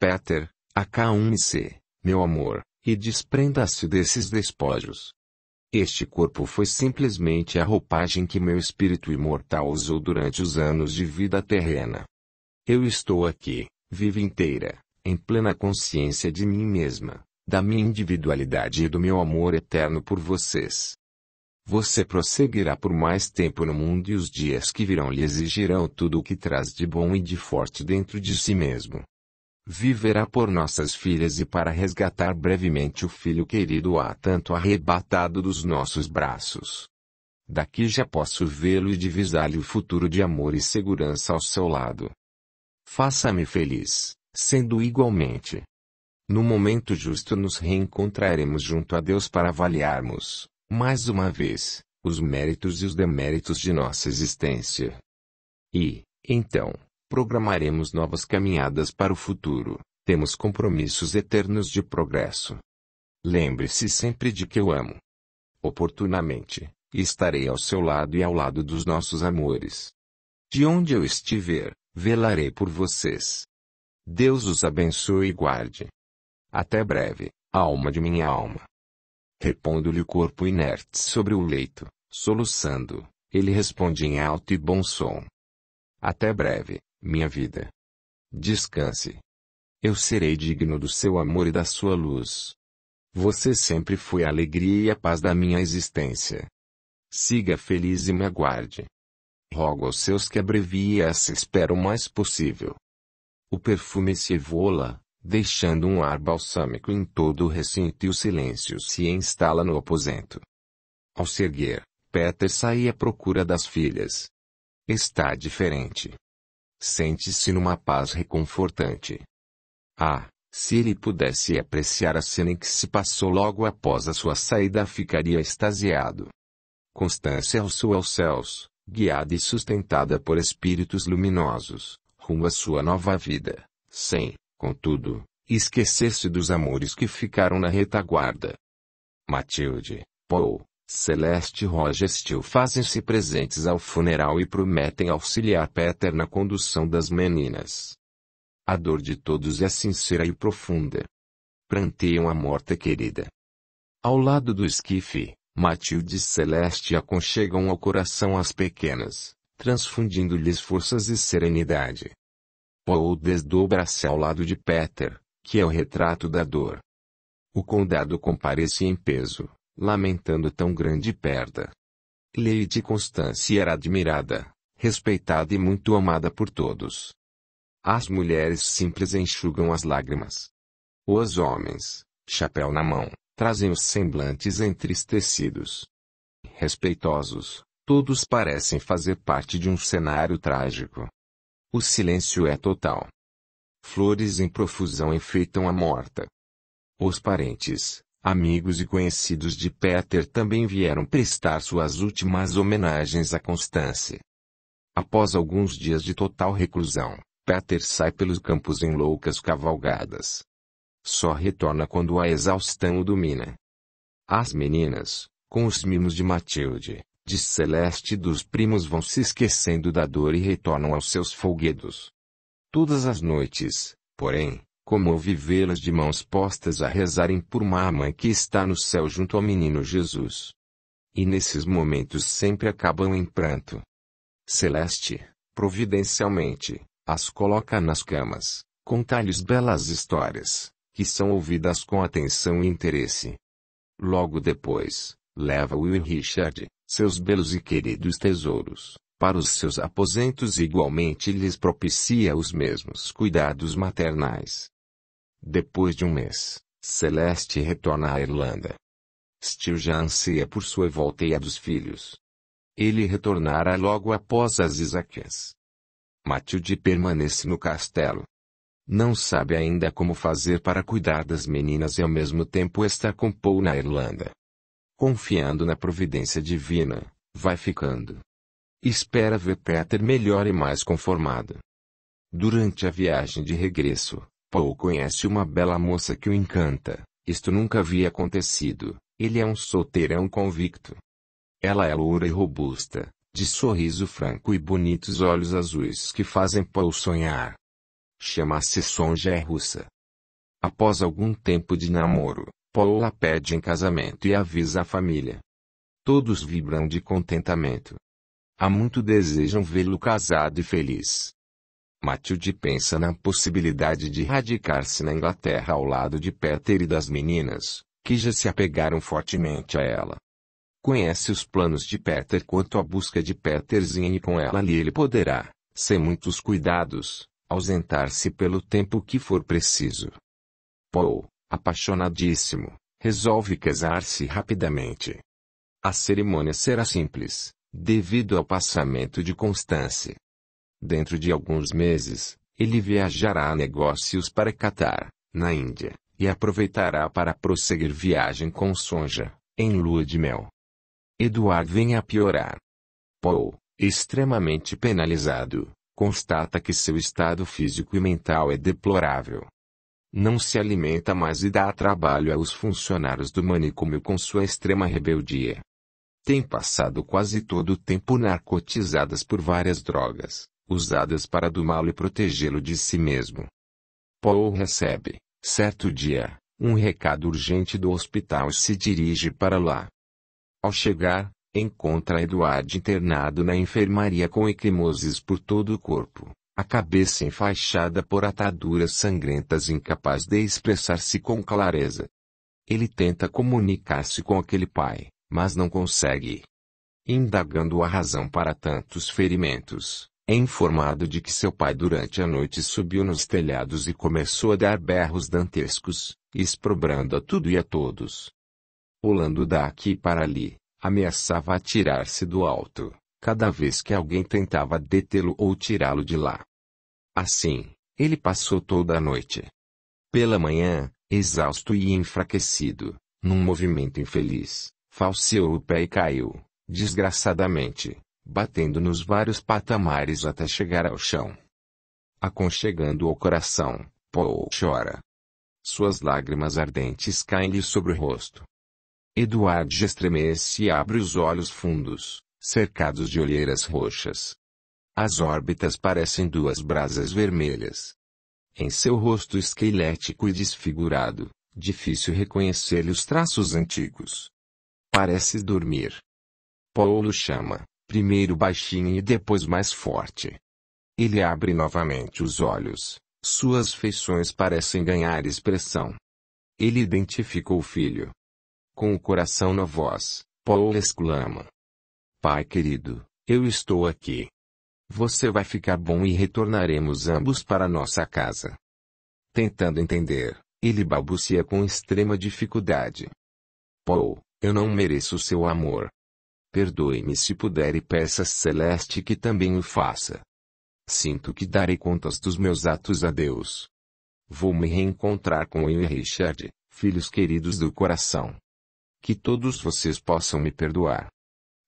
Peter, AK1C, meu amor, e desprenda-se desses despojos. Este corpo foi simplesmente a roupagem que meu espírito imortal usou durante os anos de vida terrena. Eu estou aqui, viva inteira, em plena consciência de mim mesma, da minha individualidade e do meu amor eterno por vocês. Você prosseguirá por mais tempo no mundo e os dias que virão lhe exigirão tudo o que traz de bom e de forte dentro de si mesmo viverá por nossas filhas e para resgatar brevemente o filho querido há tanto arrebatado dos nossos braços. Daqui já posso vê-lo e divisar-lhe o futuro de amor e segurança ao seu lado. Faça-me feliz, sendo igualmente. No momento justo nos reencontraremos junto a Deus para avaliarmos, mais uma vez, os méritos e os deméritos de nossa existência. E, então, Programaremos novas caminhadas para o futuro. Temos compromissos eternos de progresso. Lembre-se sempre de que eu amo. Oportunamente, estarei ao seu lado e ao lado dos nossos amores. De onde eu estiver, velarei por vocês. Deus os abençoe e guarde. Até breve, alma de minha alma. Repondo-lhe o corpo inerte sobre o leito, soluçando, ele responde em alto e bom som. Até breve, minha vida. Descanse. Eu serei digno do seu amor e da sua luz. Você sempre foi a alegria e a paz da minha existência. Siga feliz e me aguarde. Rogo aos seus que abrevie essa espera o mais possível. O perfume se evola, deixando um ar balsâmico em todo o recinto e o silêncio se instala no aposento. Ao se erguer, Peter sai à procura das filhas. Está diferente. Sente-se numa paz reconfortante. Ah, se ele pudesse apreciar a cena em que se passou logo após a sua saída, ficaria extasiado. Constância alçou aos céus, guiada e sustentada por espíritos luminosos, rumo à sua nova vida, sem, contudo, esquecer-se dos amores que ficaram na retaguarda. Matilde, Paul, Celeste Roja Steele fazem-se presentes ao funeral e prometem auxiliar Peter na condução das meninas. A dor de todos é sincera e profunda. Pranteiam a morta querida. Ao lado do esquife, Matilde e Celeste aconchegam ao coração as pequenas, transfundindo-lhes forças e serenidade. Paul desdobra-se ao lado de Peter, que é o retrato da dor. O condado comparece em peso, lamentando tão grande perda. Lady Constance era admirada, respeitada e muito amada por todos. As mulheres simples enxugam as lágrimas. Os homens, chapéu na mão, trazem os semblantes entristecidos. Respeitosos, todos parecem fazer parte de um cenário trágico. O silêncio é total. Flores em profusão enfeitam a morta. Os parentes, Amigos e conhecidos de Peter também vieram prestar suas últimas homenagens a Constance. Após alguns dias de total reclusão, Peter sai pelos campos em loucas cavalgadas. Só retorna quando a exaustão o domina. As meninas, com os mimos de Matilde, de Celeste e dos primos vão se esquecendo da dor e retornam aos seus folguedos. Todas as noites, porém, como ouvi vê-las de mãos postas a rezarem por uma mãe que está no céu junto ao menino Jesus. E nesses momentos sempre acabam em pranto. Celeste, providencialmente, as coloca nas camas, conta lhes belas histórias, que são ouvidas com atenção e interesse. Logo depois, leva Will e Richard, seus belos e queridos tesouros, para os seus aposentos e igualmente lhes propicia os mesmos cuidados maternais. Depois de um mês, Celeste retorna à Irlanda. Steele já anseia é por sua volta e a dos filhos. Ele retornará logo após as Isaquias. Matilde permanece no castelo. Não sabe ainda como fazer para cuidar das meninas e ao mesmo tempo estar com Paul na Irlanda. Confiando na providência divina, vai ficando. Espera ver Peter melhor e mais conformado. Durante a viagem de regresso, Paul conhece uma bela moça que o encanta. Isto nunca havia acontecido. Ele é um solteirão convicto. Ela é loura e robusta, de sorriso franco e bonitos olhos azuis que fazem Paul sonhar. Chama-se Sonja é russa. Após algum tempo de namoro, Paul a pede em casamento e avisa a família. Todos vibram de contentamento. Há muito desejam vê-lo casado e feliz. Matilde pensa na possibilidade de radicar-se na Inglaterra ao lado de Peter e das meninas, que já se apegaram fortemente a ela. Conhece os planos de Peter quanto à busca de Peterzinha e com ela ali ele poderá, sem muitos cuidados, ausentar-se pelo tempo que for preciso. Paul, apaixonadíssimo, resolve casar-se rapidamente. A cerimônia será simples, devido ao passamento de Constance, Dentro de alguns meses, ele viajará a negócios para Catar, na Índia, e aproveitará para prosseguir viagem com Sonja, em lua de mel. Eduard vem a piorar. Paul, extremamente penalizado, constata que seu estado físico e mental é deplorável. Não se alimenta mais e dá trabalho aos funcionários do manicômio com sua extrema rebeldia. Tem passado quase todo o tempo narcotizadas por várias drogas, usadas para domá-lo e protegê-lo de si mesmo. Paul recebe, certo dia, um recado urgente do hospital e se dirige para lá. Ao chegar, encontra Eduardo internado na enfermaria com equimoses por todo o corpo, a cabeça enfaixada por ataduras sangrentas incapaz de expressar-se com clareza. Ele tenta comunicar-se com aquele pai, mas não consegue. Indagando a razão para tantos ferimentos, é informado de que seu pai durante a noite subiu nos telhados e começou a dar berros dantescos, esprobrando a tudo e a todos. olhando daqui para ali, ameaçava atirar-se do alto, cada vez que alguém tentava detê-lo ou tirá-lo de lá. Assim, ele passou toda a noite. Pela manhã, exausto e enfraquecido, num movimento infeliz, falseou o pé e caiu, desgraçadamente, batendo nos vários patamares até chegar ao chão. Aconchegando o coração, Paul chora. Suas lágrimas ardentes caem-lhe sobre o rosto. Eduardo estremece e abre os olhos fundos, cercados de olheiras roxas. As órbitas parecem duas brasas vermelhas. Em seu rosto esquelético e desfigurado, difícil reconhecer-lhe os traços antigos. Parece dormir. Paulo chama primeiro baixinho e depois mais forte. Ele abre novamente os olhos, suas feições parecem ganhar expressão. Ele identifica o filho. Com o coração na voz, Paul exclama: Pai querido, eu estou aqui. Você vai ficar bom e retornaremos ambos para nossa casa. Tentando entender, ele balbucia com extrema dificuldade. Paul, eu não mereço seu amor. Perdoe-me se puder e peça Celeste que também o faça. Sinto que darei contas dos meus atos a Deus. Vou me reencontrar com eu e Richard, filhos queridos do coração. Que todos vocês possam me perdoar.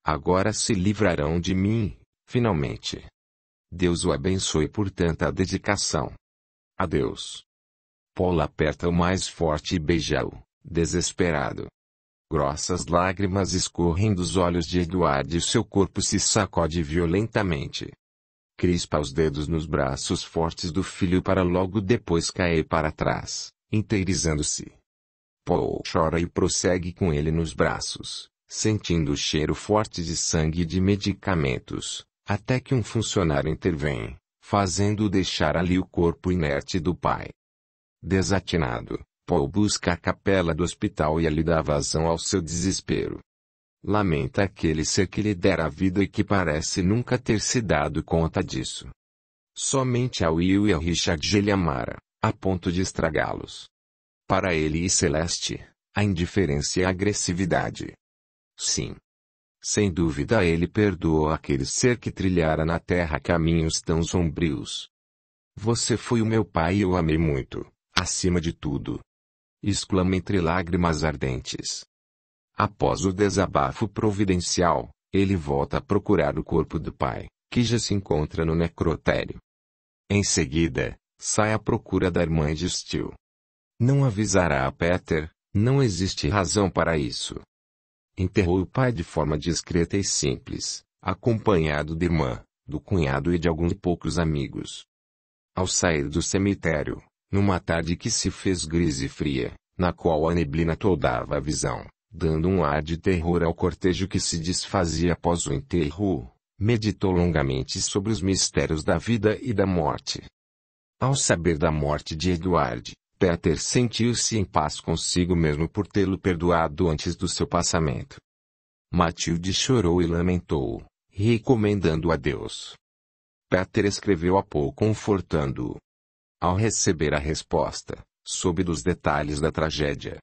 Agora se livrarão de mim, finalmente. Deus o abençoe por tanta dedicação. Adeus. Paula aperta-o mais forte e beija-o, desesperado. Grossas lágrimas escorrem dos olhos de Eduardo e seu corpo se sacode violentamente. Crispa os dedos nos braços fortes do filho para logo depois cair para trás, inteirizando-se. Paul chora e prossegue com ele nos braços, sentindo o cheiro forte de sangue e de medicamentos, até que um funcionário intervém, fazendo-o deixar ali o corpo inerte do pai. Desatinado, Paul busca a capela do hospital e ali dá vazão ao seu desespero. Lamenta aquele ser que lhe dera a vida e que parece nunca ter se dado conta disso. Somente ao Will e ao Richard ele amara, a ponto de estragá-los. Para ele e Celeste, a indiferença e a agressividade. Sim. Sem dúvida ele perdoou aquele ser que trilhara na terra caminhos tão sombrios. Você foi o meu pai e eu amei muito, acima de tudo exclama entre lágrimas ardentes. Após o desabafo providencial, ele volta a procurar o corpo do pai, que já se encontra no necrotério. Em seguida, sai à procura da irmã de Steele. Não avisará a Peter, não existe razão para isso. Enterrou o pai de forma discreta e simples, acompanhado da irmã, do cunhado e de alguns poucos amigos. Ao sair do cemitério, numa tarde que se fez gris e fria, na qual a neblina toldava a visão, dando um ar de terror ao cortejo que se desfazia após o enterro, meditou longamente sobre os mistérios da vida e da morte. Ao saber da morte de Eduardo, Peter sentiu-se em paz consigo mesmo por tê-lo perdoado antes do seu passamento. Matilde chorou e lamentou, recomendando a Deus. Peter escreveu a Paul confortando-o, ao receber a resposta, soube dos detalhes da tragédia.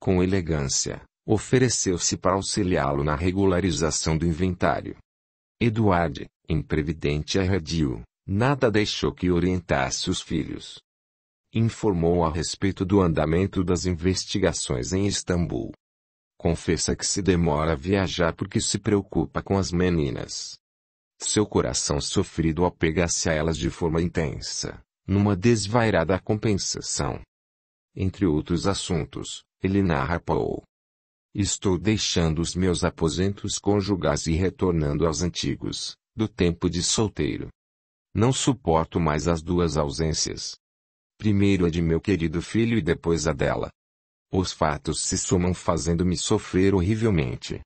Com elegância, ofereceu-se para auxiliá-lo na regularização do inventário. Eduardo, imprevidente e arredio, nada deixou que orientasse os filhos. Informou a respeito do andamento das investigações em Istambul. Confessa que se demora a viajar porque se preocupa com as meninas. Seu coração sofrido apega-se a elas de forma intensa numa desvairada compensação. Entre outros assuntos, ele narra Paul. Estou deixando os meus aposentos conjugais e retornando aos antigos, do tempo de solteiro. Não suporto mais as duas ausências. Primeiro a de meu querido filho e depois a dela. Os fatos se somam fazendo-me sofrer horrivelmente.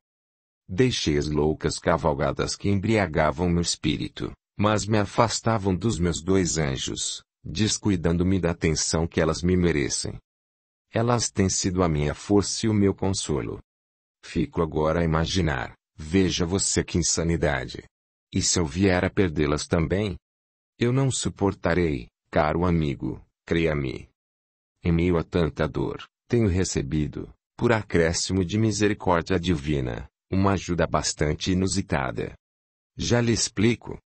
Deixei as loucas cavalgadas que embriagavam meu espírito, mas me afastavam dos meus dois anjos, descuidando-me da atenção que elas me merecem. Elas têm sido a minha força e o meu consolo. Fico agora a imaginar, veja você que insanidade. E se eu vier a perdê-las também? Eu não suportarei, caro amigo, creia-me. Em meio a tanta dor, tenho recebido, por acréscimo de misericórdia divina, uma ajuda bastante inusitada. Já lhe explico.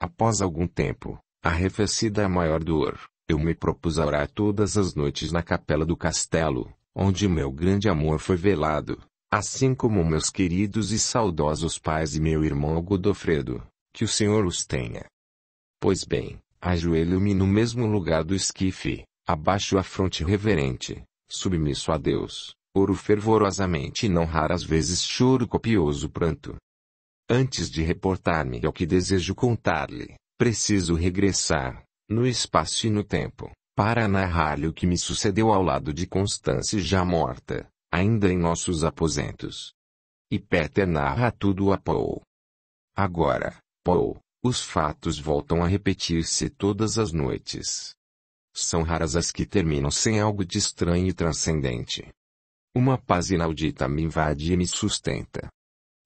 Após algum tempo, Arrefecida é a maior dor, eu me propus a orar todas as noites na capela do castelo, onde meu grande amor foi velado, assim como meus queridos e saudosos pais e meu irmão Godofredo, que o Senhor os tenha. Pois bem, ajoelho-me no mesmo lugar do esquife, abaixo a fronte reverente, submisso a Deus, oro fervorosamente e não raras vezes choro copioso pranto. Antes de reportar-me ao que desejo contar-lhe, Preciso regressar, no espaço e no tempo, para narrar-lhe o que me sucedeu ao lado de Constance já morta, ainda em nossos aposentos. E Peter narra tudo a Paul. Agora, Paul, os fatos voltam a repetir-se todas as noites. São raras as que terminam sem algo de estranho e transcendente. Uma paz inaudita me invade e me sustenta.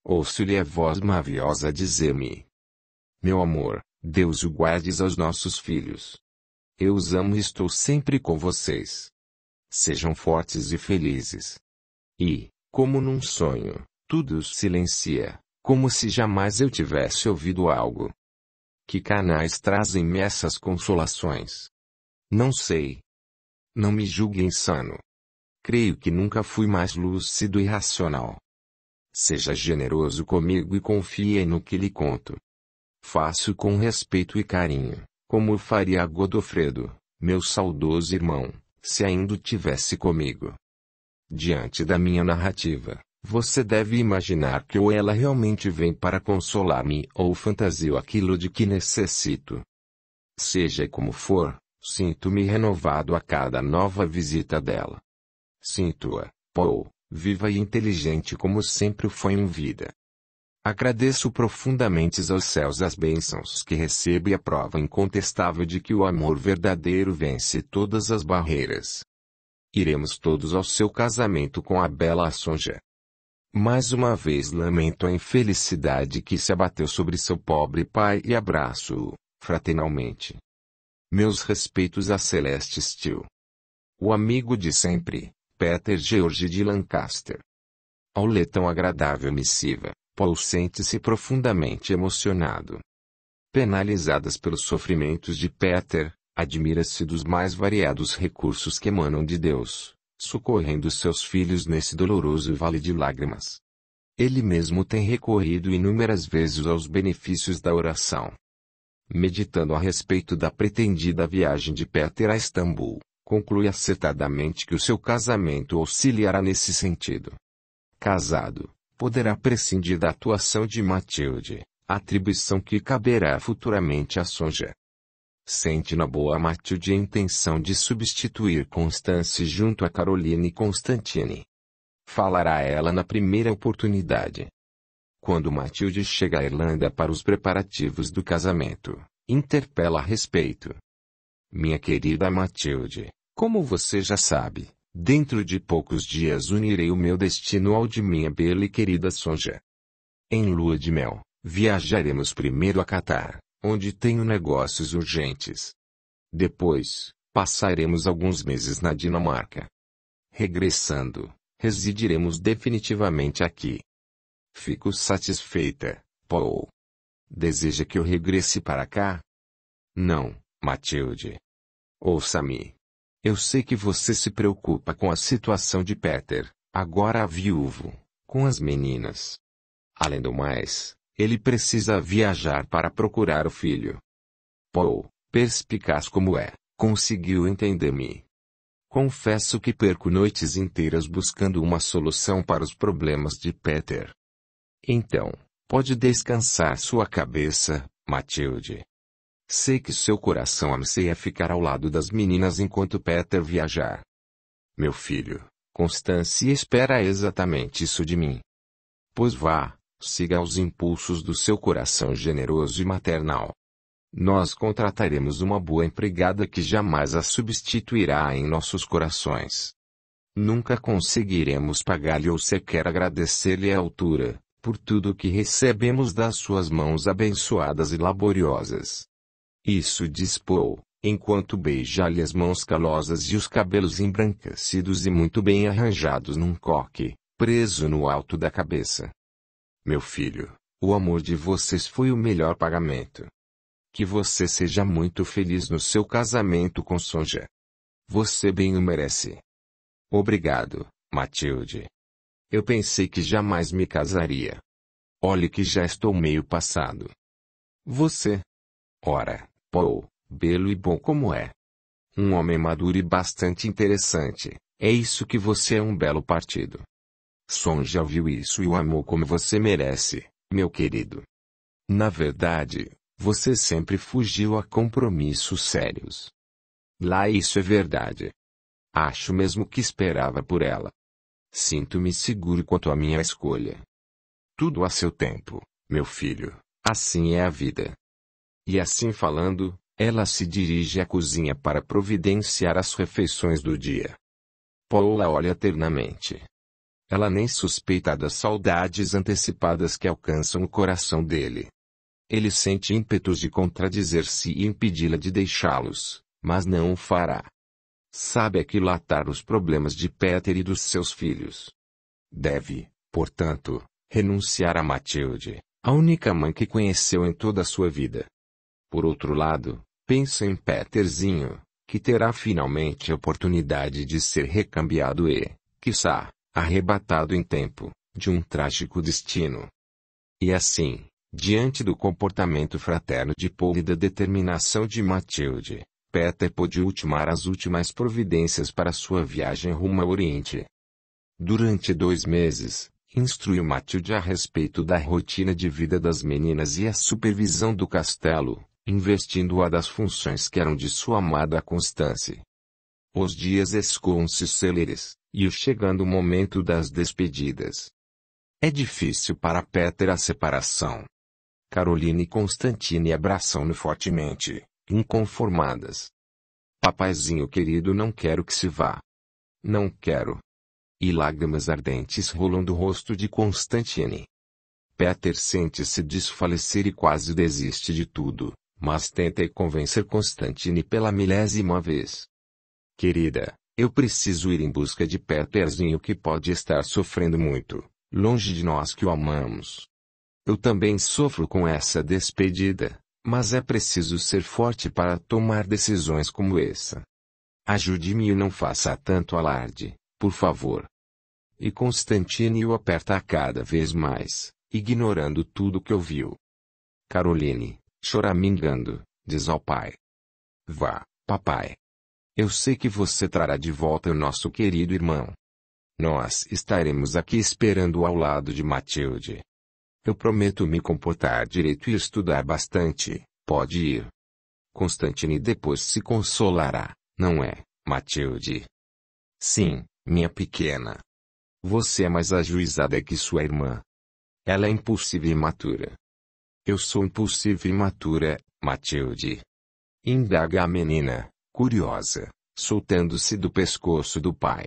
Ouço-lhe a voz maviosa dizer-me: Meu amor, Deus o guardes aos nossos filhos. Eu os amo e estou sempre com vocês. Sejam fortes e felizes. E, como num sonho, tudo silencia, como se jamais eu tivesse ouvido algo. Que canais trazem-me essas consolações? Não sei. Não me julgue insano. Creio que nunca fui mais lúcido e racional. Seja generoso comigo e confie no que lhe conto. Faço com respeito e carinho, como faria Godofredo, meu saudoso irmão, se ainda tivesse comigo. Diante da minha narrativa, você deve imaginar que ou ela realmente vem para consolar-me ou fantasio aquilo de que necessito. Seja como for, sinto-me renovado a cada nova visita dela. Sinto-a, Paul, viva e inteligente como sempre foi em vida. Agradeço profundamente aos céus as bênçãos que recebo e a prova incontestável de que o amor verdadeiro vence todas as barreiras. Iremos todos ao seu casamento com a bela Sonja. Mais uma vez lamento a infelicidade que se abateu sobre seu pobre pai e abraço-o, fraternalmente. Meus respeitos a Celeste Steele. O amigo de sempre, Peter George de Lancaster. Ao ler tão agradável missiva, Paul sente-se profundamente emocionado. Penalizadas pelos sofrimentos de Peter, admira-se dos mais variados recursos que emanam de Deus, socorrendo seus filhos nesse doloroso vale de lágrimas. Ele mesmo tem recorrido inúmeras vezes aos benefícios da oração. Meditando a respeito da pretendida viagem de Peter a Istambul, conclui acertadamente que o seu casamento auxiliará nesse sentido. Casado, poderá prescindir da atuação de Matilde, atribuição que caberá futuramente a Sonja. Sente na boa Matilde a intenção de substituir Constance junto a Caroline Constantine. Falará a ela na primeira oportunidade. Quando Matilde chega à Irlanda para os preparativos do casamento, interpela a respeito. Minha querida Matilde, como você já sabe, Dentro de poucos dias unirei o meu destino ao de minha bela e querida Sonja. Em lua de mel, viajaremos primeiro a Catar, onde tenho negócios urgentes. Depois, passaremos alguns meses na Dinamarca. Regressando, residiremos definitivamente aqui. Fico satisfeita, Paul. Deseja que eu regresse para cá? Não, Matilde. Ouça-me. Eu sei que você se preocupa com a situação de Peter, agora viúvo, com as meninas. Além do mais, ele precisa viajar para procurar o filho. Paul, perspicaz como é, conseguiu entender-me. Confesso que perco noites inteiras buscando uma solução para os problemas de Peter. Então, pode descansar sua cabeça, Matilde. Sei que seu coração anseia ficar ao lado das meninas enquanto Peter viajar. Meu filho, Constância espera exatamente isso de mim. Pois vá, siga os impulsos do seu coração generoso e maternal. Nós contrataremos uma boa empregada que jamais a substituirá em nossos corações. Nunca conseguiremos pagar-lhe ou sequer agradecer-lhe a altura, por tudo que recebemos das suas mãos abençoadas e laboriosas. Isso dispôs, enquanto beija-lhe as mãos calosas e os cabelos embranquecidos e muito bem arranjados num coque, preso no alto da cabeça. Meu filho, o amor de vocês foi o melhor pagamento. Que você seja muito feliz no seu casamento com Sonja. Você bem o merece. Obrigado, Matilde. Eu pensei que jamais me casaria. Olhe que já estou meio passado. Você. Ora, Paul, belo e bom como é. Um homem maduro e bastante interessante. É isso que você é um belo partido. Sonja viu isso e o amou como você merece, meu querido. Na verdade, você sempre fugiu a compromissos sérios. Lá isso é verdade. Acho mesmo que esperava por ela. Sinto-me seguro quanto à minha escolha. Tudo a seu tempo, meu filho. Assim é a vida. E assim falando, ela se dirige à cozinha para providenciar as refeições do dia. Paul a olha ternamente. Ela nem suspeita das saudades antecipadas que alcançam o coração dele. Ele sente ímpetos de contradizer-se e impedi-la de deixá-los, mas não o fará. Sabe aquilatar os problemas de Peter e dos seus filhos. Deve, portanto, renunciar a Matilde, a única mãe que conheceu em toda a sua vida. Por outro lado, pensa em Peterzinho, que terá finalmente a oportunidade de ser recambiado e, quiçá, arrebatado em tempo, de um trágico destino. E assim, diante do comportamento fraterno de Paul e da determinação de Matilde, Peter pôde ultimar as últimas providências para sua viagem rumo ao Oriente. Durante dois meses, instruiu Matilde a respeito da rotina de vida das meninas e a supervisão do castelo, investindo-a das funções que eram de sua amada Constance. Os dias escoam-se céleres, e o chegando o momento das despedidas. É difícil para Peter a separação. Caroline e Constantine abraçam-no fortemente, inconformadas. Papaizinho querido não quero que se vá. Não quero. E lágrimas ardentes rolam do rosto de Constantine. Peter sente-se desfalecer e quase desiste de tudo mas tentei convencer Constantine pela milésima vez. Querida, eu preciso ir em busca de Peterzinho que pode estar sofrendo muito, longe de nós que o amamos. Eu também sofro com essa despedida, mas é preciso ser forte para tomar decisões como essa. Ajude-me e não faça tanto alarde, por favor. E Constantine o aperta cada vez mais, ignorando tudo que ouviu. Caroline, choramingando, diz ao pai. Vá, papai. Eu sei que você trará de volta o nosso querido irmão. Nós estaremos aqui esperando ao lado de Matilde. Eu prometo me comportar direito e estudar bastante, pode ir. Constantine depois se consolará, não é, Matilde? Sim, minha pequena. Você é mais ajuizada que sua irmã. Ela é impulsiva e imatura, eu sou impulsiva e imatura, Matilde. Indaga a menina, curiosa, soltando-se do pescoço do pai.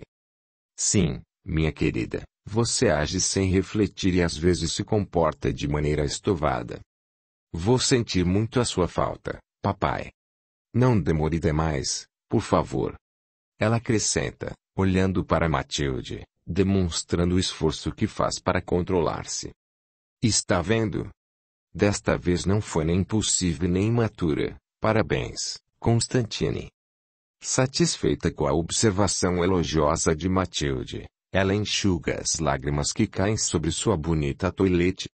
Sim, minha querida, você age sem refletir e às vezes se comporta de maneira estovada. Vou sentir muito a sua falta, papai. Não demore demais, por favor. Ela acrescenta, olhando para Matilde, demonstrando o esforço que faz para controlar-se. Está vendo, Desta vez não foi nem impulsiva nem imatura. Parabéns, Constantine. Satisfeita com a observação elogiosa de Matilde, ela enxuga as lágrimas que caem sobre sua bonita toilette.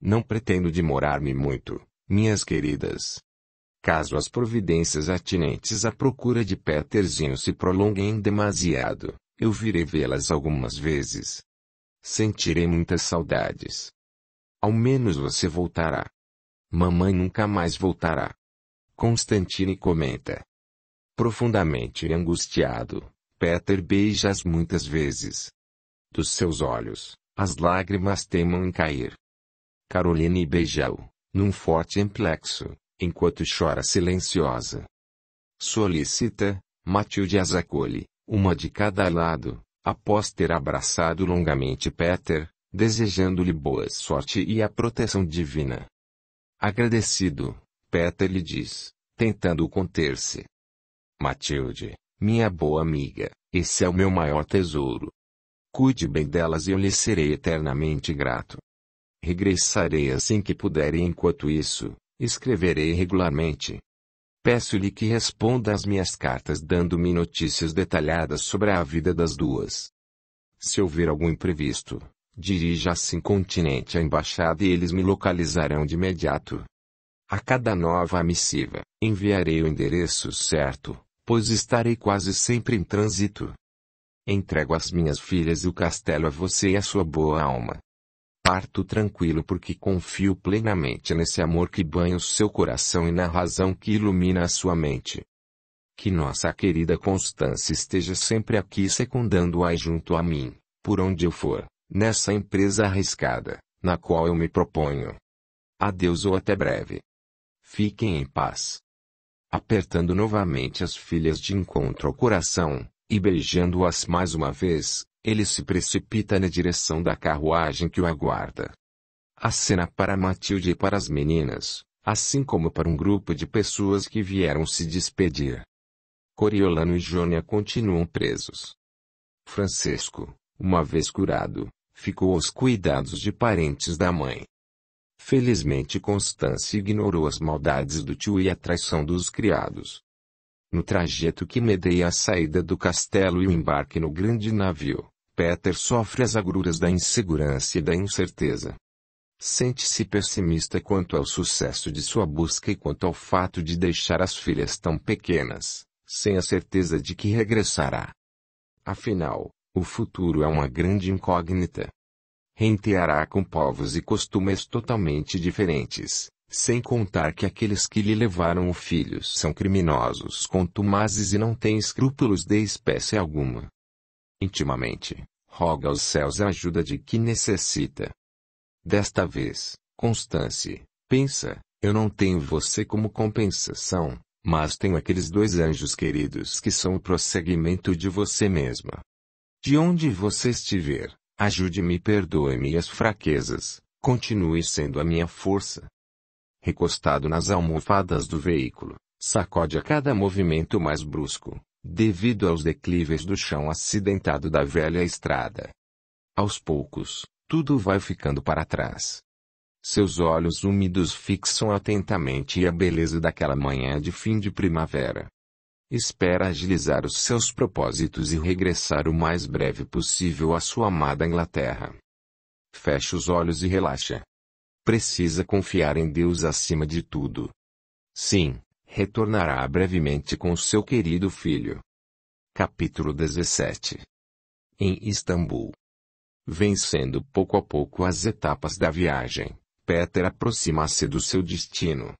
Não pretendo demorar-me muito, minhas queridas. Caso as providências atinentes à procura de Peterzinho se prolonguem demasiado, eu virei vê-las algumas vezes. Sentirei muitas saudades, ao menos você voltará. Mamãe nunca mais voltará. Constantine comenta. Profundamente angustiado, Peter beija-as muitas vezes. Dos seus olhos, as lágrimas temam em cair. Caroline beija-o, num forte emplexo, enquanto chora silenciosa. Solicita, Matilde as acolhe, uma de cada lado, após ter abraçado longamente Peter, desejando-lhe boa sorte e a proteção divina. Agradecido, Peter lhe diz, tentando conter-se. Matilde, minha boa amiga, esse é o meu maior tesouro. Cuide bem delas e eu lhe serei eternamente grato. Regressarei assim que puder e enquanto isso, escreverei regularmente. Peço-lhe que responda às minhas cartas dando-me notícias detalhadas sobre a vida das duas. Se houver algum imprevisto, Dirija-se incontinente à embaixada e eles me localizarão de imediato. A cada nova missiva, enviarei o endereço certo, pois estarei quase sempre em trânsito. Entrego as minhas filhas e o castelo a você e a sua boa alma. Parto tranquilo porque confio plenamente nesse amor que banha o seu coração e na razão que ilumina a sua mente. Que nossa querida Constância esteja sempre aqui secundando-a junto a mim, por onde eu for nessa empresa arriscada, na qual eu me proponho. Adeus ou até breve. Fiquem em paz. Apertando novamente as filhas de encontro ao coração, e beijando-as mais uma vez, ele se precipita na direção da carruagem que o aguarda. A cena para Matilde e para as meninas, assim como para um grupo de pessoas que vieram se despedir. Coriolano e Jônia continuam presos. Francesco, uma vez curado, ficou aos cuidados de parentes da mãe. Felizmente Constância ignorou as maldades do tio e a traição dos criados. No trajeto que medeia a saída do castelo e o embarque no grande navio, Peter sofre as agruras da insegurança e da incerteza. Sente-se pessimista quanto ao sucesso de sua busca e quanto ao fato de deixar as filhas tão pequenas, sem a certeza de que regressará. Afinal, o futuro é uma grande incógnita. Renteará com povos e costumes totalmente diferentes, sem contar que aqueles que lhe levaram o filho são criminosos contumazes e não têm escrúpulos de espécie alguma. Intimamente, roga aos céus a ajuda de que necessita. Desta vez, Constance, pensa, eu não tenho você como compensação, mas tenho aqueles dois anjos queridos que são o prosseguimento de você mesma. De onde você estiver, ajude-me e perdoe minhas fraquezas, continue sendo a minha força. Recostado nas almofadas do veículo, sacode a cada movimento mais brusco, devido aos declives do chão acidentado da velha estrada. Aos poucos, tudo vai ficando para trás. Seus olhos úmidos fixam atentamente a beleza daquela manhã de fim de primavera, espera agilizar os seus propósitos e regressar o mais breve possível à sua amada Inglaterra. Feche os olhos e relaxa. Precisa confiar em Deus acima de tudo. Sim, retornará brevemente com seu querido filho. Capítulo 17 Em Istambul Vencendo pouco a pouco as etapas da viagem, Peter aproxima-se do seu destino.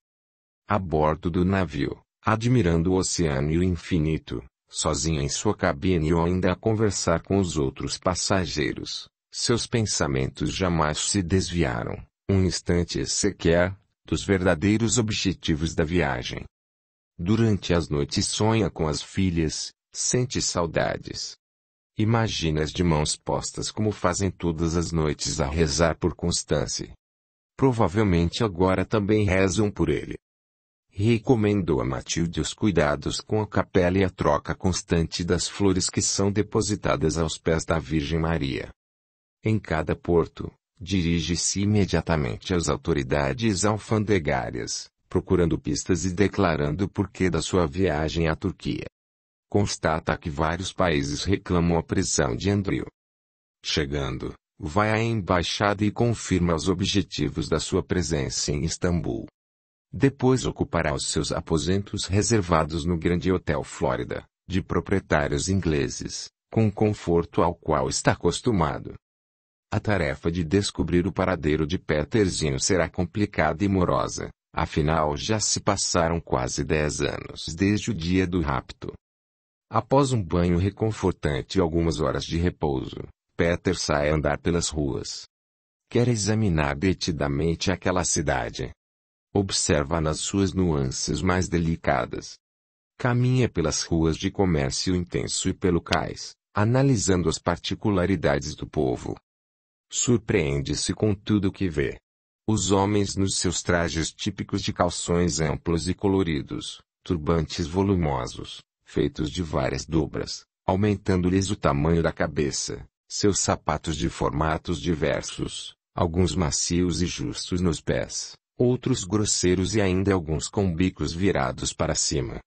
A bordo do navio, admirando o oceano e o infinito, sozinha em sua cabine ou ainda a conversar com os outros passageiros. Seus pensamentos jamais se desviaram, um instante sequer, dos verdadeiros objetivos da viagem. Durante as noites sonha com as filhas, sente saudades. Imagina-as de mãos postas como fazem todas as noites a rezar por Constance. Provavelmente agora também rezam por ele recomendou a Matilde os cuidados com a capela e a troca constante das flores que são depositadas aos pés da Virgem Maria. Em cada porto, dirige-se imediatamente às autoridades alfandegárias, procurando pistas e declarando o porquê da sua viagem à Turquia. Constata que vários países reclamam a prisão de Andrew. Chegando, vai à embaixada e confirma os objetivos da sua presença em Istambul. Depois ocupará os seus aposentos reservados no Grande Hotel Flórida, de proprietários ingleses, com o conforto ao qual está acostumado. A tarefa de descobrir o paradeiro de Peterzinho será complicada e morosa, afinal já se passaram quase dez anos desde o dia do rapto. Após um banho reconfortante e algumas horas de repouso, Peter sai a andar pelas ruas. Quer examinar detidamente aquela cidade, Observa nas suas nuances mais delicadas. Caminha pelas ruas de comércio intenso e pelo cais, analisando as particularidades do povo. Surpreende-se com tudo o que vê. Os homens nos seus trajes típicos de calções amplos e coloridos, turbantes volumosos, feitos de várias dobras, aumentando-lhes o tamanho da cabeça, seus sapatos de formatos diversos, alguns macios e justos nos pés, outros grosseiros e ainda alguns com bicos virados para cima.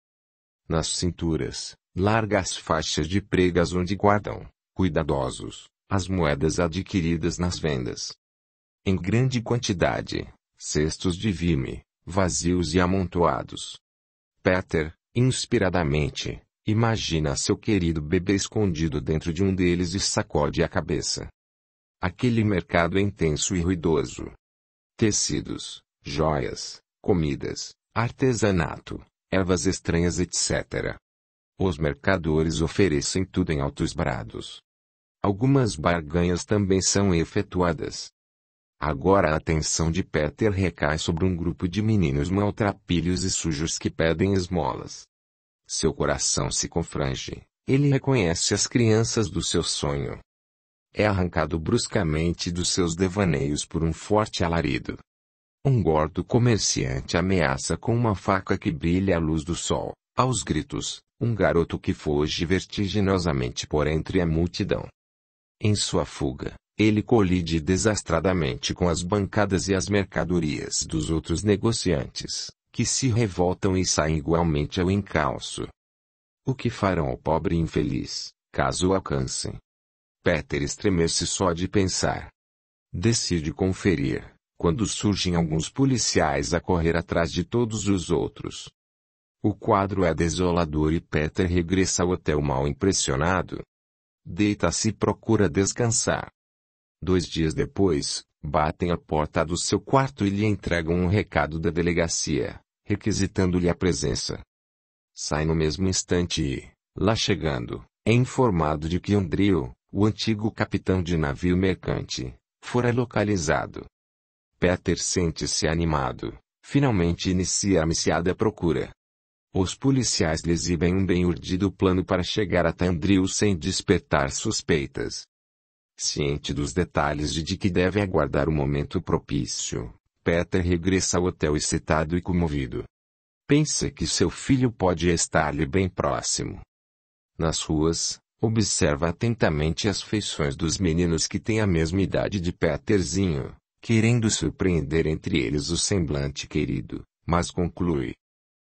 Nas cinturas, largas faixas de pregas onde guardam, cuidadosos, as moedas adquiridas nas vendas. Em grande quantidade, cestos de vime, vazios e amontoados. Peter, inspiradamente, imagina seu querido bebê escondido dentro de um deles e sacode a cabeça. Aquele mercado é intenso e ruidoso. Tecidos, joias, comidas, artesanato, ervas estranhas, etc. Os mercadores oferecem tudo em altos brados. Algumas barganhas também são efetuadas. Agora a atenção de Peter recai sobre um grupo de meninos maltrapilhos e sujos que pedem esmolas. Seu coração se confrange, ele reconhece as crianças do seu sonho. É arrancado bruscamente dos seus devaneios por um forte alarido. Um gordo comerciante ameaça com uma faca que brilha à luz do sol, aos gritos, um garoto que foge vertiginosamente por entre a multidão. Em sua fuga, ele colide desastradamente com as bancadas e as mercadorias dos outros negociantes, que se revoltam e saem igualmente ao encalço. O que farão ao pobre infeliz, caso o alcancem? Peter estremece só de pensar. Decide conferir quando surgem alguns policiais a correr atrás de todos os outros. O quadro é desolador e Peter regressa ao hotel mal impressionado. Deita-se e procura descansar. Dois dias depois, batem à porta do seu quarto e lhe entregam um recado da delegacia, requisitando-lhe a presença. Sai no mesmo instante e, lá chegando, é informado de que Andrew, o antigo capitão de navio mercante, fora localizado. Peter sente-se animado. Finalmente inicia a miciada procura. Os policiais lhe exibem um bem urdido plano para chegar até Andrew sem despertar suspeitas. Ciente dos detalhes e de que deve aguardar o momento propício, Peter regressa ao hotel excitado e comovido. Pensa que seu filho pode estar-lhe bem próximo. Nas ruas, observa atentamente as feições dos meninos que têm a mesma idade de Peterzinho querendo surpreender entre eles o semblante querido, mas conclui.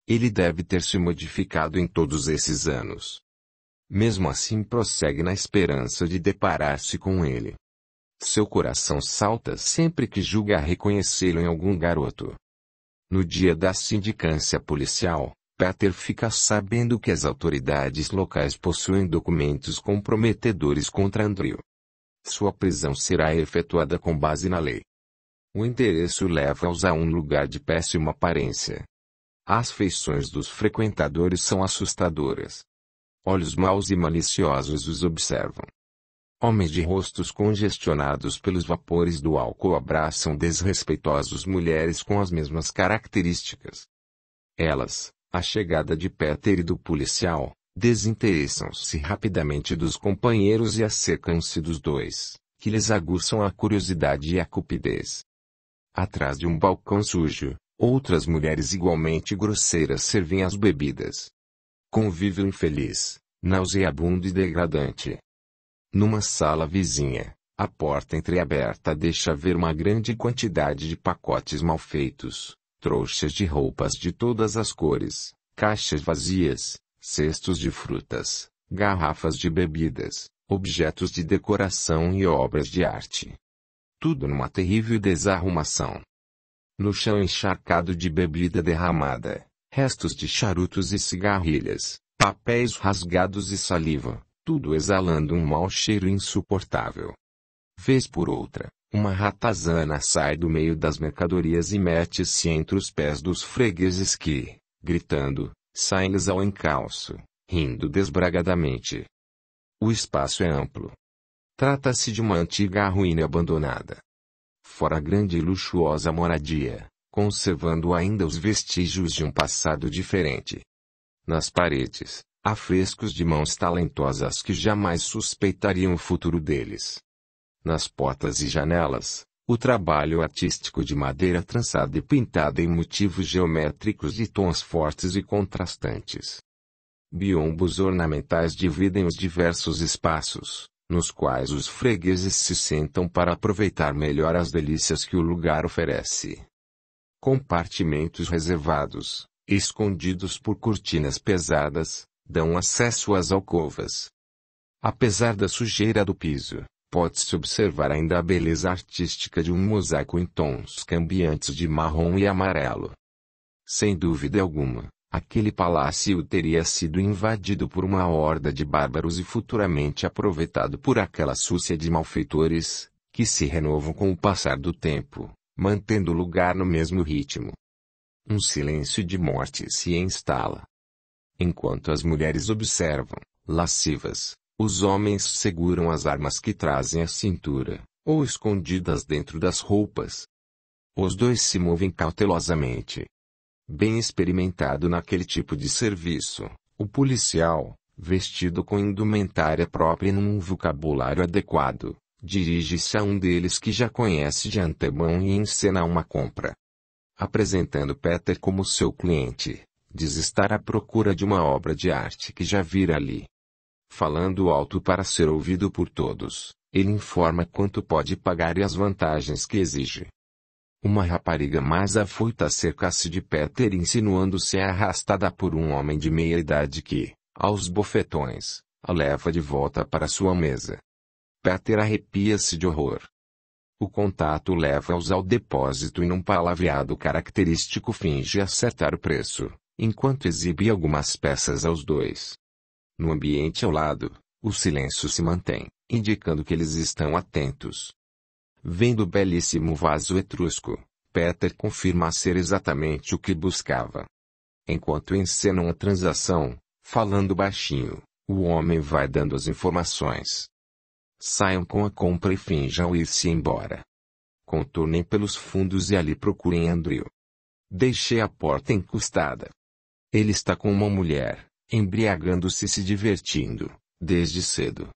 Ele deve ter se modificado em todos esses anos. Mesmo assim prossegue na esperança de deparar-se com ele. Seu coração salta sempre que julga reconhecê-lo em algum garoto. No dia da sindicância policial, Peter fica sabendo que as autoridades locais possuem documentos comprometedores contra Andrew. Sua prisão será efetuada com base na lei. O endereço leva-os a um lugar de péssima aparência. As feições dos frequentadores são assustadoras. Olhos maus e maliciosos os observam. Homens de rostos congestionados pelos vapores do álcool abraçam desrespeitosos mulheres com as mesmas características. Elas, à chegada de Peter e do policial, desinteressam-se rapidamente dos companheiros e acercam-se dos dois, que lhes aguçam a curiosidade e a cupidez. Atrás de um balcão sujo, outras mulheres igualmente grosseiras servem as bebidas. Convívio infeliz, nauseabundo e degradante. Numa sala vizinha, a porta entreaberta deixa ver uma grande quantidade de pacotes mal feitos, trouxas de roupas de todas as cores, caixas vazias, cestos de frutas, garrafas de bebidas, objetos de decoração e obras de arte tudo numa terrível desarrumação. No chão encharcado de bebida derramada, restos de charutos e cigarrilhas, papéis rasgados e saliva, tudo exalando um mau cheiro insuportável. Vez por outra, uma ratazana sai do meio das mercadorias e mete-se entre os pés dos fregueses que, gritando, saem-lhes ao encalço, rindo desbragadamente. O espaço é amplo, Trata-se de uma antiga ruína abandonada. Fora grande e luxuosa moradia, conservando ainda os vestígios de um passado diferente. Nas paredes, há frescos de mãos talentosas que jamais suspeitariam o futuro deles. Nas portas e janelas, o trabalho artístico de madeira trançada e pintada em motivos geométricos de tons fortes e contrastantes. Biombos ornamentais dividem os diversos espaços nos quais os fregueses se sentam para aproveitar melhor as delícias que o lugar oferece. Compartimentos reservados, escondidos por cortinas pesadas, dão acesso às alcovas. Apesar da sujeira do piso, pode-se observar ainda a beleza artística de um mosaico em tons cambiantes de marrom e amarelo. Sem dúvida alguma, Aquele palácio teria sido invadido por uma horda de bárbaros e futuramente aproveitado por aquela súcia de malfeitores, que se renovam com o passar do tempo, mantendo o lugar no mesmo ritmo. Um silêncio de morte se instala. Enquanto as mulheres observam, lascivas, os homens seguram as armas que trazem à cintura, ou escondidas dentro das roupas. Os dois se movem cautelosamente, bem experimentado naquele tipo de serviço, o policial, vestido com indumentária própria e num vocabulário adequado, dirige-se a um deles que já conhece de antemão e encena uma compra. Apresentando Peter como seu cliente, diz estar à procura de uma obra de arte que já vira ali. Falando alto para ser ouvido por todos, ele informa quanto pode pagar e as vantagens que exige. Uma rapariga mais afoita tá cerca-se de Peter insinuando-se arrastada por um homem de meia idade que, aos bofetões, a leva de volta para sua mesa. Peter arrepia-se de horror. O contato leva-os ao depósito e num palavreado característico finge acertar o preço, enquanto exibe algumas peças aos dois. No ambiente ao lado, o silêncio se mantém, indicando que eles estão atentos. Vendo o belíssimo vaso etrusco, Peter confirma ser exatamente o que buscava. Enquanto encenam a transação, falando baixinho, o homem vai dando as informações. Saiam com a compra e finjam ir-se embora. Contornem pelos fundos e ali procurem Andrew. Deixei a porta encostada. Ele está com uma mulher, embriagando-se e se divertindo, desde cedo.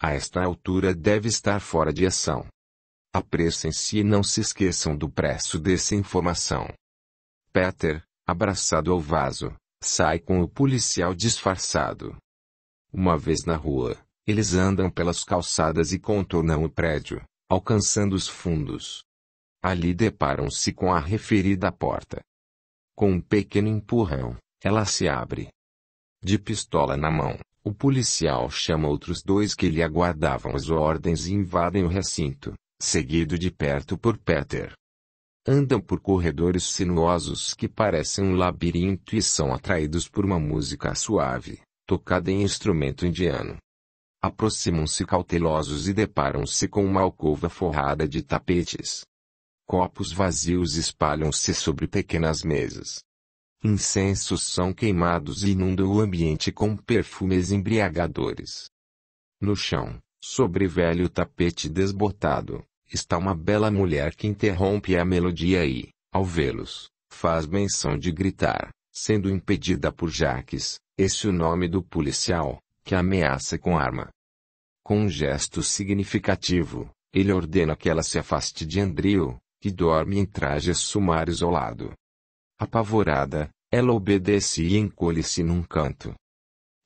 A esta altura deve estar fora de ação. Apressem-se e não se esqueçam do preço dessa informação. Peter, abraçado ao vaso, sai com o policial disfarçado. Uma vez na rua, eles andam pelas calçadas e contornam o prédio, alcançando os fundos. Ali deparam-se com a referida porta. Com um pequeno empurrão, ela se abre. De pistola na mão, o policial chama outros dois que lhe aguardavam as ordens e invadem o recinto, seguido de perto por Peter. Andam por corredores sinuosos que parecem um labirinto e são atraídos por uma música suave, tocada em instrumento indiano. Aproximam-se cautelosos e deparam-se com uma alcova forrada de tapetes. Copos vazios espalham-se sobre pequenas mesas. Incensos são queimados e inundam o ambiente com perfumes embriagadores. No chão, sobre velho tapete desbotado, está uma bela mulher que interrompe a melodia e, ao vê-los, faz menção de gritar, sendo impedida por Jaques, esse o nome do policial, que ameaça com arma. Com um gesto significativo, ele ordena que ela se afaste de Andrew, que dorme em trajes sumares ao lado. Apavorada, ela obedece e encolhe-se num canto.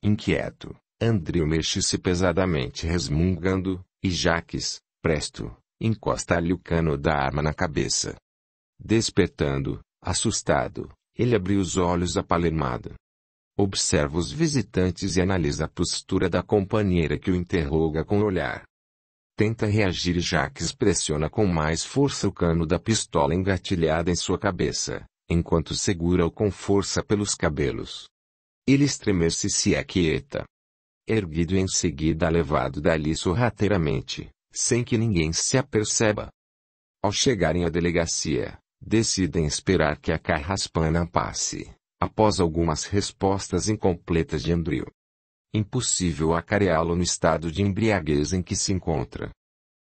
Inquieto, Andrew mexe-se pesadamente resmungando, e Jaques, presto, encosta-lhe o cano da arma na cabeça. Despertando, assustado, ele abriu os olhos apalermado. Observa os visitantes e analisa a postura da companheira que o interroga com o olhar. Tenta reagir Jacques pressiona com mais força o cano da pistola engatilhada em sua cabeça, enquanto segura-o com força pelos cabelos. Ele estremece-se e se aquieta. Erguido em seguida levado dali sorrateiramente, sem que ninguém se aperceba. Ao chegarem à delegacia, decidem esperar que a carraspana passe, após algumas respostas incompletas de Andrew. Impossível acareá-lo no estado de embriaguez em que se encontra.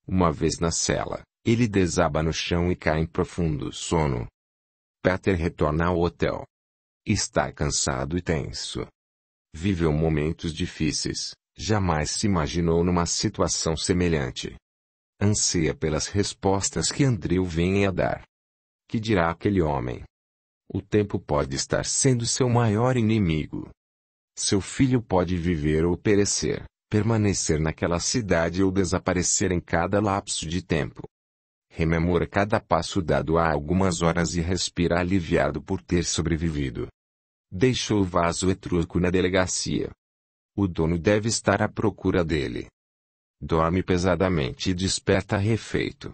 Uma vez na cela, ele desaba no chão e cai em profundo sono. Peter retorna ao hotel. Está cansado e tenso. Viveu momentos difíceis, Jamais se imaginou numa situação semelhante. Anseia pelas respostas que Andrew vem a dar. Que dirá aquele homem? O tempo pode estar sendo seu maior inimigo. Seu filho pode viver ou perecer, permanecer naquela cidade ou desaparecer em cada lapso de tempo. Rememora cada passo dado há algumas horas e respira aliviado por ter sobrevivido. Deixou o vaso etrusco na delegacia. O dono deve estar à procura dele. Dorme pesadamente e desperta refeito.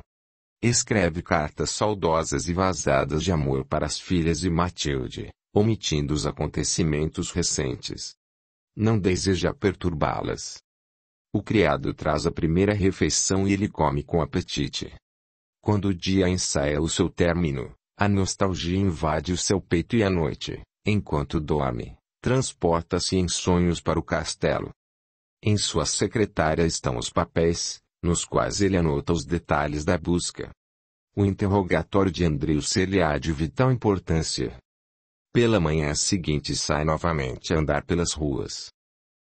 Escreve cartas saudosas e vazadas de amor para as filhas e Matilde, omitindo os acontecimentos recentes. Não deseja perturbá-las. O criado traz a primeira refeição e ele come com apetite. Quando o dia ensaia o seu término, a nostalgia invade o seu peito e a noite, enquanto dorme, transporta-se em sonhos para o castelo. Em sua secretária estão os papéis, nos quais ele anota os detalhes da busca. O interrogatório de Andreu ser-lhe-á de vital importância. Pela manhã seguinte sai novamente a andar pelas ruas.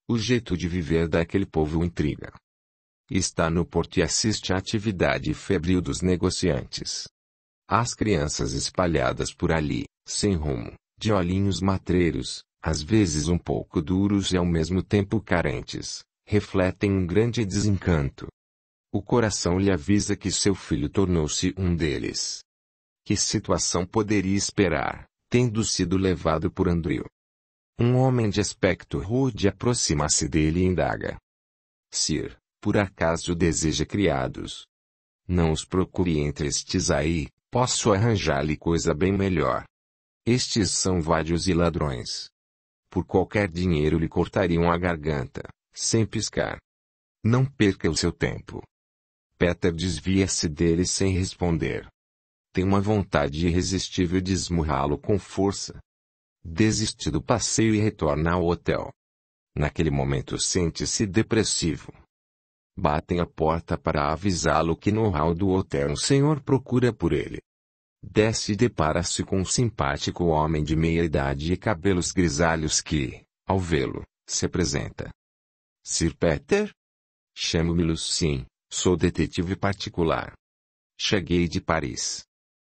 O jeito de viver daquele povo o intriga. Está no porto e assiste à atividade febril dos negociantes. As crianças espalhadas por ali, sem rumo, de olhinhos matreiros, às vezes um pouco duros e ao mesmo tempo carentes, refletem um grande desencanto. O coração lhe avisa que seu filho tornou-se um deles. Que situação poderia esperar, tendo sido levado por Andrew? Um homem de aspecto rude aproxima-se dele e indaga. Sir, por acaso deseja criados? Não os procure entre estes aí, posso arranjar-lhe coisa bem melhor. Estes são vádios e ladrões. Por qualquer dinheiro lhe cortariam a garganta, sem piscar. Não perca o seu tempo. Peter desvia-se dele sem responder. Tem uma vontade irresistível de esmurrá-lo com força. Desiste do passeio e retorna ao hotel. Naquele momento sente-se depressivo. Batem a porta para avisá-lo que no hall do hotel um senhor procura por ele desce e depara-se com um simpático homem de meia idade e cabelos grisalhos que, ao vê-lo, se apresenta. Sir Peter? Chamo-me Lucien, sou detetive particular. Cheguei de Paris.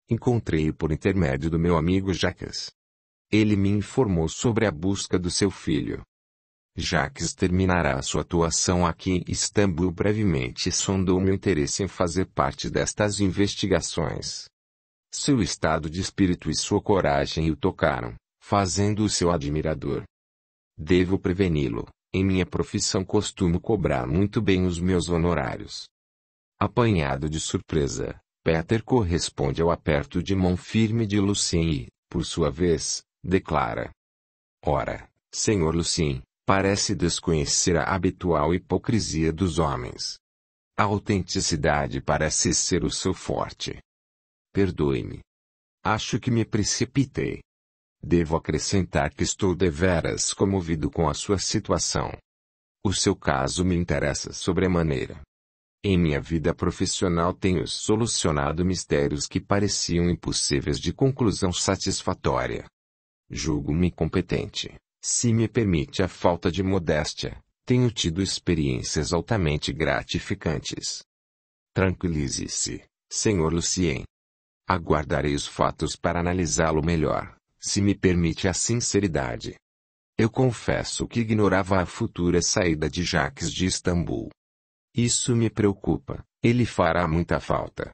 Encontrei-o por intermédio do meu amigo Jacques. Ele me informou sobre a busca do seu filho. Jacques terminará sua atuação aqui em Istambul brevemente e sondou meu interesse em fazer parte destas investigações. Seu estado de espírito e sua coragem o tocaram, fazendo-o seu admirador. Devo preveni-lo. Em minha profissão costumo cobrar muito bem os meus honorários. Apanhado de surpresa, Peter corresponde ao aperto de mão firme de Lucien e, por sua vez, declara: Ora, senhor Lucien, parece desconhecer a habitual hipocrisia dos homens. A autenticidade parece ser o seu forte. Perdoe-me. Acho que me precipitei. Devo acrescentar que estou deveras comovido com a sua situação. O seu caso me interessa sobremaneira. Em minha vida profissional tenho solucionado mistérios que pareciam impossíveis de conclusão satisfatória. Julgo-me competente. Se me permite a falta de modéstia, tenho tido experiências altamente gratificantes. Tranquilize-se, Sr. Lucien. Aguardarei os fatos para analisá-lo melhor, se me permite a sinceridade. Eu confesso que ignorava a futura saída de Jacques de Istambul. Isso me preocupa, ele fará muita falta.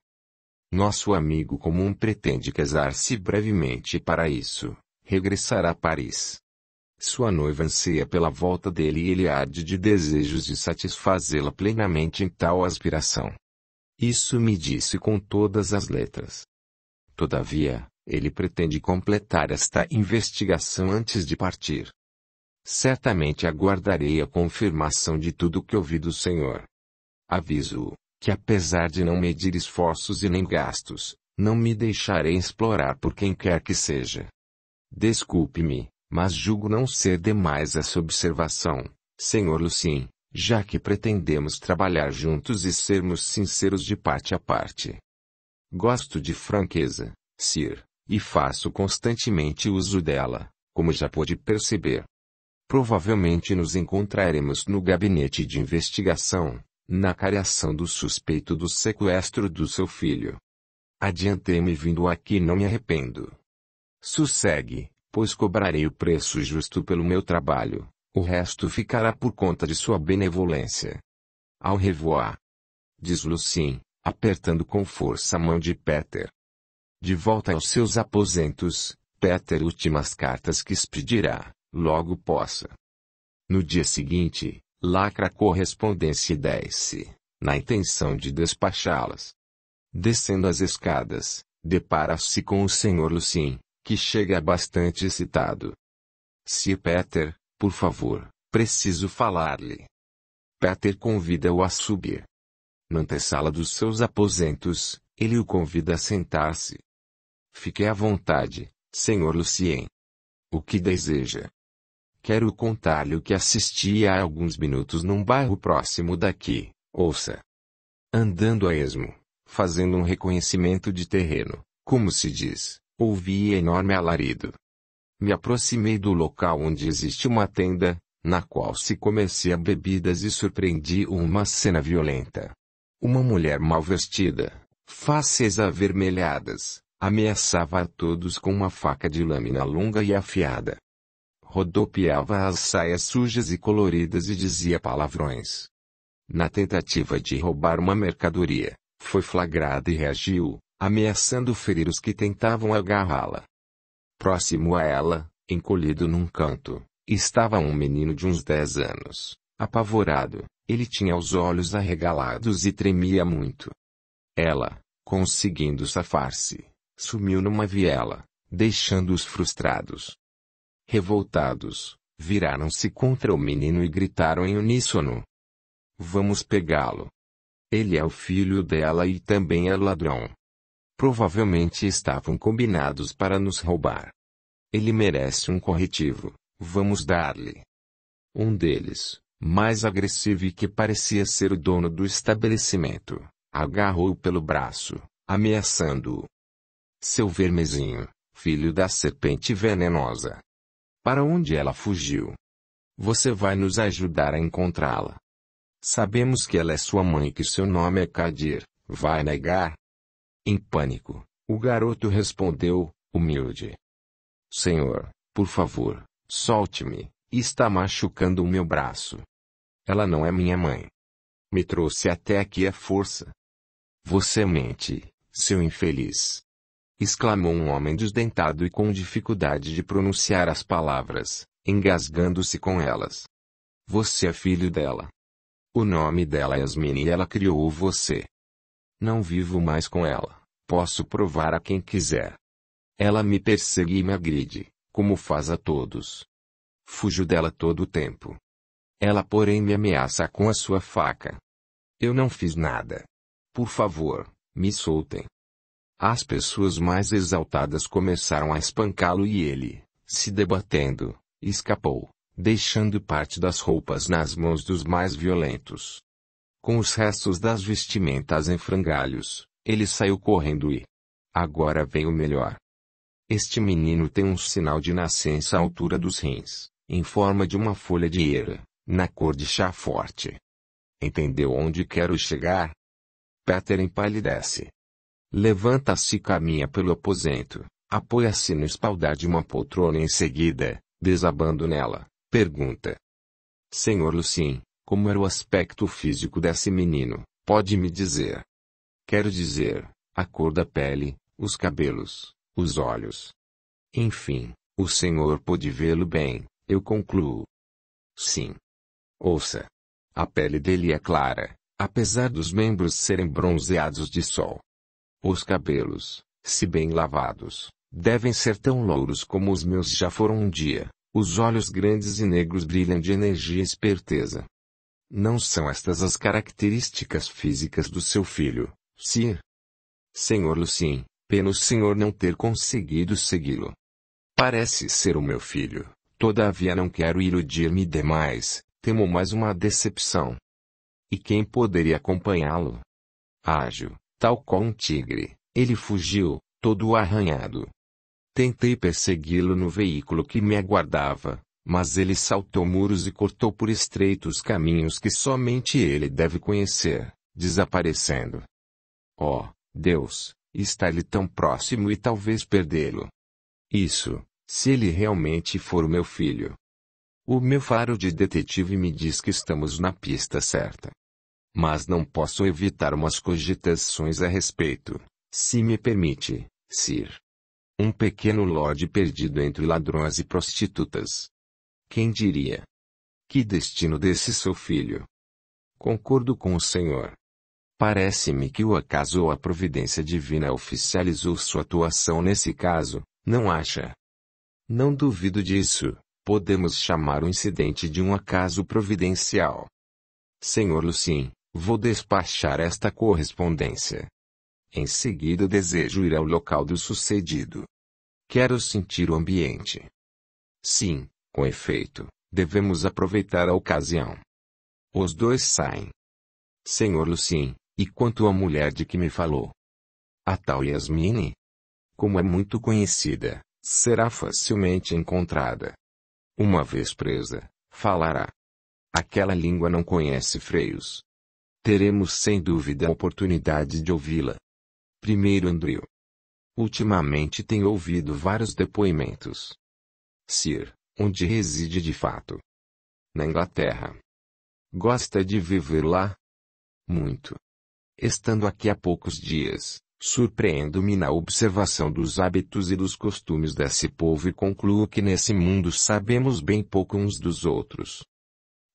Nosso amigo comum pretende casar-se brevemente e para isso, regressará a Paris. Sua noiva anseia pela volta dele e ele arde de desejos de satisfazê-la plenamente em tal aspiração. Isso me disse com todas as letras. Todavia, ele pretende completar esta investigação antes de partir. Certamente aguardarei a confirmação de tudo o que ouvi do Senhor. Aviso-o, que apesar de não medir esforços e nem gastos, não me deixarei explorar por quem quer que seja. Desculpe-me, mas julgo não ser demais essa observação, Senhor Lucim, já que pretendemos trabalhar juntos e sermos sinceros de parte a parte. Gosto de franqueza, Sir, e faço constantemente uso dela, como já pôde perceber. Provavelmente nos encontraremos no gabinete de investigação, na cariação do suspeito do sequestro do seu filho. Adiantei-me vindo aqui não me arrependo. Sossegue, pois cobrarei o preço justo pelo meu trabalho, o resto ficará por conta de sua benevolência. Ao revoar. Diz Lucien, apertando com força a mão de Peter. De volta aos seus aposentos, Peter últimas cartas que expedirá, logo possa. No dia seguinte, lacra a correspondência e desce, na intenção de despachá-las. Descendo as escadas, depara-se com o senhor Lucien, que chega bastante excitado. Sir Peter, por favor, preciso falar-lhe. Peter convida-o a subir sala dos seus aposentos, ele o convida a sentar-se. Fique à vontade, senhor Lucien. O que deseja? Quero contar-lhe o que assisti há alguns minutos num bairro próximo daqui, ouça. Andando a esmo, fazendo um reconhecimento de terreno, como se diz, ouvi enorme alarido. Me aproximei do local onde existe uma tenda, na qual se comercia bebidas e surpreendi uma cena violenta. Uma mulher mal vestida, faces avermelhadas, ameaçava a todos com uma faca de lâmina longa e afiada. Rodopiava as saias sujas e coloridas e dizia palavrões. Na tentativa de roubar uma mercadoria, foi flagrada e reagiu, ameaçando ferir os que tentavam agarrá-la. Próximo a ela, encolhido num canto, estava um menino de uns dez anos, apavorado, ele tinha os olhos arregalados e tremia muito. Ela, conseguindo safar-se, sumiu numa viela, deixando-os frustrados. Revoltados, viraram-se contra o menino e gritaram em uníssono: Vamos pegá-lo. Ele é o filho dela e também é ladrão. Provavelmente estavam combinados para nos roubar. Ele merece um corretivo, vamos dar-lhe. Um deles, mais agressivo e que parecia ser o dono do estabelecimento, agarrou-o pelo braço, ameaçando-o. Seu vermezinho, filho da serpente venenosa. Para onde ela fugiu? Você vai nos ajudar a encontrá-la. Sabemos que ela é sua mãe e que seu nome é Kadir, vai negar? Em pânico, o garoto respondeu, humilde. Senhor, por favor, solte-me. Está machucando o meu braço. Ela não é minha mãe. Me trouxe até aqui à força. Você mente, seu infeliz! exclamou um homem desdentado e com dificuldade de pronunciar as palavras, engasgando-se com elas. Você é filho dela. O nome dela é Yasmin e ela criou você. Não vivo mais com ela. Posso provar a quem quiser. Ela me persegue e me agride, como faz a todos. Fujo dela todo o tempo. Ela, porém, me ameaça com a sua faca. Eu não fiz nada. Por favor, me soltem. As pessoas mais exaltadas começaram a espancá-lo e ele, se debatendo, escapou, deixando parte das roupas nas mãos dos mais violentos. Com os restos das vestimentas em frangalhos, ele saiu correndo e. Agora vem o melhor. Este menino tem um sinal de nascença à altura dos rins em forma de uma folha de eira, na cor de chá forte. Entendeu onde quero chegar? Peter empalidece. Levanta-se e caminha pelo aposento, apoia-se no espaldar de uma poltrona e, em seguida, desabando nela, pergunta. Senhor Lucien, como era o aspecto físico desse menino, pode me dizer? Quero dizer, a cor da pele, os cabelos, os olhos. Enfim, o senhor pôde vê-lo bem, eu concluo. Sim. Ouça. A pele dele é clara, apesar dos membros serem bronzeados de sol. Os cabelos, se bem lavados, devem ser tão louros como os meus já foram um dia. Os olhos grandes e negros brilham de energia e esperteza. Não são estas as características físicas do seu filho, Sir? Senhor Lucien, pena o senhor não ter conseguido segui-lo. Parece ser o meu filho, Todavia não quero iludir-me demais, temo mais uma decepção. E quem poderia acompanhá-lo? Ágil, tal qual um tigre, ele fugiu, todo arranhado. Tentei persegui-lo no veículo que me aguardava, mas ele saltou muros e cortou por estreitos caminhos que somente ele deve conhecer, desaparecendo. Oh, Deus, está ele tão próximo e talvez perdê-lo. Isso, se ele realmente for o meu filho. O meu faro de detetive me diz que estamos na pista certa. Mas não posso evitar umas cogitações a respeito, se me permite, Sir. Um pequeno lorde perdido entre ladrões e prostitutas. Quem diria? Que destino desse seu filho? Concordo com o senhor. Parece-me que o acaso ou a providência divina oficializou sua atuação nesse caso, não acha? Não duvido disso. Podemos chamar o incidente de um acaso providencial. Senhor Lucien, vou despachar esta correspondência. Em seguida desejo ir ao local do sucedido. Quero sentir o ambiente. Sim, com efeito, devemos aproveitar a ocasião. Os dois saem. Senhor Lucien, e quanto à mulher de que me falou? A tal Yasmine? Como é muito conhecida, será facilmente encontrada. Uma vez presa, falará. Aquela língua não conhece freios. Teremos sem dúvida a oportunidade de ouvi-la. Primeiro Andrew. Ultimamente tenho ouvido vários depoimentos. Sir, onde reside de fato? Na Inglaterra. Gosta de viver lá? Muito. Estando aqui há poucos dias, Surpreendo-me na observação dos hábitos e dos costumes desse povo e concluo que nesse mundo sabemos bem pouco uns dos outros.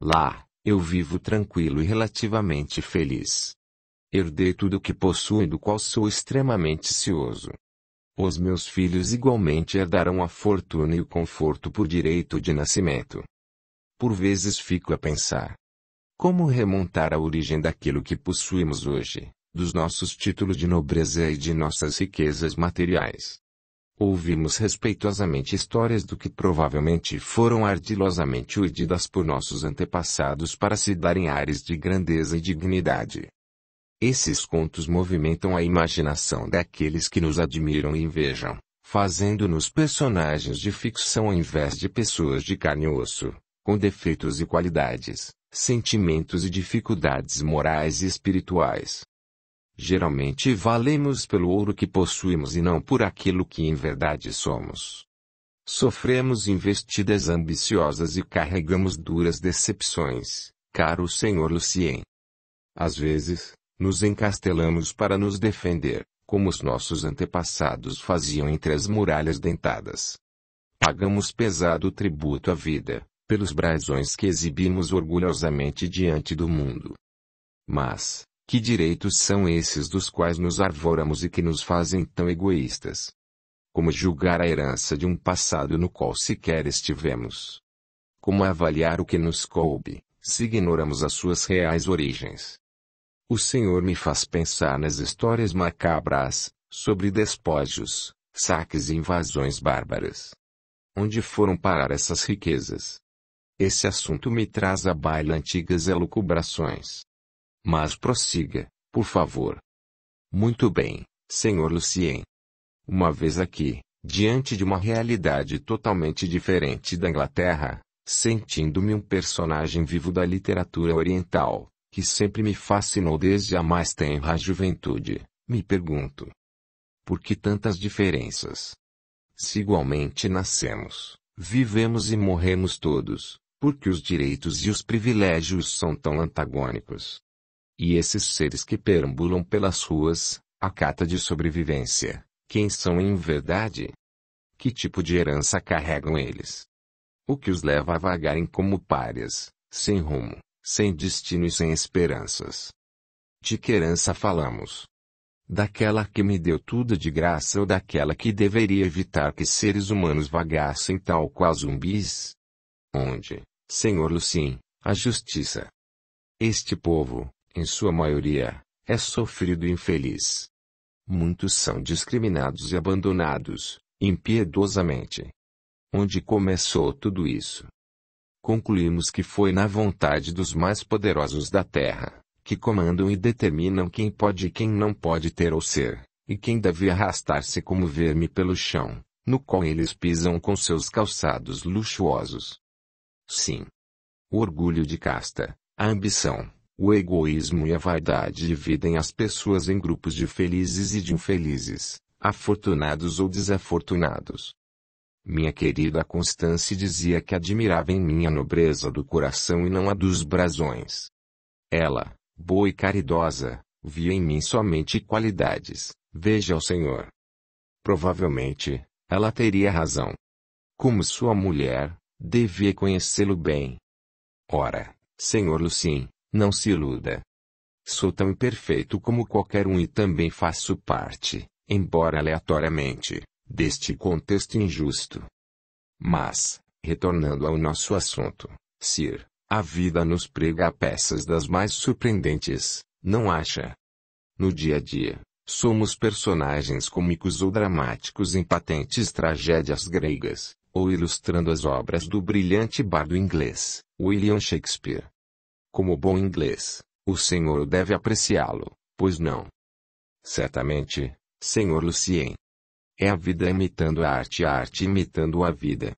Lá, eu vivo tranquilo e relativamente feliz. Herdei tudo o que possuo e do qual sou extremamente cioso. Os meus filhos igualmente herdarão a fortuna e o conforto por direito de nascimento. Por vezes fico a pensar. Como remontar a origem daquilo que possuímos hoje, dos nossos títulos de nobreza e de nossas riquezas materiais. Ouvimos respeitosamente histórias do que provavelmente foram ardilosamente urdidas por nossos antepassados para se darem ares de grandeza e dignidade. Esses contos movimentam a imaginação daqueles que nos admiram e invejam, fazendo-nos personagens de ficção ao invés de pessoas de carne e osso, com defeitos e qualidades, sentimentos e dificuldades morais e espirituais. Geralmente valemos pelo ouro que possuímos e não por aquilo que em verdade somos. Sofremos investidas ambiciosas e carregamos duras decepções, caro senhor Lucien. Às vezes, nos encastelamos para nos defender, como os nossos antepassados faziam entre as muralhas dentadas. Pagamos pesado tributo à vida, pelos brasões que exibimos orgulhosamente diante do mundo. Mas, que direitos são esses dos quais nos arvoramos e que nos fazem tão egoístas? Como julgar a herança de um passado no qual sequer estivemos? Como avaliar o que nos coube, se ignoramos as suas reais origens? O Senhor me faz pensar nas histórias macabras, sobre despojos, saques e invasões bárbaras. Onde foram parar essas riquezas? Esse assunto me traz à baila antigas elucubrações. Mas prossiga, por favor. Muito bem, senhor Lucien. Uma vez aqui, diante de uma realidade totalmente diferente da Inglaterra, sentindo-me um personagem vivo da literatura oriental, que sempre me fascinou desde a mais tenra juventude, me pergunto: por que tantas diferenças? Se igualmente nascemos, vivemos e morremos todos, por que os direitos e os privilégios são tão antagônicos? E esses seres que perambulam pelas ruas, a cata de sobrevivência, quem são em verdade? Que tipo de herança carregam eles? O que os leva a vagarem como párias, sem rumo, sem destino e sem esperanças? De que herança falamos? Daquela que me deu tudo de graça ou daquela que deveria evitar que seres humanos vagassem tal qual zumbis? Onde, senhor Lucien, a justiça? Este povo, em sua maioria, é sofrido e infeliz. Muitos são discriminados e abandonados, impiedosamente. Onde começou tudo isso? Concluímos que foi na vontade dos mais poderosos da terra, que comandam e determinam quem pode e quem não pode ter ou ser, e quem deve arrastar-se como verme pelo chão, no qual eles pisam com seus calçados luxuosos. Sim. O orgulho de casta, a ambição, o egoísmo e a vaidade dividem as pessoas em grupos de felizes e de infelizes, afortunados ou desafortunados. Minha querida Constance dizia que admirava em mim a nobreza do coração e não a dos brasões. Ela, boa e caridosa, via em mim somente qualidades, veja o Senhor. Provavelmente, ela teria razão. Como sua mulher, devia conhecê-lo bem. Ora, Senhor Lucien, não se iluda. Sou tão imperfeito como qualquer um e também faço parte, embora aleatoriamente, deste contexto injusto. Mas, retornando ao nosso assunto, Sir, a vida nos prega peças das mais surpreendentes, não acha? No dia a dia, somos personagens cômicos ou dramáticos em patentes tragédias gregas, ou ilustrando as obras do brilhante bardo inglês, William Shakespeare. Como bom inglês, o senhor deve apreciá-lo, pois não? Certamente, senhor Lucien. É a vida imitando a arte, a arte imitando a vida.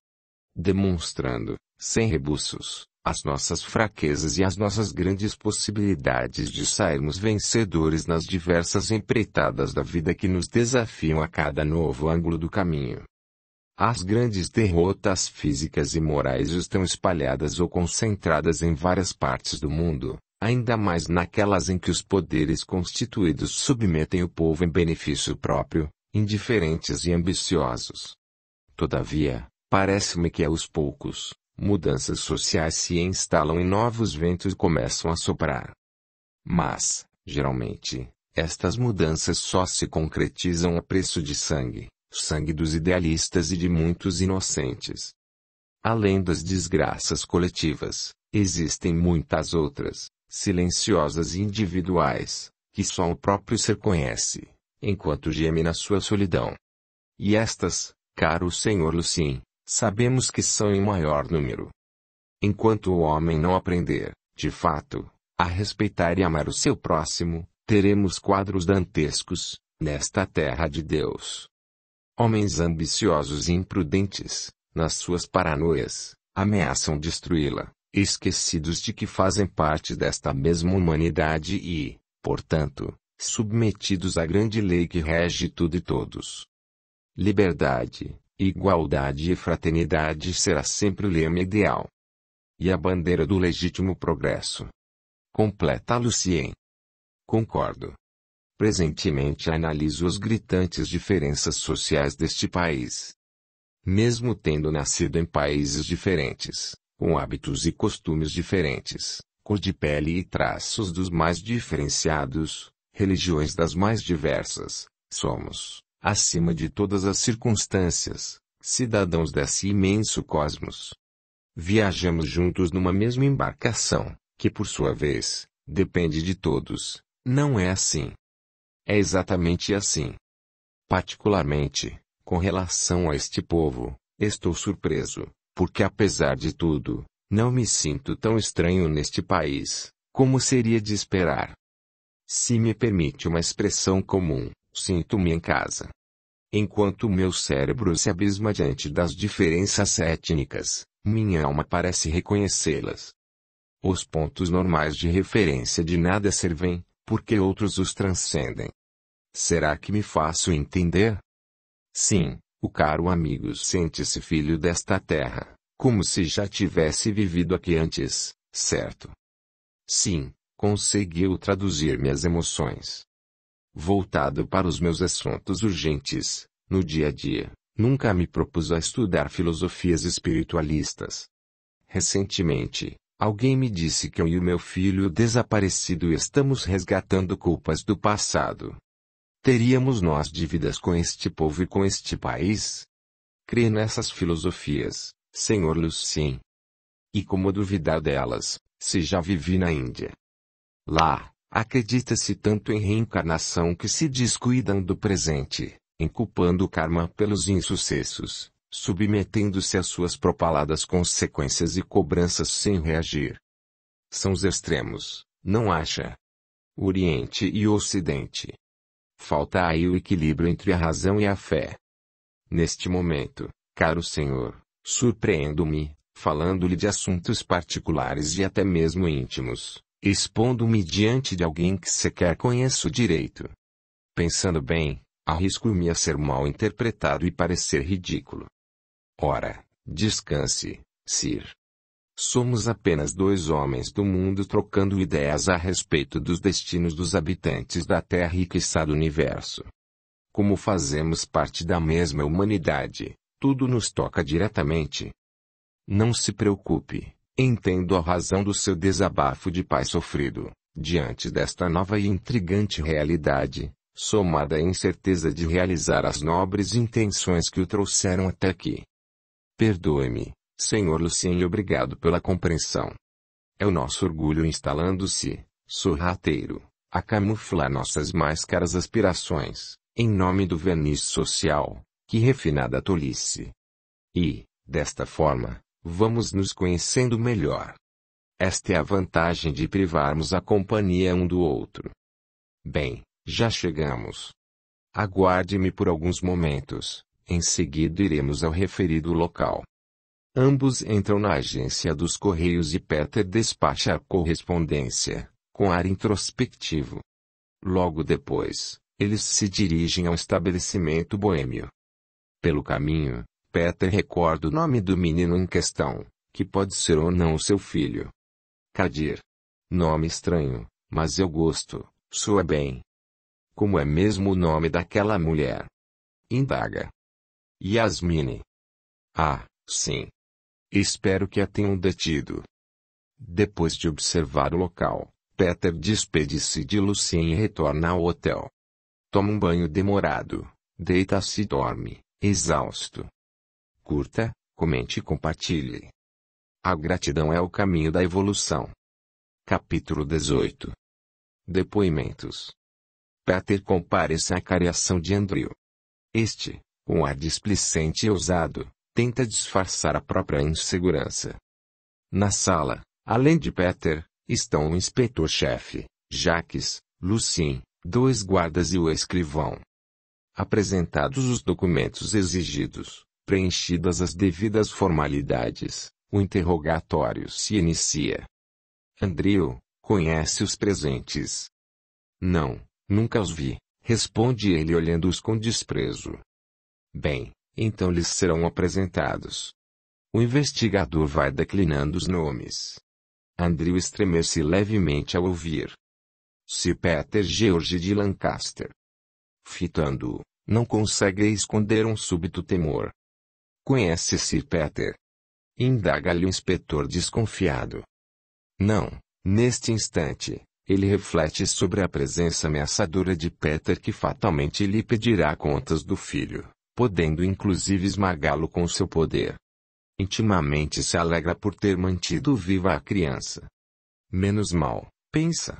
Demonstrando, sem rebuços, as nossas fraquezas e as nossas grandes possibilidades de sairmos vencedores nas diversas empreitadas da vida que nos desafiam a cada novo ângulo do caminho. As grandes derrotas físicas e morais estão espalhadas ou concentradas em várias partes do mundo, ainda mais naquelas em que os poderes constituídos submetem o povo em benefício próprio, indiferentes e ambiciosos. Todavia, parece-me que aos poucos, mudanças sociais se instalam e novos ventos começam a soprar. Mas, geralmente, estas mudanças só se concretizam a preço de sangue sangue dos idealistas e de muitos inocentes. Além das desgraças coletivas, existem muitas outras, silenciosas e individuais, que só o próprio ser conhece, enquanto geme na sua solidão. E estas, caro senhor Lucien, sabemos que são em maior número. Enquanto o homem não aprender, de fato, a respeitar e amar o seu próximo, teremos quadros dantescos, nesta terra de Deus, Homens ambiciosos e imprudentes, nas suas paranoias, ameaçam destruí-la, esquecidos de que fazem parte desta mesma humanidade e, portanto, submetidos à grande lei que rege tudo e todos. Liberdade, igualdade e fraternidade será sempre o lema ideal. E a bandeira do legítimo progresso. Completa Lucien. Concordo. Presentemente analiso as gritantes diferenças sociais deste país. Mesmo tendo nascido em países diferentes, com hábitos e costumes diferentes, cor de pele e traços dos mais diferenciados, religiões das mais diversas, somos, acima de todas as circunstâncias, cidadãos desse imenso cosmos. Viajamos juntos numa mesma embarcação, que por sua vez, depende de todos, não é assim. É exatamente assim. Particularmente, com relação a este povo, estou surpreso, porque apesar de tudo, não me sinto tão estranho neste país, como seria de esperar. Se me permite uma expressão comum, sinto-me em casa. Enquanto meu cérebro se abisma diante das diferenças étnicas, minha alma parece reconhecê-las. Os pontos normais de referência de nada servem, porque outros os transcendem. Será que me faço entender? Sim, o caro amigo sente-se filho desta terra, como se já tivesse vivido aqui antes, certo? Sim, conseguiu traduzir minhas emoções. Voltado para os meus assuntos urgentes, no dia a dia, nunca me propus a estudar filosofias espiritualistas. Recentemente, Alguém me disse que eu e o meu filho desaparecido estamos resgatando culpas do passado. Teríamos nós dívidas com este povo e com este país? Crê nessas filosofias, senhor Lucien. E como duvidar delas, se já vivi na Índia? Lá, acredita-se tanto em reencarnação que se descuidam do presente, inculpando o karma pelos insucessos, submetendo-se às suas propaladas consequências e cobranças sem reagir. São os extremos, não acha? Oriente e Ocidente. Falta aí o equilíbrio entre a razão e a fé. Neste momento, caro senhor, surpreendo-me, falando-lhe de assuntos particulares e até mesmo íntimos, expondo-me diante de alguém que sequer conheço direito. Pensando bem, arrisco-me a ser mal interpretado e parecer ridículo. Ora, descanse, Sir. Somos apenas dois homens do mundo trocando ideias a respeito dos destinos dos habitantes da Terra e quiçá do universo. Como fazemos parte da mesma humanidade, tudo nos toca diretamente. Não se preocupe, entendo a razão do seu desabafo de pai sofrido, diante desta nova e intrigante realidade, somada à incerteza de realizar as nobres intenções que o trouxeram até aqui. Perdoe-me, Senhor Lucien, e obrigado pela compreensão. É o nosso orgulho instalando-se, sorrateiro, a camuflar nossas mais caras aspirações, em nome do verniz social, que refinada tolice. E, desta forma, vamos nos conhecendo melhor. Esta é a vantagem de privarmos a companhia um do outro. Bem, já chegamos. Aguarde-me por alguns momentos, em seguida iremos ao referido local. Ambos entram na agência dos Correios e Peter despacha a correspondência, com ar introspectivo. Logo depois, eles se dirigem ao estabelecimento boêmio. Pelo caminho, Peter recorda o nome do menino em questão, que pode ser ou não seu filho. Kadir. Nome estranho, mas eu gosto, soa bem. Como é mesmo o nome daquela mulher? Indaga. Yasmine. Ah, sim. Espero que a tenham detido. Depois de observar o local, Peter despede-se de Lucien e retorna ao hotel. Toma um banho demorado, deita-se e dorme, exausto. Curta, comente e compartilhe. A gratidão é o caminho da evolução. Capítulo 18 Depoimentos Peter comparece à cariação de Andrew. Este, um ar displicente e ousado, tenta disfarçar a própria insegurança. Na sala, além de Peter, estão o inspetor-chefe, Jacques, Lucien, dois guardas e o escrivão. Apresentados os documentos exigidos, preenchidas as devidas formalidades, o interrogatório se inicia. Andrew, conhece os presentes? Não, nunca os vi, responde ele olhando-os com desprezo. Bem, então lhes serão apresentados. O investigador vai declinando os nomes. Andrew estremece levemente ao ouvir. Se Peter George de Lancaster. Fitando-o, não consegue esconder um súbito temor. Conhece Sir Peter? Indaga-lhe o inspetor desconfiado. Não, neste instante, ele reflete sobre a presença ameaçadora de Peter que fatalmente lhe pedirá contas do filho podendo inclusive esmagá-lo com seu poder. Intimamente se alegra por ter mantido viva a criança. Menos mal, pensa.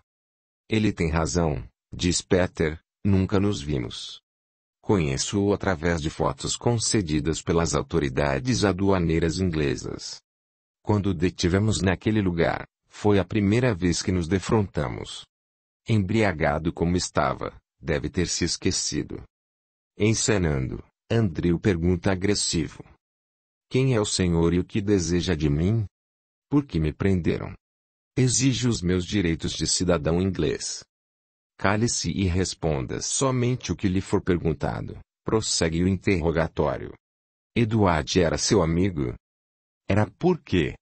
Ele tem razão, diz Peter, nunca nos vimos. Conheço-o através de fotos concedidas pelas autoridades aduaneiras inglesas. Quando o detivemos naquele lugar, foi a primeira vez que nos defrontamos. Embriagado como estava, deve ter se esquecido. Encenando, Andrew pergunta agressivo. Quem é o senhor e o que deseja de mim? Por que me prenderam? Exijo os meus direitos de cidadão inglês. Cale-se e responda somente o que lhe for perguntado. Prossegue o interrogatório. Eduard era seu amigo? Era por quê?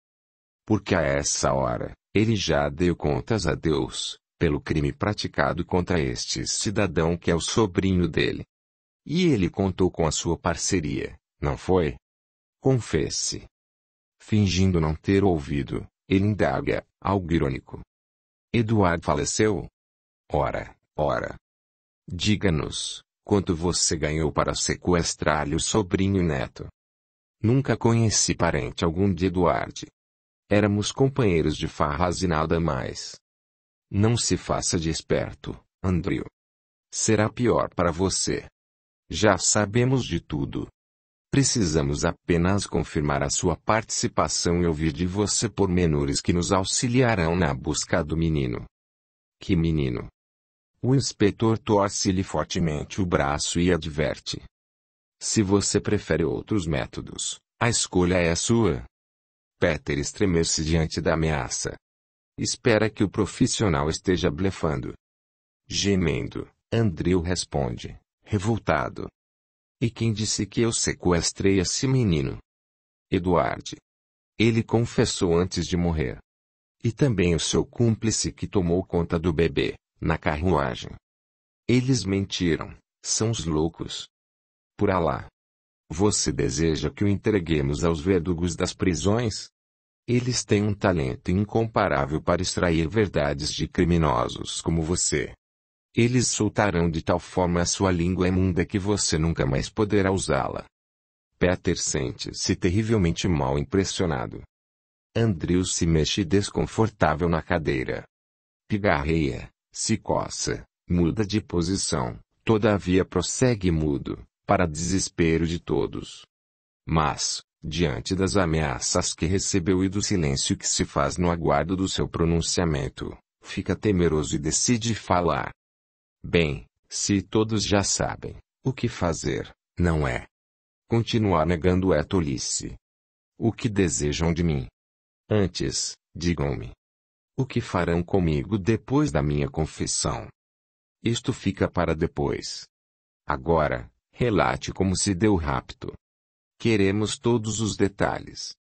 Porque a essa hora, ele já deu contas a Deus, pelo crime praticado contra este cidadão que é o sobrinho dele. E ele contou com a sua parceria, não foi? Confesse. Fingindo não ter ouvido, ele indaga, algo irônico. Eduardo faleceu? Ora, ora. Diga-nos, quanto você ganhou para sequestrar-lhe o sobrinho e neto? Nunca conheci parente algum de Eduardo. Éramos companheiros de farras e nada mais. Não se faça de esperto, Andrew. Será pior para você. Já sabemos de tudo. Precisamos apenas confirmar a sua participação e ouvir de você pormenores que nos auxiliarão na busca do menino. Que menino? O inspetor torce-lhe fortemente o braço e adverte. Se você prefere outros métodos, a escolha é sua. Peter estremece diante da ameaça. Espera que o profissional esteja blefando. Gemendo, Andrew responde revoltado. E quem disse que eu sequestrei esse menino? Eduardo. Ele confessou antes de morrer. E também o seu cúmplice que tomou conta do bebê, na carruagem. Eles mentiram, são os loucos. Por Alá. Você deseja que o entreguemos aos verdugos das prisões? Eles têm um talento incomparável para extrair verdades de criminosos como você. Eles soltarão de tal forma a sua língua imunda que você nunca mais poderá usá-la. Peter sente-se terrivelmente mal impressionado. Andrew se mexe desconfortável na cadeira. Pigarreia, se coça, muda de posição, todavia prossegue mudo, para desespero de todos. Mas, diante das ameaças que recebeu e do silêncio que se faz no aguardo do seu pronunciamento, fica temeroso e decide falar. Bem, se todos já sabem, o que fazer, não é? Continuar negando é tolice. O que desejam de mim? Antes, digam-me. O que farão comigo depois da minha confissão? Isto fica para depois. Agora, relate como se deu o rapto. Queremos todos os detalhes.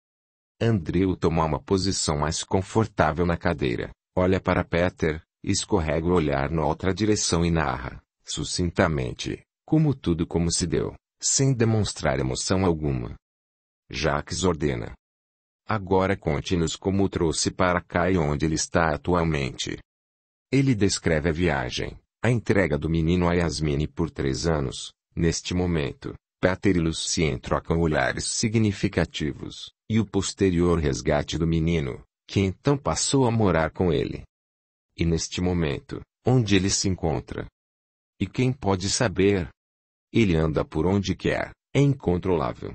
Andreu toma uma posição mais confortável na cadeira, olha para Peter, Escorrega o olhar na outra direção e narra, sucintamente, como tudo como se deu, sem demonstrar emoção alguma. Jacques ordena. Agora conte-nos como o trouxe para cá e onde ele está atualmente. Ele descreve a viagem, a entrega do menino a Yasmine por três anos. Neste momento, Peter e Lucien trocam olhares significativos, e o posterior resgate do menino, que então passou a morar com ele e neste momento, onde ele se encontra. E quem pode saber? Ele anda por onde quer, é incontrolável.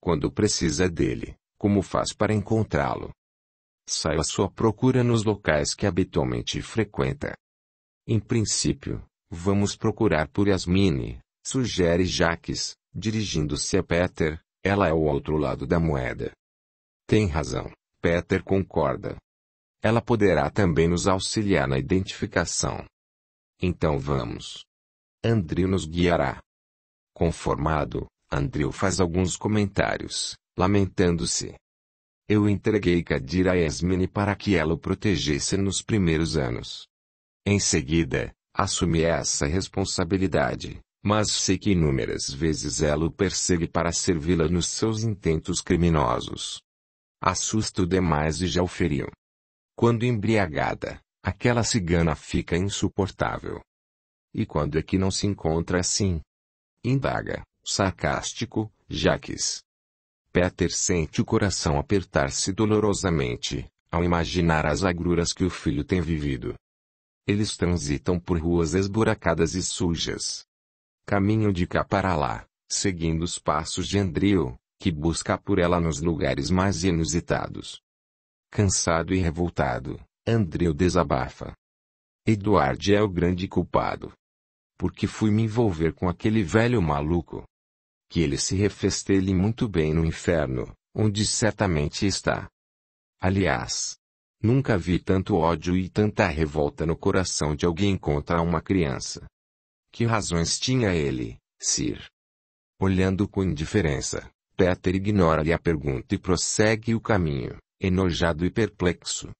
Quando precisa dele, como faz para encontrá-lo? Saia à sua procura nos locais que habitualmente frequenta. Em princípio, vamos procurar por Yasmine, sugere Jaques, dirigindo-se a Peter, ela é o outro lado da moeda. Tem razão, Peter concorda. Ela poderá também nos auxiliar na identificação. Então vamos. Andrew nos guiará. Conformado, Andrew faz alguns comentários, lamentando-se. Eu entreguei Kadir a Yasmini para que ela o protegesse nos primeiros anos. Em seguida, assumi essa responsabilidade, mas sei que inúmeras vezes ela o persegue para servi-la nos seus intentos criminosos. Assusta-o demais e já o feriu. Quando embriagada, aquela cigana fica insuportável. E quando é que não se encontra assim? Indaga, sarcástico, Jaques. Peter sente o coração apertar-se dolorosamente, ao imaginar as agruras que o filho tem vivido. Eles transitam por ruas esburacadas e sujas. Caminham de cá para lá, seguindo os passos de Andrew, que busca por ela nos lugares mais inusitados. Cansado e revoltado, Andreu desabafa. Eduardo é o grande culpado. Porque fui me envolver com aquele velho maluco. Que ele se refestele muito bem no inferno, onde certamente está. Aliás, nunca vi tanto ódio e tanta revolta no coração de alguém contra uma criança. Que razões tinha ele, Sir? Olhando com indiferença, Peter ignora-lhe a pergunta e prossegue o caminho, enojado e perplexo.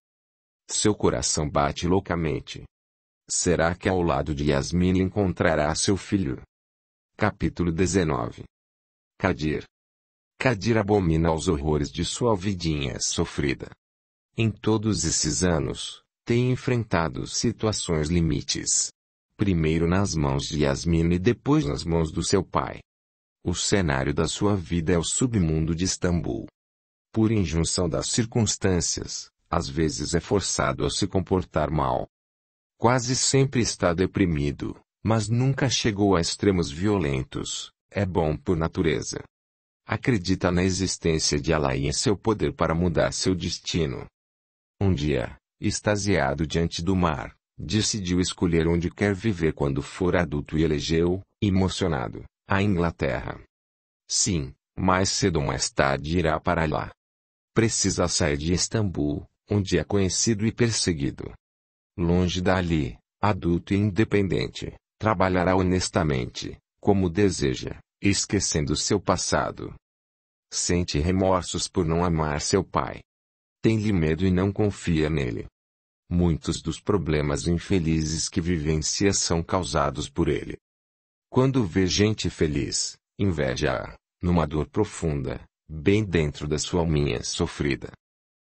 Seu coração bate loucamente. Será que ao lado de Yasmin encontrará seu filho? Capítulo 19 Kadir Kadir abomina os horrores de sua vidinha sofrida. Em todos esses anos, tem enfrentado situações limites. Primeiro nas mãos de Yasmin e depois nas mãos do seu pai. O cenário da sua vida é o submundo de Istambul por injunção das circunstâncias, às vezes é forçado a se comportar mal. Quase sempre está deprimido, mas nunca chegou a extremos violentos, é bom por natureza. Acredita na existência de Allah e em seu poder para mudar seu destino. Um dia, extasiado diante do mar, decidiu escolher onde quer viver quando for adulto e elegeu, emocionado, a Inglaterra. Sim, mais cedo ou mais tarde irá para lá precisa sair de Istambul, onde é conhecido e perseguido. Longe dali, adulto e independente, trabalhará honestamente, como deseja, esquecendo seu passado. Sente remorsos por não amar seu pai. Tem-lhe medo e não confia nele. Muitos dos problemas infelizes que vivencia são causados por ele. Quando vê gente feliz, inveja-a, numa dor profunda, bem dentro da sua alminha sofrida.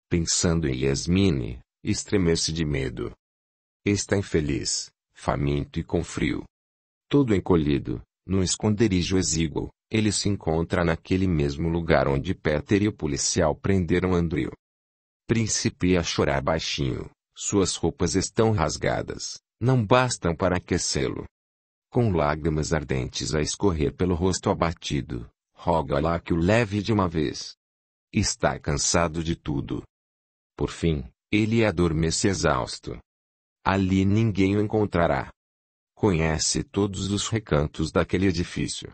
Pensando em Yasmine, estremece de medo. Está infeliz, faminto e com frio. Todo encolhido, num esconderijo exíguo, ele se encontra naquele mesmo lugar onde Peter e o policial prenderam Andrew. Principia a chorar baixinho. Suas roupas estão rasgadas, não bastam para aquecê-lo. Com lágrimas ardentes a escorrer pelo rosto abatido, roga-lá que o leve de uma vez. Está cansado de tudo. Por fim, ele adormece exausto. Ali ninguém o encontrará. Conhece todos os recantos daquele edifício.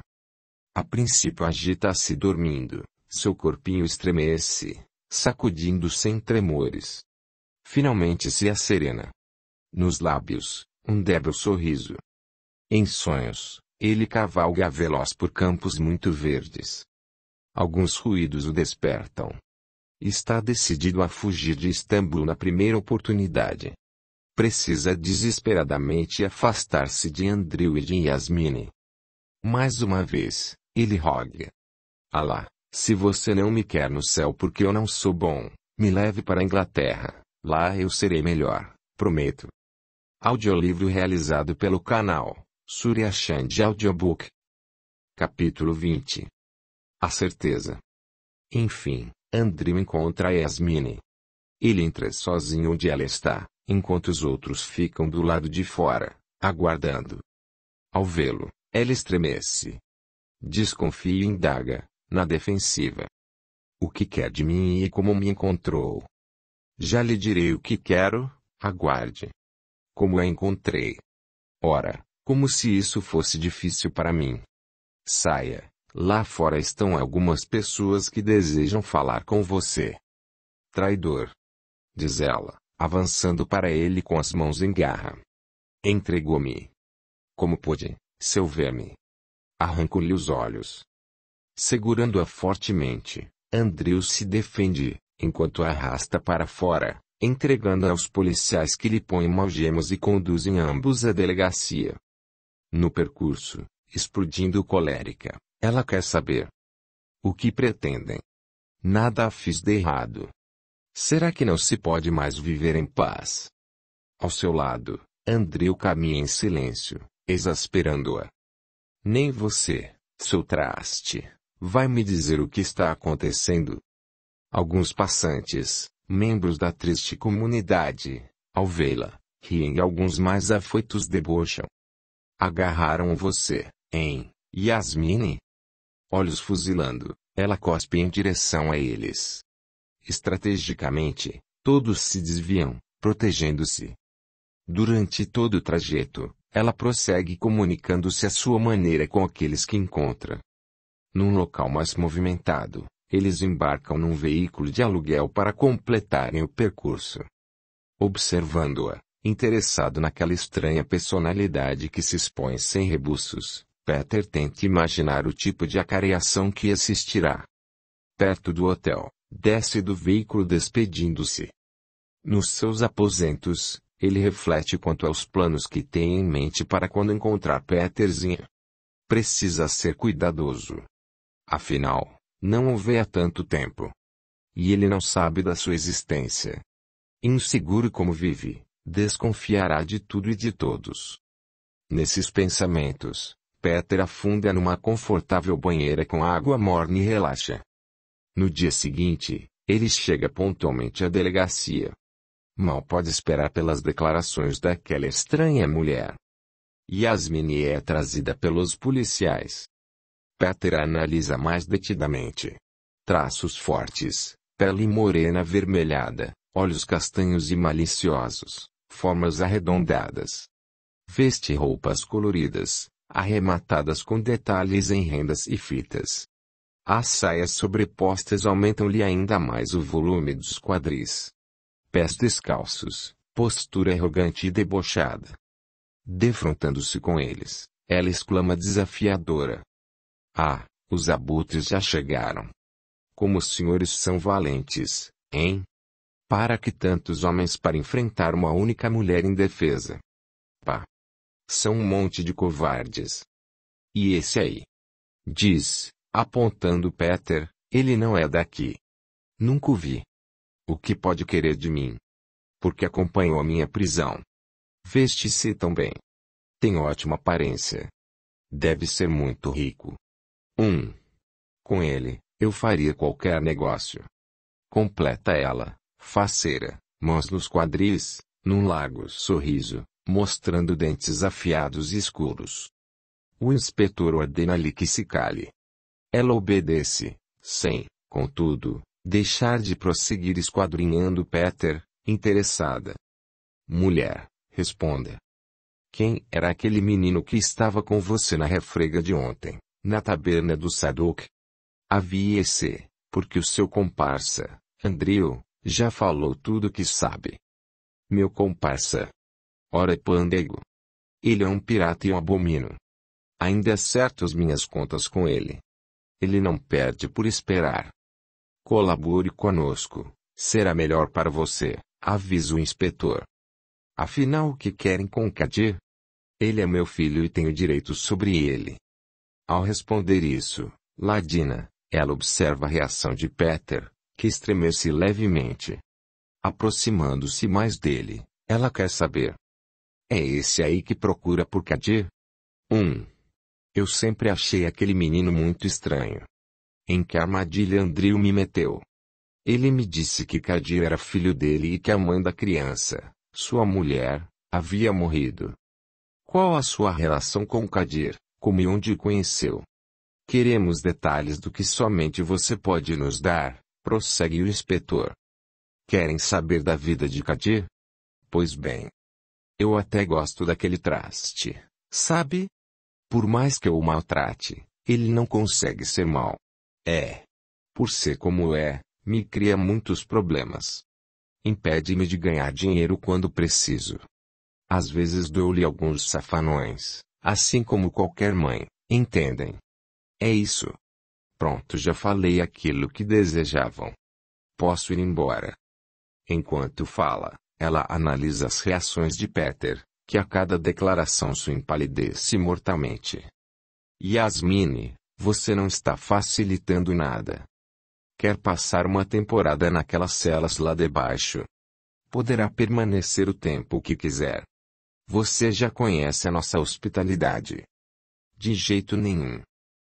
A princípio agita-se dormindo, seu corpinho estremece, sacudindo sem tremores. Finalmente se acerena. Nos lábios, um débil sorriso. Em sonhos, ele cavalga veloz por campos muito verdes. Alguns ruídos o despertam. Está decidido a fugir de Istambul na primeira oportunidade. Precisa desesperadamente afastar-se de Andrew e de Yasmine. Mais uma vez, ele roga. Alá, se você não me quer no céu porque eu não sou bom, me leve para a Inglaterra. Lá eu serei melhor, prometo. Audiolivro realizado pelo canal Surya Chand Audiobook. Capítulo 20. A certeza. Enfim, Andrew encontra Yasmine. Ele entra sozinho onde ela está, enquanto os outros ficam do lado de fora, aguardando. Ao vê-lo, ela estremece. Desconfia e indaga, na defensiva. O que quer de mim e como me encontrou? Já lhe direi o que quero, aguarde. Como a encontrei. Ora, como se isso fosse difícil para mim. Saia. Lá fora estão algumas pessoas que desejam falar com você. Traidor. Diz ela, avançando para ele com as mãos em garra. Entregou-me. Como pôde, seu verme. Arrancou-lhe os olhos. Segurando-a fortemente, Andrew se defende, enquanto a arrasta para fora, entregando-a aos policiais que lhe põem algemas e conduzem ambos à delegacia. No percurso, explodindo colérica, ela quer saber o que pretendem. Nada fiz de errado. Será que não se pode mais viver em paz? Ao seu lado, Andreu caminha em silêncio, exasperando-a. Nem você, seu traste, vai me dizer o que está acontecendo. Alguns passantes, membros da triste comunidade, ao vê-la, riem e alguns mais afoitos debocham. Agarraram você, hein, Yasmine? Olhos fuzilando, ela cospe em direção a eles. Estrategicamente, todos se desviam, protegendo-se. Durante todo o trajeto, ela prossegue comunicando-se à sua maneira com aqueles que encontra. Num local mais movimentado, eles embarcam num veículo de aluguel para completarem o percurso. Observando-a, interessado naquela estranha personalidade que se expõe sem rebuços, Peter tenta imaginar o tipo de acareação que assistirá. Perto do hotel, desce do veículo despedindo-se. Nos seus aposentos, ele reflete quanto aos planos que tem em mente para quando encontrar Peterzinha. Precisa ser cuidadoso. Afinal, não o vê há tanto tempo. E ele não sabe da sua existência. Inseguro como vive, desconfiará de tudo e de todos. Nesses pensamentos, Peter afunda numa confortável banheira com água morna e relaxa. No dia seguinte, ele chega pontualmente à delegacia. Mal pode esperar pelas declarações daquela estranha mulher. Yasmini é trazida pelos policiais. Peter analisa mais detidamente. Traços fortes, pele morena avermelhada, olhos castanhos e maliciosos formas arredondadas. Veste roupas coloridas, arrematadas com detalhes em rendas e fitas. As saias sobrepostas aumentam-lhe ainda mais o volume dos quadris. Pés descalços, postura arrogante e debochada. Defrontando-se com eles, ela exclama desafiadora. Ah, os abutres já chegaram. Como os senhores são valentes, hein? Para que tantos homens para enfrentar uma única mulher indefesa? Pá! São um monte de covardes. E esse aí? Diz, apontando Peter, ele não é daqui. Nunca o vi. O que pode querer de mim? Porque acompanhou a minha prisão. Veste-se tão bem. Tem ótima aparência. Deve ser muito rico. Um. Com ele, eu faria qualquer negócio. Completa ela faceira, mãos nos quadris, num largo sorriso, mostrando dentes afiados e escuros. O inspetor ordena-lhe que se cale. Ela obedece, sem, contudo, deixar de prosseguir esquadrinhando Peter, interessada. Mulher, responda. Quem era aquele menino que estava com você na refrega de ontem, na taberna do Sadok? Havia-se, porque o seu comparsa, Andrew, já falou tudo que sabe. Meu comparsa. Ora pândego. Ele é um pirata e um abomino. Ainda acerto as minhas contas com ele. Ele não perde por esperar. Colabore conosco, será melhor para você, avisa o inspetor. Afinal, o que querem com Kadir? Ele é meu filho e tenho direitos sobre ele. Ao responder isso, Ladina, ela observa a reação de Peter, que estremece levemente. Aproximando-se mais dele, ela quer saber. É esse aí que procura por Kadir? 1. Um. Eu sempre achei aquele menino muito estranho. Em que armadilha Andrew me meteu? Ele me disse que Kadir era filho dele e que a mãe da criança, sua mulher, havia morrido. Qual a sua relação com Kadir, como e onde o conheceu? Queremos detalhes do que somente você pode nos dar. Prossegue o inspetor. Querem saber da vida de Kadir? Pois bem. Eu até gosto daquele traste, sabe? Por mais que eu o maltrate, ele não consegue ser mal. É. Por ser como é, me cria muitos problemas. Impede-me de ganhar dinheiro quando preciso. Às vezes dou-lhe alguns safanões, assim como qualquer mãe, entendem? É isso. Pronto, já falei aquilo que desejavam. Posso ir embora. Enquanto fala, ela analisa as reações de Peter, que a cada declaração sua empalidece mortalmente. Yasmine, você não está facilitando nada. Quer passar uma temporada naquelas celas lá debaixo. Poderá permanecer o tempo que quiser. Você já conhece a nossa hospitalidade. De jeito nenhum.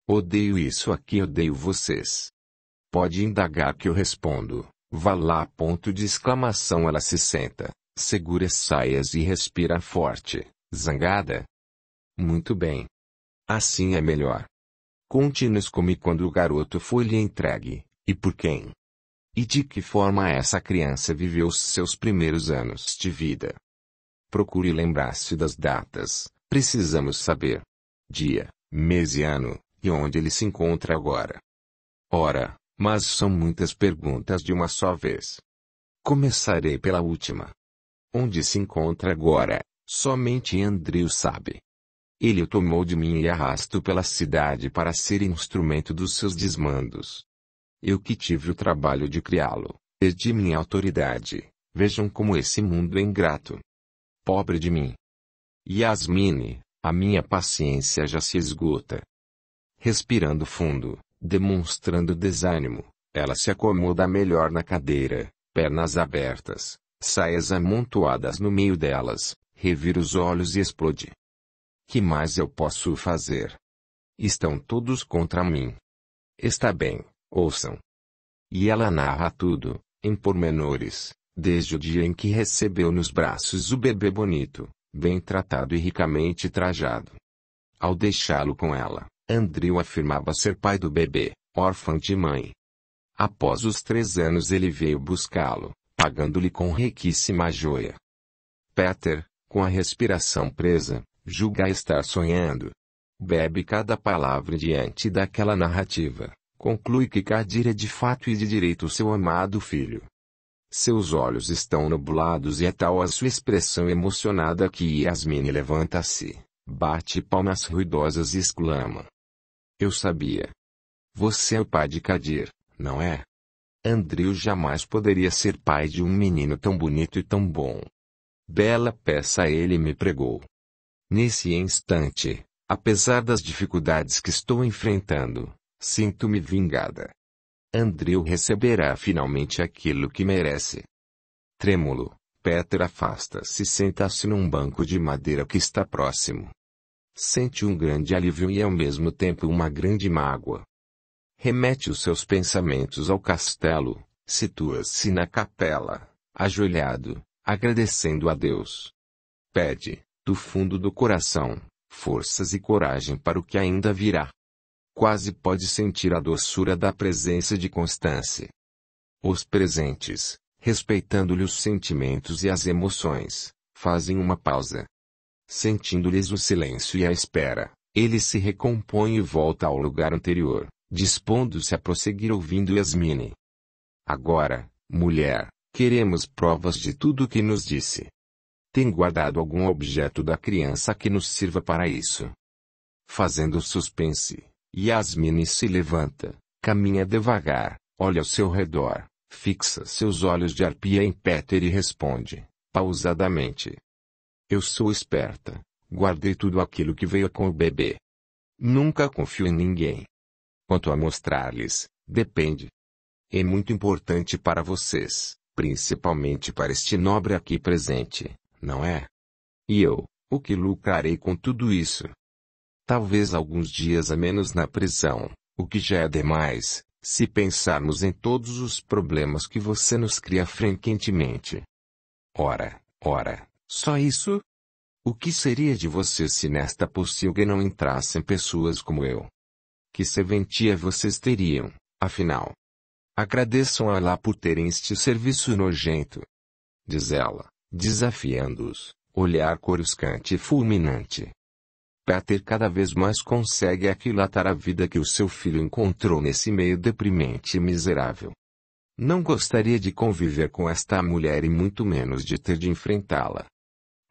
Odeio isso aqui, odeio vocês. Pode indagar que eu respondo. Vá lá. Ponto de exclamação. Ela se senta, segura as saias e respira forte. Zangada? Muito bem. Assim é melhor. Conte-nos como quando o garoto foi lhe entregue, e por quem. E de que forma essa criança viveu os seus primeiros anos de vida. Procure lembrar-se das datas, precisamos saber. Dia, mês e ano, e onde ele se encontra agora. Ora, mas são muitas perguntas de uma só vez. Começarei pela última. Onde se encontra agora, somente Andrew sabe. Ele o tomou de mim e arrasto pela cidade para ser instrumento dos seus desmandos. Eu que tive o trabalho de criá-lo, perdi minha autoridade. Vejam como esse mundo é ingrato. Pobre de mim. Yasmine, a minha paciência já se esgota respirando fundo, demonstrando desânimo. Ela se acomoda melhor na cadeira, pernas abertas, saias amontoadas no meio delas, revira os olhos e explode. Que mais eu posso fazer? Estão todos contra mim. Está bem, ouçam. E ela narra tudo, em pormenores, desde o dia em que recebeu nos braços o bebê bonito, bem tratado e ricamente trajado. Ao deixá-lo com ela, Andrew afirmava ser pai do bebê, órfão de mãe. Após os três anos ele veio buscá-lo, pagando-lhe com riquíssima joia. Peter, com a respiração presa, julga estar sonhando. Bebe cada palavra diante daquela narrativa, conclui que Kadir é de fato e de direito seu amado filho. Seus olhos estão nublados e é tal a sua expressão emocionada que Yasmin levanta-se, bate palmas ruidosas e exclama: eu sabia. Você é o pai de Kadir, não é? Andrew jamais poderia ser pai de um menino tão bonito e tão bom. Bela peça ele me pregou. Nesse instante, apesar das dificuldades que estou enfrentando, sinto-me vingada. Andrew receberá finalmente aquilo que merece. Trêmulo, Peter afasta-se e senta-se num banco de madeira que está próximo. Sente um grande alívio e ao mesmo tempo uma grande mágoa. Remete os seus pensamentos ao castelo, situa-se na capela, ajoelhado, agradecendo a Deus. Pede, do fundo do coração, forças e coragem para o que ainda virá. Quase pode sentir a doçura da presença de Constance. Os presentes, respeitando-lhe os sentimentos e as emoções, fazem uma pausa, sentindo-lhes o silêncio e a espera, ele se recompõe e volta ao lugar anterior, dispondo-se a prosseguir ouvindo Yasmine. Agora, mulher, queremos provas de tudo o que nos disse. Tem guardado algum objeto da criança que nos sirva para isso? Fazendo suspense, Yasmine se levanta, caminha devagar, olha ao seu redor, fixa seus olhos de arpia em Peter e responde, pausadamente, eu sou esperta. Guardei tudo aquilo que veio com o bebê. Nunca confio em ninguém. Quanto a mostrar-lhes, depende. É muito importante para vocês, principalmente para este nobre aqui presente, não é? E eu, o que lucrarei com tudo isso? Talvez alguns dias a menos na prisão, o que já é demais, se pensarmos em todos os problemas que você nos cria frequentemente. Ora, ora, só isso? O que seria de você se nesta pocilga não entrassem pessoas como eu? Que serventia vocês teriam, afinal? Agradeçam a lá por terem este serviço nojento. Diz ela, desafiando-os, olhar coruscante e fulminante. Peter cada vez mais consegue aquilatar a vida que o seu filho encontrou nesse meio deprimente e miserável. Não gostaria de conviver com esta mulher e muito menos de ter de enfrentá-la.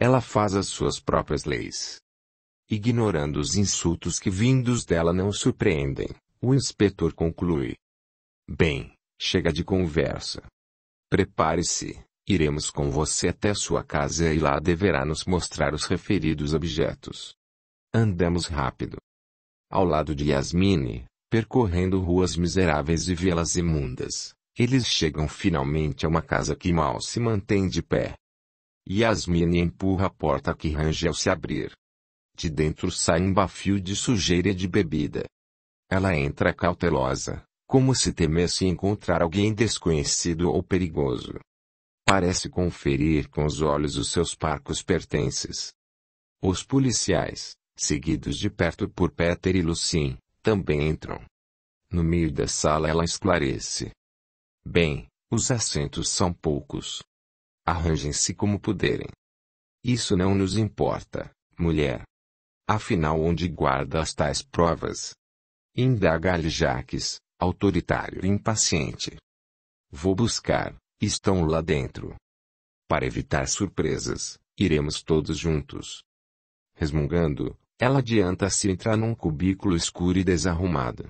Ela faz as suas próprias leis. Ignorando os insultos que vindos dela não surpreendem, o inspetor conclui. Bem, chega de conversa. Prepare-se, iremos com você até sua casa e lá deverá nos mostrar os referidos objetos. Andamos rápido. Ao lado de Yasmine, percorrendo ruas miseráveis e vielas imundas, eles chegam finalmente a uma casa que mal se mantém de pé. Yasmine empurra a porta que range ao se abrir. De dentro sai um bafio de sujeira e de bebida. Ela entra cautelosa, como se temesse encontrar alguém desconhecido ou perigoso. Parece conferir com os olhos os seus parcos pertences. Os policiais, seguidos de perto por Peter e Lucien, também entram. No meio da sala ela esclarece. Bem, os assentos são poucos, Arranjem-se como puderem. Isso não nos importa, mulher. Afinal, onde guarda as tais provas? Indaga-lhe Jaques, autoritário e impaciente. Vou buscar, estão lá dentro. Para evitar surpresas, iremos todos juntos. Resmungando, ela adianta-se entrar num cubículo escuro e desarrumado.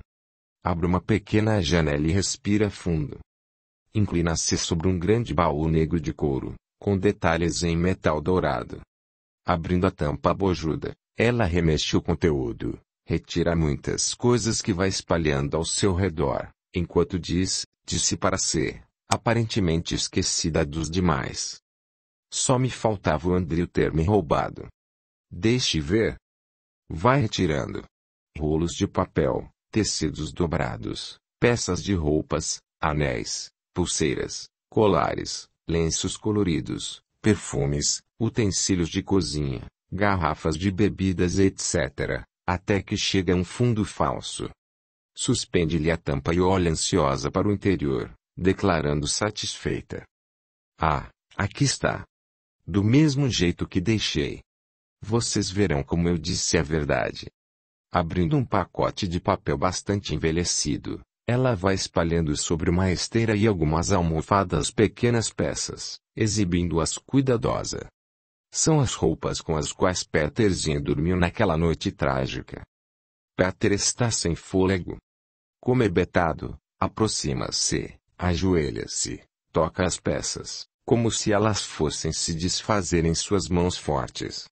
Abre uma pequena janela e respira fundo inclina-se sobre um grande baú negro de couro, com detalhes em metal dourado. Abrindo a tampa bojuda, ela remexe o conteúdo, retira muitas coisas que vai espalhando ao seu redor, enquanto diz, disse para ser, aparentemente esquecida dos demais. Só me faltava o Andril ter me roubado. Deixe ver. Vai retirando. Rolos de papel, tecidos dobrados, peças de roupas, anéis, pulseiras, colares, lenços coloridos, perfumes, utensílios de cozinha, garrafas de bebidas, etc., até que chega a um fundo falso. Suspende-lhe a tampa e olha ansiosa para o interior, declarando satisfeita. Ah, aqui está. Do mesmo jeito que deixei. Vocês verão como eu disse a verdade. Abrindo um pacote de papel bastante envelhecido, ela vai espalhando sobre uma esteira e algumas almofadas pequenas peças, exibindo-as cuidadosa. São as roupas com as quais Peterzinho dormiu naquela noite trágica. Peter está sem fôlego. Comebetado, aproxima-se, ajoelha-se, toca as peças, como se elas fossem se desfazer em suas mãos fortes.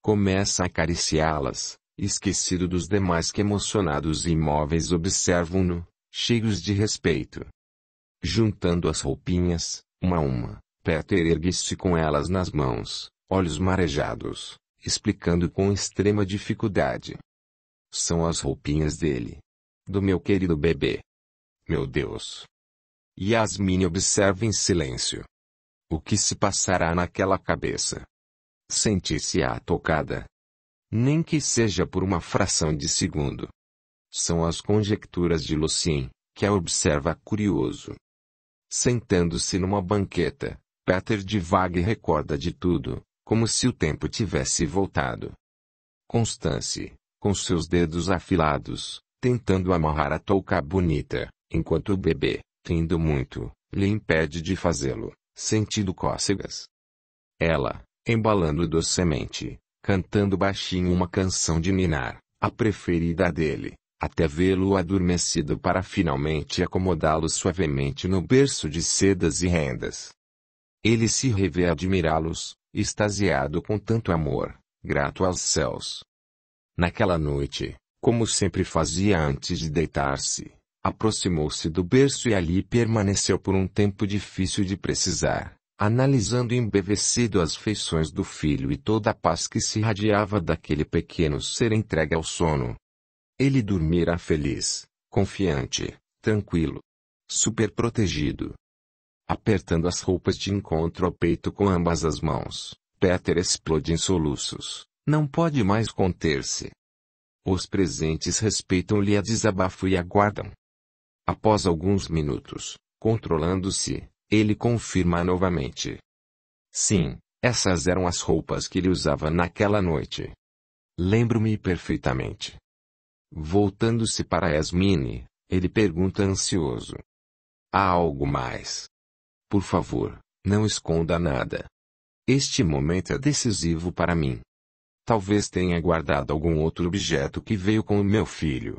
Começa a acariciá-las, esquecido dos demais que emocionados e imóveis observam-no, cheios de respeito. Juntando as roupinhas, uma a uma, Peter ergue-se com elas nas mãos, olhos marejados, explicando com extrema dificuldade. São as roupinhas dele. Do meu querido bebê. Meu Deus. Yasmin observa em silêncio. O que se passará naquela cabeça? sentir se a tocada. Nem que seja por uma fração de segundo. São as conjecturas de Lucien, que a observa curioso. Sentando-se numa banqueta, Peter divaga e recorda de tudo, como se o tempo tivesse voltado. Constance, com seus dedos afilados, tentando amarrar a touca bonita, enquanto o bebê, rindo muito, lhe impede de fazê-lo, sentindo cócegas. Ela, embalando docemente, cantando baixinho uma canção de Minar, a preferida dele, até vê-lo adormecido para finalmente acomodá-lo suavemente no berço de sedas e rendas. Ele se revê admirá-los, extasiado com tanto amor, grato aos céus. Naquela noite, como sempre fazia antes de deitar-se, aproximou-se do berço e ali permaneceu por um tempo difícil de precisar, analisando embevecido as feições do filho e toda a paz que se irradiava daquele pequeno ser entregue ao sono. Ele dormirá feliz, confiante, tranquilo, super protegido. Apertando as roupas de encontro ao peito com ambas as mãos, Peter explode em soluços. Não pode mais conter-se. Os presentes respeitam-lhe a desabafo e aguardam. Após alguns minutos, controlando-se, ele confirma novamente. Sim, essas eram as roupas que ele usava naquela noite. Lembro-me perfeitamente. Voltando-se para Yasmine, ele pergunta ansioso. Há algo mais? Por favor, não esconda nada. Este momento é decisivo para mim. Talvez tenha guardado algum outro objeto que veio com o meu filho.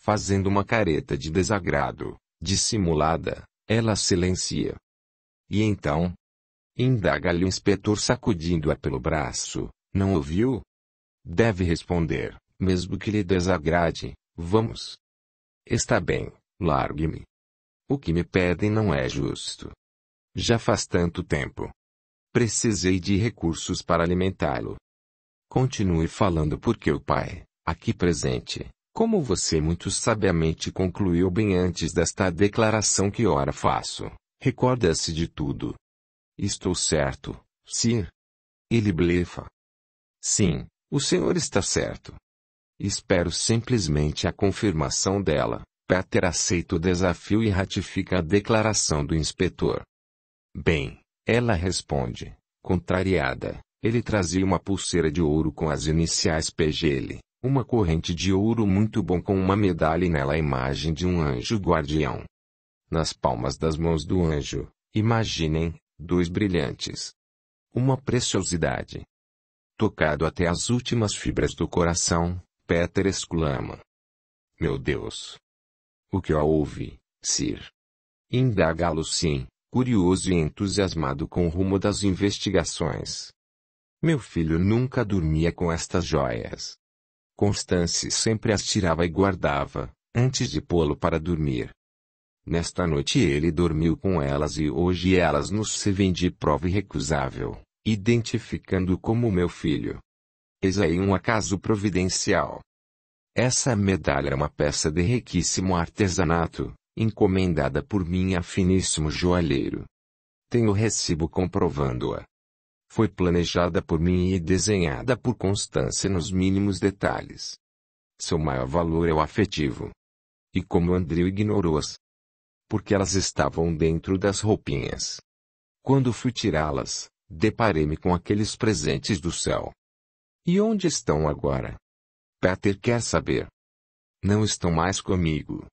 Fazendo uma careta de desagrado, dissimulada, ela silencia. E então? Indaga-lhe o inspetor sacudindo-a pelo braço. Não ouviu? Deve responder mesmo que lhe desagrade, vamos. Está bem, largue-me. O que me pedem não é justo. Já faz tanto tempo. Precisei de recursos para alimentá-lo. Continue falando porque o pai, aqui presente, como você muito sabiamente concluiu bem antes desta declaração que ora faço, recorda-se de tudo. Estou certo, Sir. Ele blefa. Sim, o senhor está certo. Espero simplesmente a confirmação dela. Peter aceita o desafio e ratifica a declaração do inspetor. Bem, ela responde, contrariada. Ele trazia uma pulseira de ouro com as iniciais PGL, uma corrente de ouro muito bom com uma medalha e nela a imagem de um anjo guardião. Nas palmas das mãos do anjo, imaginem, dois brilhantes. Uma preciosidade. Tocado até as últimas fibras do coração, Peter exclama. Meu Deus! O que a ouvi, Sir? Indaga Lucien, curioso e entusiasmado com o rumo das investigações. Meu filho nunca dormia com estas joias. Constance sempre as tirava e guardava, antes de pô-lo para dormir. Nesta noite ele dormiu com elas e hoje elas nos servem de prova irrecusável, identificando como meu filho. Eis aí é um acaso providencial. Essa medalha é uma peça de riquíssimo artesanato, encomendada por mim a finíssimo joalheiro. Tenho recibo comprovando-a. Foi planejada por mim e desenhada por Constância nos mínimos detalhes. Seu maior valor é o afetivo. E como Andrew ignorou-as. Porque elas estavam dentro das roupinhas. Quando fui tirá-las, deparei-me com aqueles presentes do céu. E onde estão agora? Peter quer saber. Não estão mais comigo.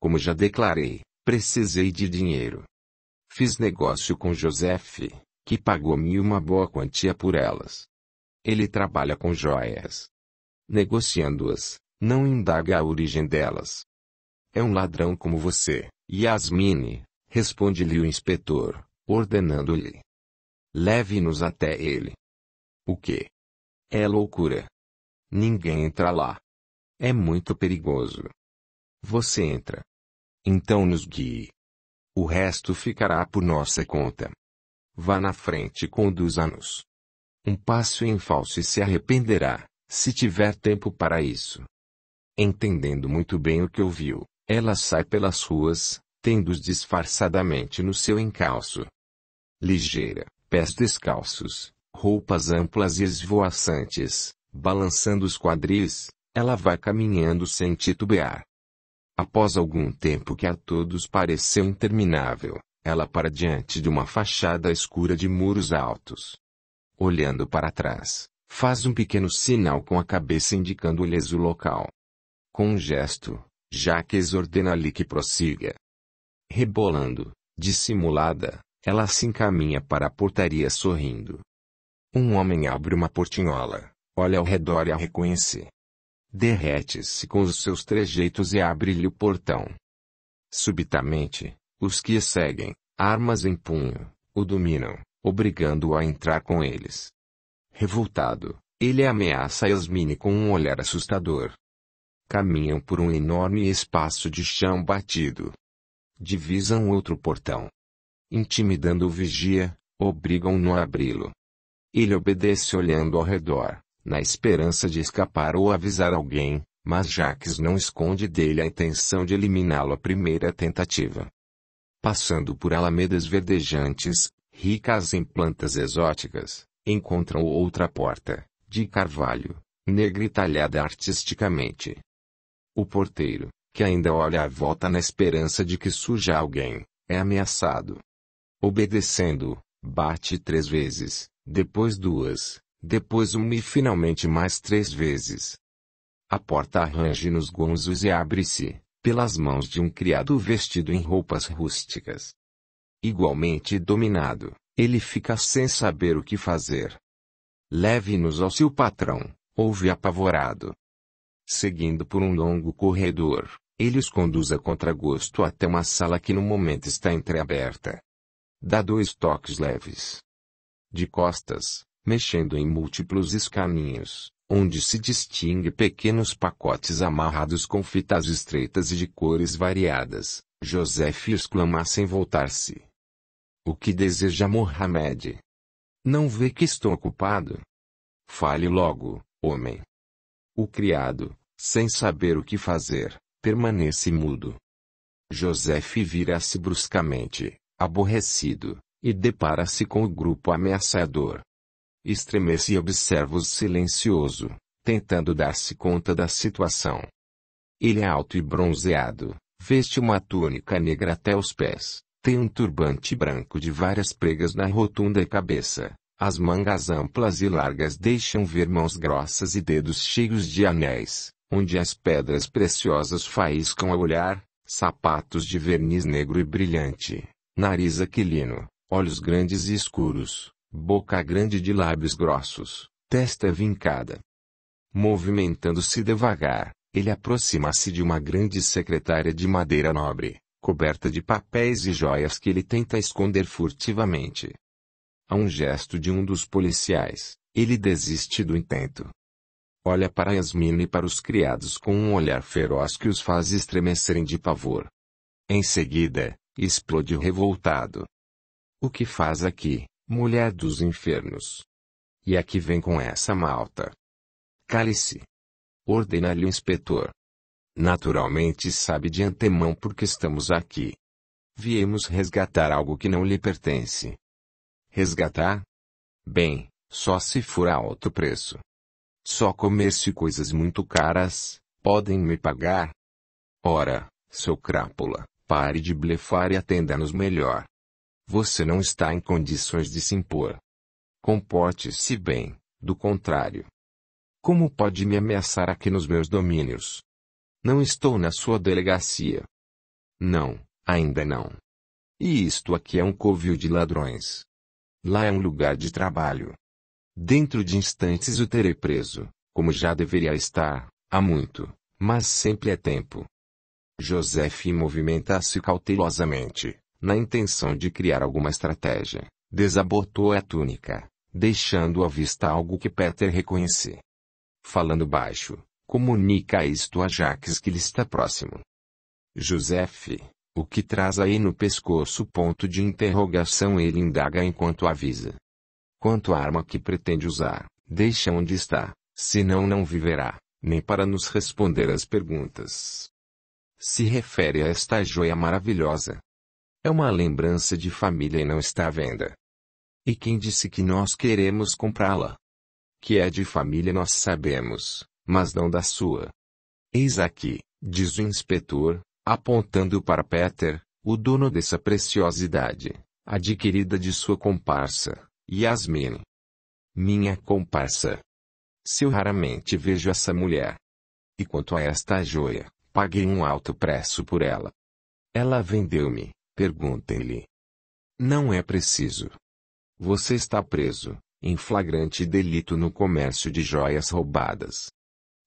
Como já declarei, precisei de dinheiro. Fiz negócio com Joseph, que pagou-me uma boa quantia por elas. Ele trabalha com joias. Negociando-as, não indaga a origem delas. É um ladrão como você, Yasmine, responde-lhe o inspetor, ordenando-lhe. Leve-nos até ele. O que? É loucura. Ninguém entra lá. É muito perigoso. Você entra. Então nos guie. O resto ficará por nossa conta. Vá na frente e conduza-nos. Um passo em falso e se arrependerá, se tiver tempo para isso. Entendendo muito bem o que ouviu, ela sai pelas ruas, tendo-os disfarçadamente no seu encalço. Ligeira, pés descalços, roupas amplas e esvoaçantes, balançando os quadris, ela vai caminhando sem titubear. Após algum tempo que a todos pareceu interminável, ela para diante de uma fachada escura de muros altos. Olhando para trás, faz um pequeno sinal com a cabeça indicando-lhes o local. Com um gesto, Jaques ordena-lhe que prossiga. Rebolando, dissimulada, ela se encaminha para a portaria sorrindo. Um homem abre uma portinhola, olha ao redor e a reconhece. Derrete-se com os seus trejeitos e abre-lhe o portão. Subitamente, os que a seguem, armas em punho, o dominam, obrigando-o a entrar com eles. Revoltado, ele ameaça Yasmine com um olhar assustador. Caminham por um enorme espaço de chão batido. Divisam outro portão. Intimidando o vigia, obrigam-no a abri-lo. Ele obedece olhando ao redor, na esperança de escapar ou avisar alguém, mas Jacques não esconde dele a intenção de eliminá-lo à primeira tentativa. Passando por alamedas verdejantes, ricas em plantas exóticas, encontram outra porta, de carvalho, negra e talhada artisticamente. O porteiro, que ainda olha à volta na esperança de que surja alguém, é ameaçado. Obedecendo, bate três vezes, depois duas, depois uma e finalmente mais três vezes. A porta arranja nos gonzos e abre-se, pelas mãos de um criado vestido em roupas rústicas. Igualmente dominado, ele fica sem saber o que fazer. Leve-nos ao seu patrão, ouve apavorado. Seguindo por um longo corredor, ele os conduz a contragosto até uma sala que no momento está entreaberta. Dá dois toques leves, de costas, mexendo em múltiplos escaninhos, onde se distingue pequenos pacotes amarrados com fitas estreitas e de cores variadas. Joseph exclama sem voltar-se. O que deseja Mohamed? Não vê que estou ocupado? Fale logo, homem. O criado, sem saber o que fazer, permanece mudo. Joseph vira-se bruscamente, aborrecido, e depara-se com o grupo ameaçador. Estremece e observa-os silencioso, tentando dar-se conta da situação. Ele é alto e bronzeado, veste uma túnica negra até os pés, tem um turbante branco de várias pregas na rotunda cabeça, as mangas amplas e largas deixam ver mãos grossas e dedos cheios de anéis, onde as pedras preciosas faiscam ao olhar, sapatos de verniz negro e brilhante, nariz aquilino, olhos grandes e escuros, boca grande de lábios grossos, testa vincada. Movimentando-se devagar, ele aproxima-se de uma grande secretária de madeira nobre, coberta de papéis e joias que ele tenta esconder furtivamente. A um gesto de um dos policiais, ele desiste do intento. Olha para Yasmin e para os criados com um olhar feroz que os faz estremecerem de pavor. Em seguida, explode revoltado. O que faz aqui, mulher dos infernos? E a que vem com essa malta. Cale-se. Ordena-lhe o inspetor. Naturalmente sabe de antemão porque estamos aqui. Viemos resgatar algo que não lhe pertence. Resgatar? Bem, só se for a alto preço. Só comer-se coisas muito caras, podem me pagar? Ora, seu crápula, pare de blefar e atenda-nos melhor. Você não está em condições de se impor. Comporte-se bem, do contrário. Como pode me ameaçar aqui nos meus domínios? Não estou na sua delegacia. Não, ainda não. E isto aqui é um covil de ladrões. Lá é um lugar de trabalho. Dentro de instantes o terei preso, como já deveria estar, há muito, mas sempre é tempo. Joseph movimenta-se cautelosamente, na intenção de criar alguma estratégia, desabotou a túnica, deixando à vista algo que Peter reconhece. Falando baixo, comunica isto a Jacques que lhe está próximo. Joseph, o que traz aí no pescoço? Ponto de interrogação ele indaga enquanto avisa. Quanto à arma que pretende usar, deixa onde está, senão não viverá, nem para nos responder as perguntas. Se refere a esta joia maravilhosa, é uma lembrança de família e não está à venda. E quem disse que nós queremos comprá-la? Que é de família nós sabemos, mas não da sua. Eis aqui, diz o inspetor, apontando para Peter, o dono dessa preciosidade, adquirida de sua comparsa, Yasmin. Minha comparsa. Se eu raramente vejo essa mulher. E quanto a esta joia, paguei um alto preço por ela. Ela vendeu-me, Perguntem-lhe. Não é preciso. Você está preso, em flagrante delito no comércio de joias roubadas.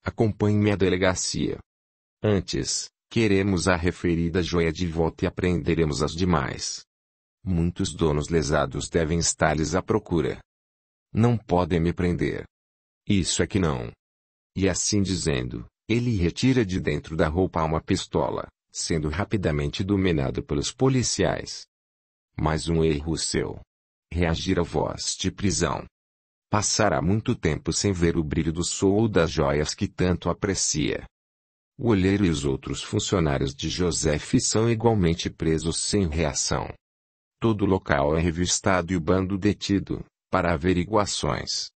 Acompanhe-me à delegacia. Antes, queremos a referida joia de volta e apreenderemos as demais. Muitos donos lesados devem estar-lhes à procura. Não podem me prender. Isso é que não. E assim dizendo, ele retira de dentro da roupa uma pistola, sendo rapidamente dominado pelos policiais. Mais um erro seu. Reagir à voz de prisão. Passará muito tempo sem ver o brilho do sol ou das joias que tanto aprecia. O olheiro e os outros funcionários de Joseph são igualmente presos sem reação. Todo o local é revistado e o bando detido, para averiguações.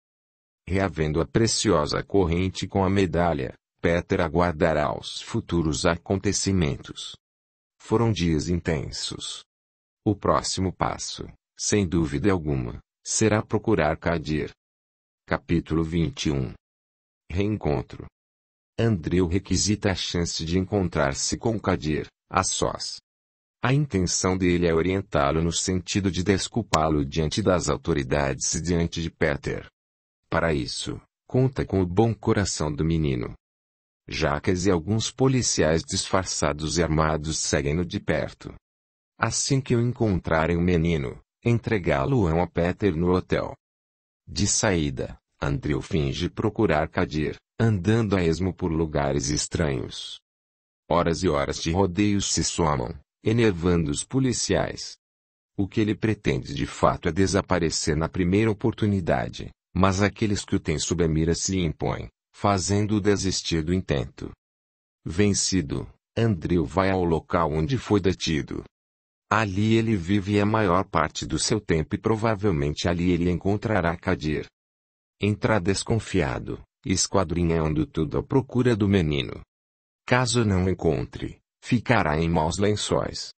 Reavendo a preciosa corrente com a medalha, Peter aguardará os futuros acontecimentos. Foram dias intensos. O próximo passo, sem dúvida alguma, será procurar Kadir. Capítulo 21 Reencontro Andreu requisita a chance de encontrar-se com Kadir, a sós. A intenção dele é orientá-lo no sentido de desculpá-lo diante das autoridades e diante de Peter. Para isso, conta com o bom coração do menino. Jacas e alguns policiais disfarçados e armados seguem-no de perto. Assim que o encontrarem o menino, entregá-lo-ão a Peter no hotel. De saída, Andrew finge procurar Kadir, andando a esmo por lugares estranhos. Horas e horas de rodeios se somam, enervando os policiais. O que ele pretende de fato é desaparecer na primeira oportunidade, mas aqueles que o têm sob a mira se impõem fazendo desistir do intento. Vencido, Andrew vai ao local onde foi detido. Ali ele vive a maior parte do seu tempo e provavelmente ali ele encontrará Kadir. Entra desconfiado, esquadrinhando tudo à procura do menino. Caso não encontre, ficará em maus lençóis.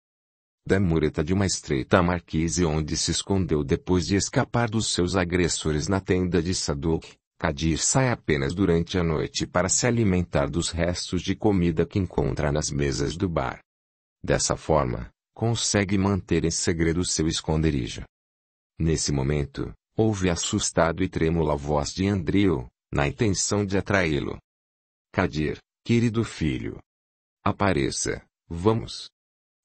Da mureta de uma estreita marquise onde se escondeu depois de escapar dos seus agressores na tenda de Sadok, Kadir sai apenas durante a noite para se alimentar dos restos de comida que encontra nas mesas do bar. Dessa forma, consegue manter em segredo seu esconderijo. Nesse momento, ouve assustado e trêmula a voz de Andrew, na intenção de atraí-lo. Kadir, querido filho. Apareça, vamos.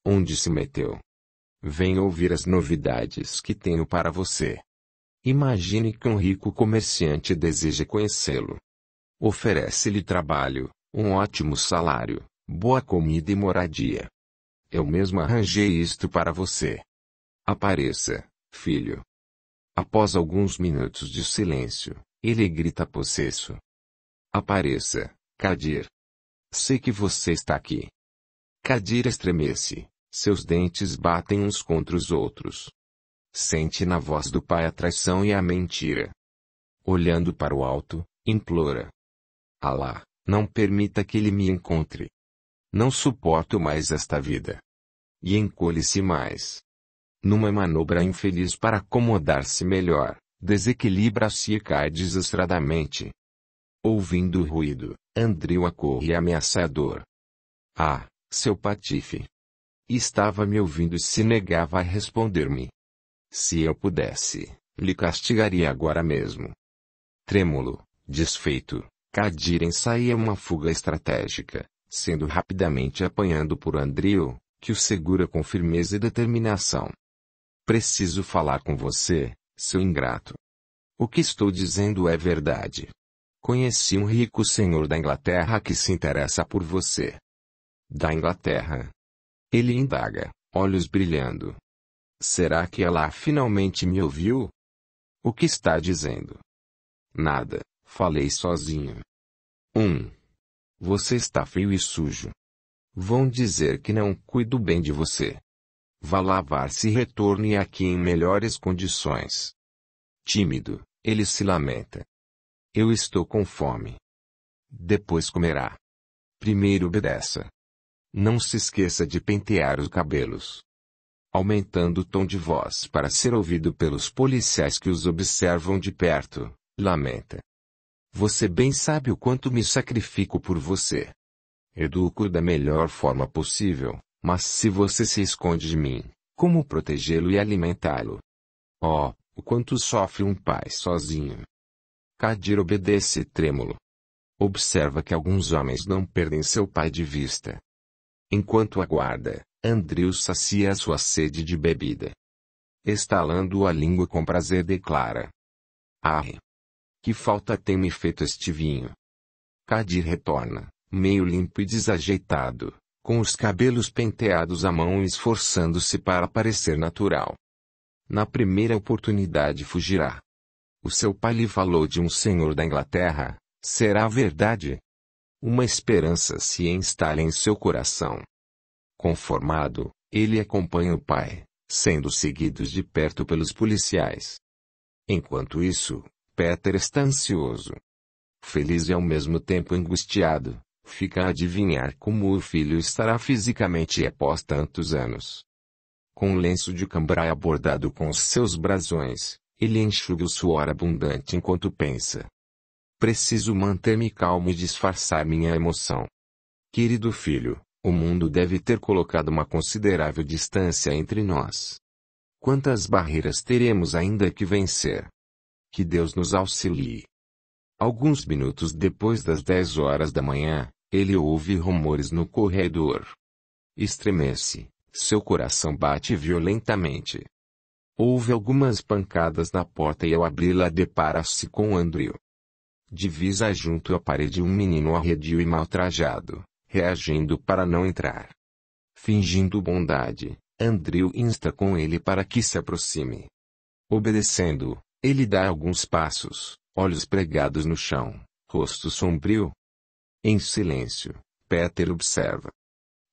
Onde se meteu? Venha ouvir as novidades que tenho para você. Imagine que um rico comerciante deseja conhecê-lo. Oferece-lhe trabalho, um ótimo salário, boa comida e moradia. Eu mesmo arranjei isto para você. Apareça, filho. Após alguns minutos de silêncio, ele grita possesso. Apareça, Kadir. Sei que você está aqui. Kadir estremece, seus dentes batem uns contra os outros, sente na voz do pai a traição e a mentira. Olhando para o alto, implora: Alá, não permita que ele me encontre. Não suporto mais esta vida. E encolhe-se mais. Numa manobra infeliz para acomodar-se melhor, desequilibra-se e cai desastradamente. Ouvindo o ruído, Andrew acorre ameaçador. Ah, seu patife! Estava me ouvindo e se negava a responder-me. Se eu pudesse, lhe castigaria agora mesmo. Trêmulo, desfeito, Kadir ensaia uma fuga estratégica, sendo rapidamente apanhado por Andril, que o segura com firmeza e determinação. Preciso falar com você, seu ingrato. O que estou dizendo é verdade. Conheci um rico senhor da Inglaterra que se interessa por você. Da Inglaterra. Ele indaga, olhos brilhando. Será que ela finalmente me ouviu? O que está dizendo? Nada, falei sozinho. 1. Um. Você está frio e sujo. Vão dizer que não cuido bem de você. Vá lavar-se e retorne aqui em melhores condições. Tímido, ele se lamenta. Eu estou com fome. Depois comerá. Primeiro obedeça. Não se esqueça de pentear os cabelos aumentando o tom de voz para ser ouvido pelos policiais que os observam de perto, lamenta. Você bem sabe o quanto me sacrifico por você. Educo da melhor forma possível, mas se você se esconde de mim, como protegê-lo e alimentá-lo? Oh, o quanto sofre um pai sozinho. Kadir obedece trêmulo. Observa que alguns homens não perdem seu pai de vista. Enquanto aguarda, Andrew sacia sua sede de bebida. Estalando a língua com prazer declara. Arre! Ah, que falta tem me feito este vinho? Cadi retorna, meio limpo e desajeitado, com os cabelos penteados à mão e esforçando-se para parecer natural. Na primeira oportunidade fugirá. O seu pai lhe falou de um senhor da Inglaterra, será verdade? Uma esperança se instala em seu coração. Conformado, ele acompanha o pai, sendo seguidos de perto pelos policiais. Enquanto isso, Peter está ansioso. Feliz e ao mesmo tempo angustiado, fica a adivinhar como o filho estará fisicamente após tantos anos. Com um lenço de cambraia bordado com os seus brasões, ele enxuga o suor abundante enquanto pensa. Preciso manter-me calmo e disfarçar minha emoção. Querido filho, o mundo deve ter colocado uma considerável distância entre nós. Quantas barreiras teremos ainda que vencer? Que Deus nos auxilie. Alguns minutos depois das 10 horas da manhã, ele ouve rumores no corredor. Estremece, seu coração bate violentamente. Houve algumas pancadas na porta e ao abri-la depara-se com Andrew. Divisa junto à parede um menino arredio e maltrajado reagindo para não entrar. Fingindo bondade, Andrew insta com ele para que se aproxime. Obedecendo, ele dá alguns passos, olhos pregados no chão, rosto sombrio. Em silêncio, Peter observa.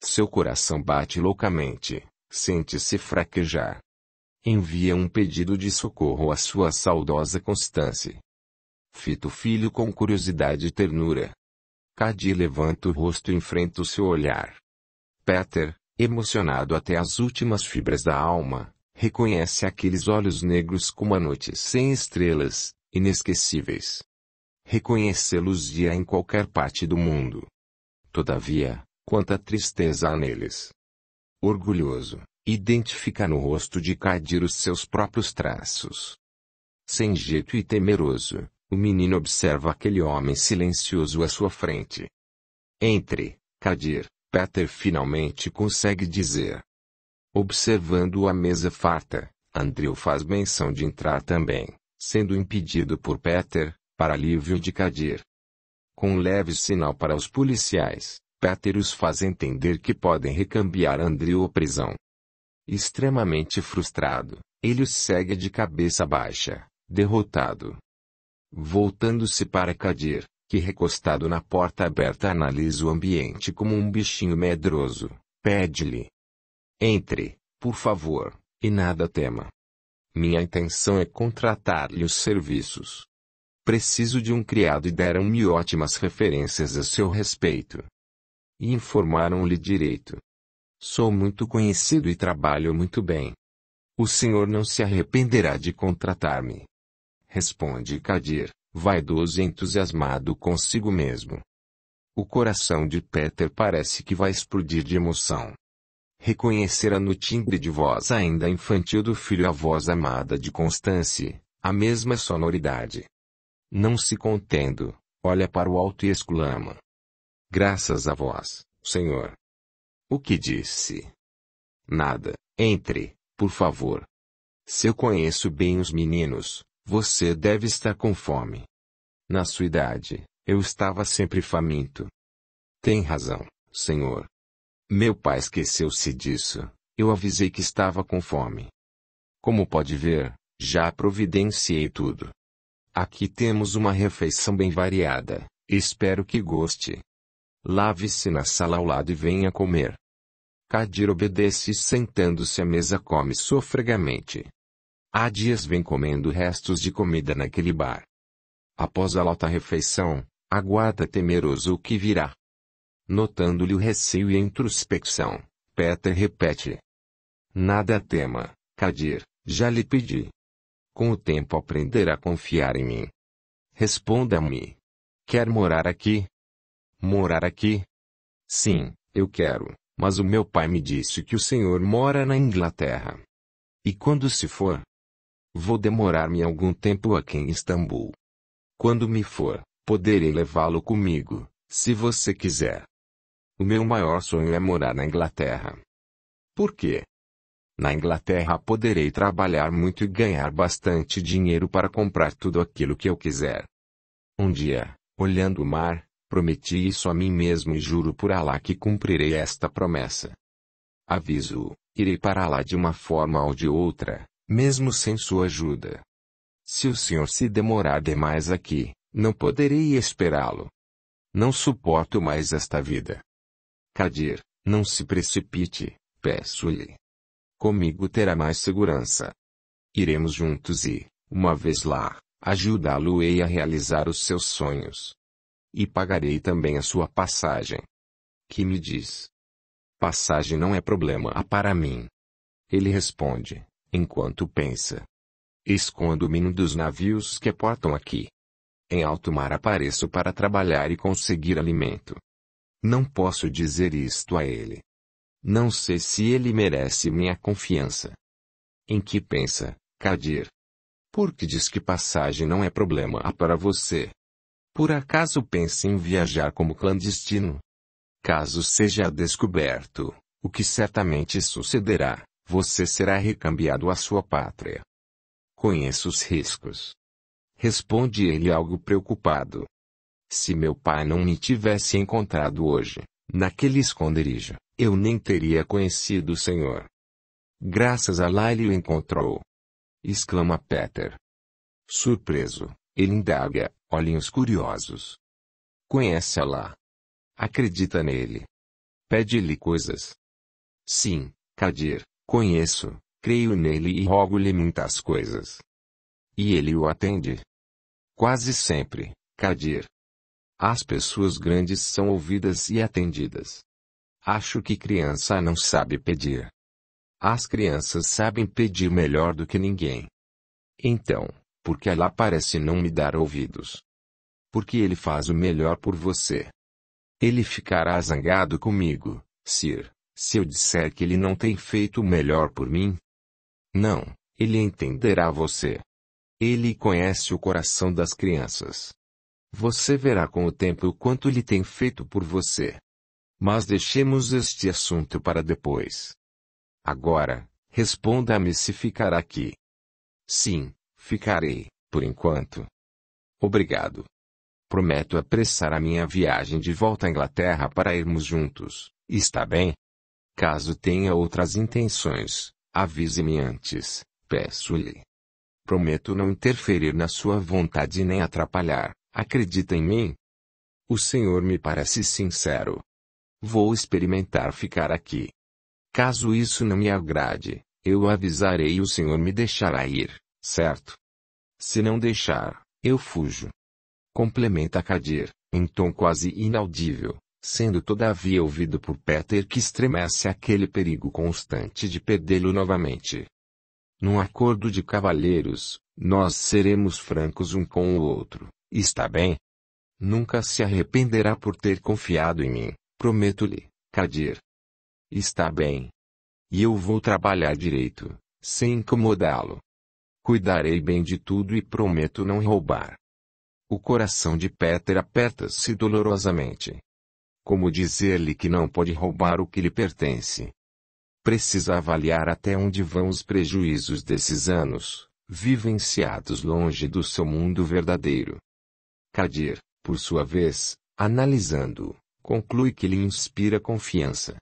Seu coração bate loucamente, sente-se fraquejar. Envia um pedido de socorro à sua saudosa Constance. Fita o filho com curiosidade e ternura. Cady levanta o rosto e enfrenta o seu olhar. Peter, emocionado até as últimas fibras da alma, reconhece aqueles olhos negros como a noite sem estrelas, inesquecíveis. Reconhecê-los ia em qualquer parte do mundo. Todavia, quanta tristeza há neles. Orgulhoso, identifica no rosto de Kadir os seus próprios traços. Sem jeito e temeroso, o menino observa aquele homem silencioso à sua frente. Entre, Kadir, Peter finalmente consegue dizer. Observando a mesa farta, Andrew faz menção de entrar também, sendo impedido por Peter, para alívio de Kadir. Com um leve sinal para os policiais, Peter os faz entender que podem recambiar Andrew à prisão. Extremamente frustrado, ele os segue de cabeça baixa, derrotado. Voltando-se para Kadir, que recostado na porta aberta analisa o ambiente como um bichinho medroso, pede-lhe: Entre, por favor, e nada tema. Minha intenção é contratar-lhe os serviços. Preciso de um criado e deram-me ótimas referências a seu respeito. E informaram-lhe direito. Sou muito conhecido e trabalho muito bem. O senhor não se arrependerá de contratar-me responde Kadir, vaidoso e entusiasmado consigo mesmo. O coração de Peter parece que vai explodir de emoção. Reconhecerá no timbre de voz ainda infantil do filho a voz amada de Constance, a mesma sonoridade. Não se contendo, olha para o alto e exclama: Graças a vós, Senhor. O que disse? Nada, entre, por favor. Se eu conheço bem os meninos, você deve estar com fome. Na sua idade, eu estava sempre faminto. Tem razão, senhor. Meu pai esqueceu-se disso. Eu avisei que estava com fome. Como pode ver, já providenciei tudo. Aqui temos uma refeição bem variada. Espero que goste. Lave-se na sala ao lado e venha comer. Kadir obedece e sentando-se à mesa come sofregamente. Há dias vem comendo restos de comida naquele bar. Após a lata refeição, aguarda temeroso o que virá. Notando-lhe o receio e a introspecção, Peter repete. Nada tema, Kadir, já lhe pedi. Com o tempo aprenderá a confiar em mim. Responda-me. Quer morar aqui? Morar aqui? Sim, eu quero, mas o meu pai me disse que o senhor mora na Inglaterra. E quando se for? Vou demorar-me algum tempo aqui em Istambul. Quando me for, poderei levá-lo comigo, se você quiser. O meu maior sonho é morar na Inglaterra. Por quê? Na Inglaterra poderei trabalhar muito e ganhar bastante dinheiro para comprar tudo aquilo que eu quiser. Um dia, olhando o mar, prometi isso a mim mesmo e juro por Alá que cumprirei esta promessa. Aviso, irei para lá de uma forma ou de outra, mesmo sem sua ajuda. Se o senhor se demorar demais aqui, não poderei esperá-lo. Não suporto mais esta vida. Kadir, não se precipite, peço-lhe. Comigo terá mais segurança. Iremos juntos e, uma vez lá, ajudá-lo-ei a realizar os seus sonhos. E pagarei também a sua passagem. Que me diz? Passagem não é problema para mim. Ele responde enquanto pensa. Escondo-me num dos navios que portam aqui. Em alto mar apareço para trabalhar e conseguir alimento. Não posso dizer isto a ele. Não sei se ele merece minha confiança. Em que pensa, Kadir? Porque diz que passagem não é problema para você. Por acaso pensa em viajar como clandestino? Caso seja descoberto, o que certamente sucederá, você será recambiado à sua pátria. Conheço os riscos. Responde ele algo preocupado. Se meu pai não me tivesse encontrado hoje, naquele esconderijo, eu nem teria conhecido o Senhor. Graças a lá ele o encontrou. Exclama Peter. Surpreso, ele indaga, olhinhos curiosos. Conhece a lá. Acredita nele. Pede-lhe coisas. Sim, Kadir. Conheço, creio nele e rogo-lhe muitas coisas. E ele o atende. Quase sempre, Kadir. As pessoas grandes são ouvidas e atendidas. Acho que criança não sabe pedir. As crianças sabem pedir melhor do que ninguém. Então, por que ela parece não me dar ouvidos? Porque ele faz o melhor por você. Ele ficará zangado comigo, Sir, se eu disser que ele não tem feito o melhor por mim? Não, ele entenderá você. Ele conhece o coração das crianças. Você verá com o tempo o quanto ele tem feito por você. Mas deixemos este assunto para depois. Agora, responda-me se ficará aqui. Sim, ficarei, por enquanto. Obrigado. Prometo apressar a minha viagem de volta à Inglaterra para irmos juntos, está bem? Caso tenha outras intenções, avise-me antes, peço-lhe. Prometo não interferir na sua vontade nem atrapalhar, acredita em mim? O senhor me parece sincero. Vou experimentar ficar aqui. Caso isso não me agrade, eu avisarei e o senhor me deixará ir, certo? Se não deixar, eu fujo. Complementa Kadir, em tom quase inaudível, sendo todavia ouvido por Peter que estremece aquele perigo constante de perdê-lo novamente. Num acordo de cavalheiros, nós seremos francos um com o outro, está bem? Nunca se arrependerá por ter confiado em mim, prometo-lhe, Kadir. Está bem. E eu vou trabalhar direito, sem incomodá-lo. Cuidarei bem de tudo e prometo não roubar. O coração de Peter aperta-se dolorosamente. Como dizer-lhe que não pode roubar o que lhe pertence? Precisa avaliar até onde vão os prejuízos desses anos, vivenciados longe do seu mundo verdadeiro. Kadir, por sua vez, analisando, conclui que lhe inspira confiança.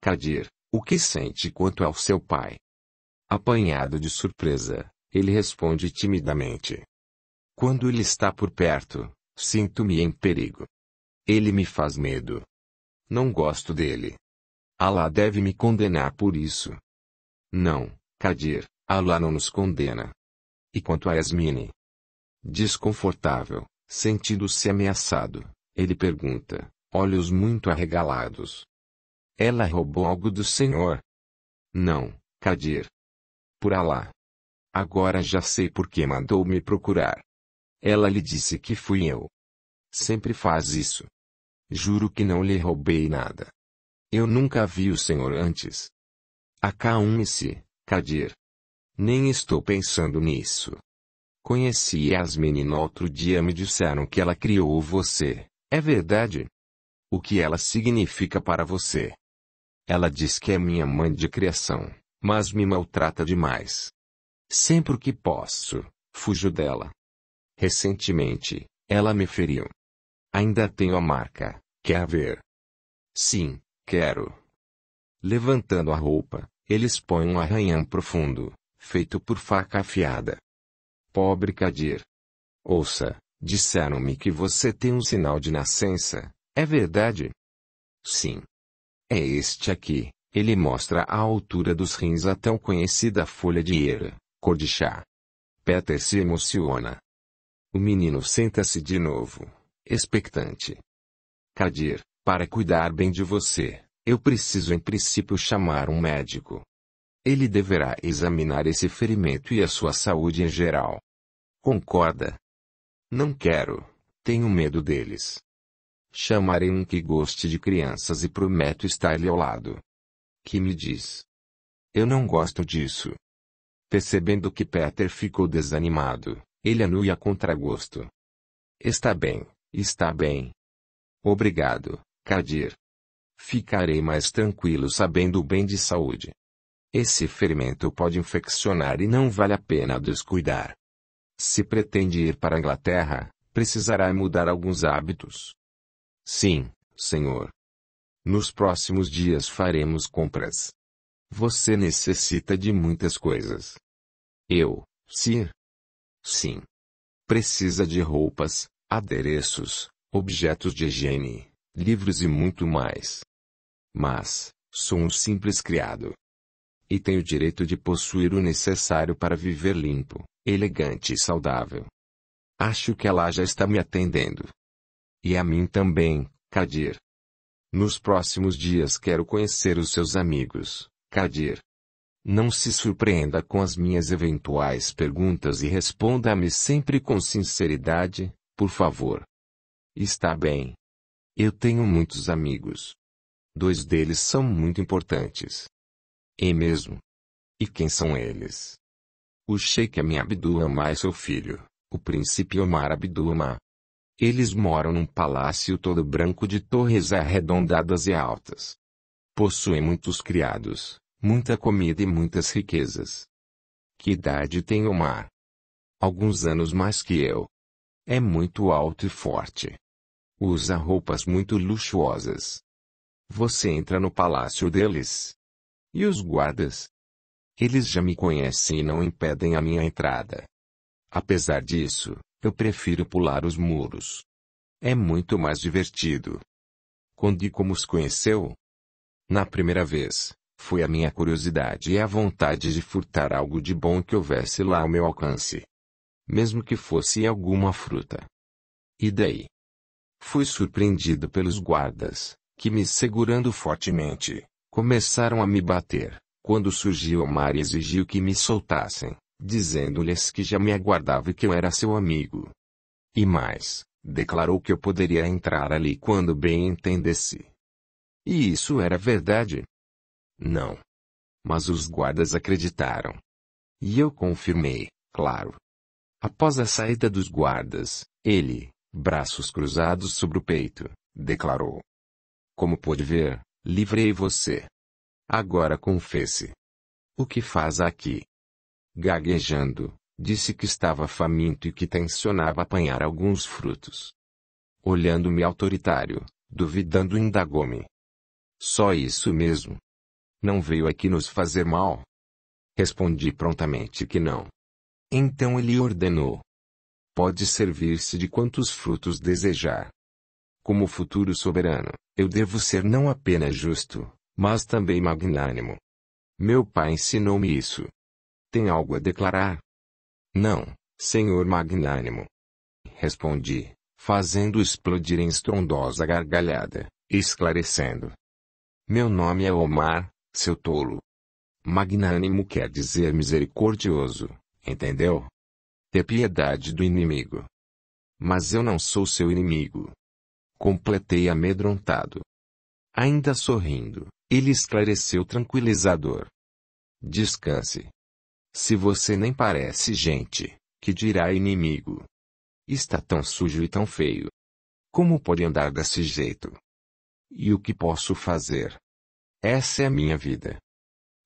Kadir, o que sente quanto ao seu pai? Apanhado de surpresa, ele responde timidamente. Quando ele está por perto, sinto-me em perigo. Ele me faz medo. Não gosto dele. Allah deve me condenar por isso. Não, Kadir, Allah não nos condena. E quanto a Yasmine? Desconfortável, sentindo-se ameaçado, ele pergunta, olhos muito arregalados. Ela roubou algo do Senhor? Não, Kadir. Por Allah. Agora já sei por que mandou me procurar. Ela lhe disse que fui eu. Sempre faz isso. Juro que não lhe roubei nada. Eu nunca vi o senhor antes. Acalme-se, Kadir. Nem estou pensando nisso. Conheci Yasmin e no outro dia me disseram que ela criou você. É verdade? O que ela significa para você? Ela diz que é minha mãe de criação, mas me maltrata demais. Sempre que posso, fujo dela. Recentemente, ela me feriu. Ainda tenho a marca. Quer ver? Sim, quero. Levantando a roupa, ele expõe um arranhão profundo, feito por faca afiada. Pobre Kadir. Ouça, disseram-me que você tem um sinal de nascença, é verdade? Sim. É este aqui. Ele mostra a altura dos rins a tão conhecida folha de eira, cor de chá. Peter se emociona. O menino senta-se de novo expectante. Kadir, para cuidar bem de você, eu preciso em princípio chamar um médico. Ele deverá examinar esse ferimento e a sua saúde em geral. Concorda? Não quero. Tenho medo deles. Chamarei um que goste de crianças e prometo estar-lhe ao lado. Que me diz? Eu não gosto disso. Percebendo que Peter ficou desanimado, ele a contragosto. Está bem, Está bem. Obrigado, Kadir. Ficarei mais tranquilo sabendo bem de saúde. Esse fermento pode infeccionar e não vale a pena descuidar. Se pretende ir para a Inglaterra, precisará mudar alguns hábitos. Sim, senhor. Nos próximos dias faremos compras. Você necessita de muitas coisas. Eu, Sir? Sim. Precisa de roupas, adereços, objetos de higiene, livros e muito mais. Mas, sou um simples criado. E tenho o direito de possuir o necessário para viver limpo, elegante e saudável. Acho que ela já está me atendendo. E a mim também, Kadir. Nos próximos dias quero conhecer os seus amigos, Kadir. Não se surpreenda com as minhas eventuais perguntas e responda-me sempre com sinceridade, por favor. Está bem. Eu tenho muitos amigos. Dois deles são muito importantes. é mesmo. E quem são eles? O Sheikh Amin Abdu e seu filho, o príncipe Omar Abdu Eles moram num palácio todo branco de torres arredondadas e altas. Possuem muitos criados, muita comida e muitas riquezas. Que idade tem Omar? Alguns anos mais que eu. É muito alto e forte. Usa roupas muito luxuosas. Você entra no palácio deles. E os guardas? Eles já me conhecem e não impedem a minha entrada. Apesar disso, eu prefiro pular os muros. É muito mais divertido. Quando e como os conheceu? Na primeira vez, foi a minha curiosidade e a vontade de furtar algo de bom que houvesse lá ao meu alcance mesmo que fosse alguma fruta. E daí? Fui surpreendido pelos guardas, que me segurando fortemente, começaram a me bater. Quando surgiu Omar e exigiu que me soltassem, dizendo-lhes que já me aguardava e que eu era seu amigo. E mais, declarou que eu poderia entrar ali quando bem entendesse. E isso era verdade? Não. Mas os guardas acreditaram. E eu confirmei, claro, Após a saída dos guardas, ele, braços cruzados sobre o peito, declarou: Como pode ver, livrei você. Agora confesse. O que faz aqui? Gaguejando, disse que estava faminto e que tensionava apanhar alguns frutos. Olhando-me autoritário, duvidando indagou-me. Só isso mesmo? Não veio aqui nos fazer mal? Respondi prontamente que não. Então ele ordenou: Pode servir-se de quantos frutos desejar. Como futuro soberano, eu devo ser não apenas justo, mas também magnânimo. Meu pai ensinou-me isso. Tem algo a declarar? Não, senhor magnânimo. Respondi, fazendo explodir em estrondosa gargalhada, esclarecendo. Meu nome é Omar, seu tolo. Magnânimo quer dizer misericordioso, Entendeu? Ter piedade do inimigo. Mas eu não sou seu inimigo. Completei amedrontado. Ainda sorrindo, ele esclareceu tranquilizador. Descanse. Se você nem parece gente, que dirá inimigo? Está tão sujo e tão feio. Como pode andar desse jeito? E o que posso fazer? Essa é a minha vida.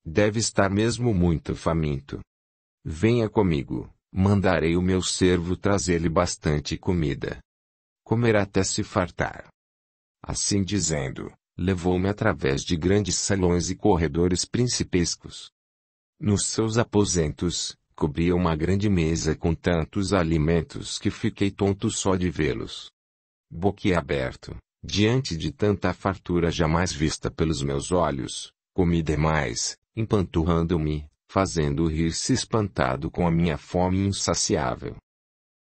Deve estar mesmo muito faminto. Venha comigo, mandarei o meu servo trazer-lhe bastante comida. Comerá até se fartar. Assim dizendo, levou-me através de grandes salões e corredores principescos. Nos seus aposentos, cobria uma grande mesa com tantos alimentos que fiquei tonto só de vê-los. Boquiaberto, diante de tanta fartura jamais vista pelos meus olhos, comi demais, empanturrando-me, fazendo rir-se espantado com a minha fome insaciável.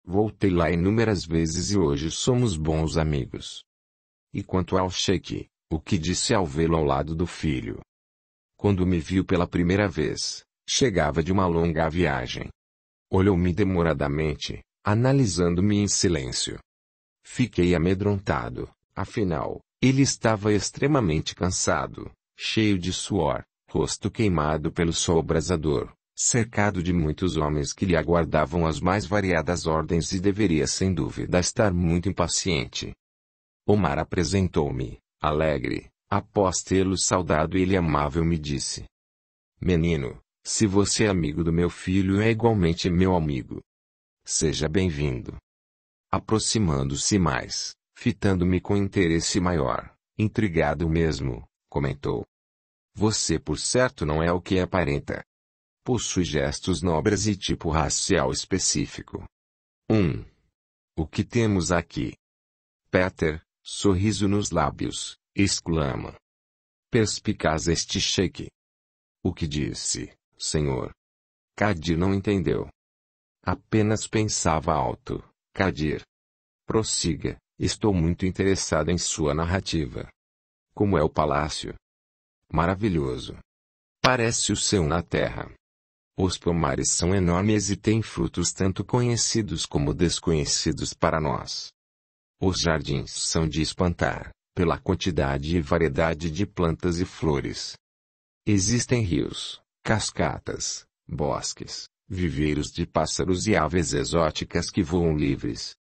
Voltei lá inúmeras vezes e hoje somos bons amigos. E quanto ao cheque, o que disse ao vê-lo ao lado do filho? Quando me viu pela primeira vez, chegava de uma longa viagem. Olhou-me demoradamente, analisando-me em silêncio. Fiquei amedrontado, afinal, ele estava extremamente cansado, cheio de suor, rosto queimado pelo sol abrasador, cercado de muitos homens que lhe aguardavam as mais variadas ordens e deveria sem dúvida estar muito impaciente. Omar apresentou-me, alegre, após tê-lo saudado ele amável me disse. Menino, se você é amigo do meu filho é igualmente meu amigo. Seja bem-vindo. Aproximando-se mais, fitando-me com interesse maior, intrigado mesmo, comentou. Você por certo não é o que aparenta. Possui gestos nobres e tipo racial específico. 1. O que temos aqui? Peter, sorriso nos lábios, exclama. Perspicaz este cheque. O que disse, senhor? Kadir não entendeu. Apenas pensava alto, Kadir. Prossiga, estou muito interessado em sua narrativa. Como é o palácio? maravilhoso. Parece o céu na terra. Os pomares são enormes e têm frutos tanto conhecidos como desconhecidos para nós. Os jardins são de espantar, pela quantidade e variedade de plantas e flores. Existem rios, cascatas, bosques, viveiros de pássaros e aves exóticas que voam livres.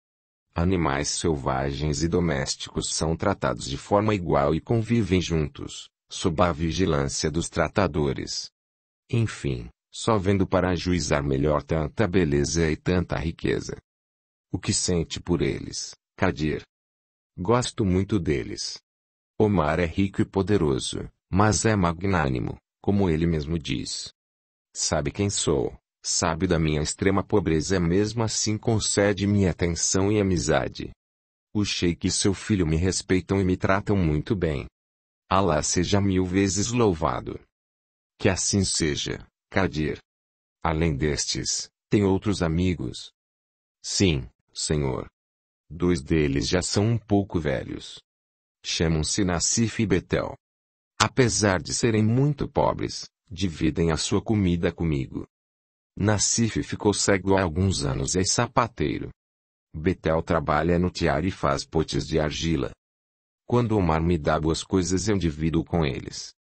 Animais selvagens e domésticos são tratados de forma igual e convivem juntos, sob a vigilância dos tratadores. Enfim, só vendo para ajuizar melhor tanta beleza e tanta riqueza. O que sente por eles, Kadir? Gosto muito deles. Omar é rico e poderoso, mas é magnânimo, como ele mesmo diz. Sabe quem sou, sabe da minha extrema pobreza e mesmo assim concede me atenção e amizade. O sheik e seu filho me respeitam e me tratam muito bem. Alá seja mil vezes louvado. Que assim seja, Kadir. Além destes, tem outros amigos. Sim, Senhor. Dois deles já são um pouco velhos. Chamam-se Nassif e Betel. Apesar de serem muito pobres, dividem a sua comida comigo. Nassif ficou cego há alguns anos e é sapateiro. Betel trabalha no tiar e faz potes de argila. Quando o mar me dá boas coisas eu divido com eles.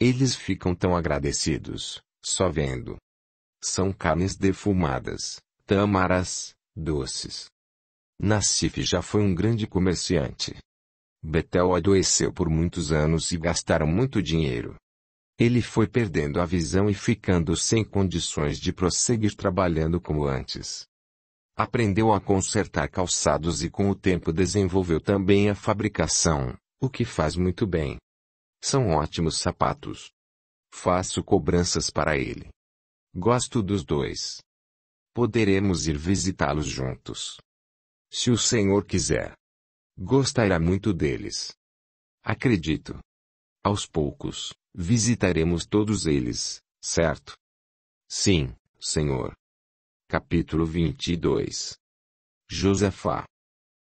Eles ficam tão agradecidos, só vendo. São carnes defumadas, tâmaras, doces. Nassif já foi um grande comerciante. Betel adoeceu por muitos anos e gastaram muito dinheiro. Ele foi perdendo a visão e ficando sem condições de prosseguir trabalhando como antes. Aprendeu a consertar calçados e com o tempo desenvolveu também a fabricação, o que faz muito bem. São ótimos sapatos. Faço cobranças para ele. Gosto dos dois. Poderemos ir visitá-los juntos. Se o senhor quiser. Gostará muito deles. Acredito. Aos poucos, visitaremos todos eles, certo? Sim, senhor. Capítulo 22 Josafá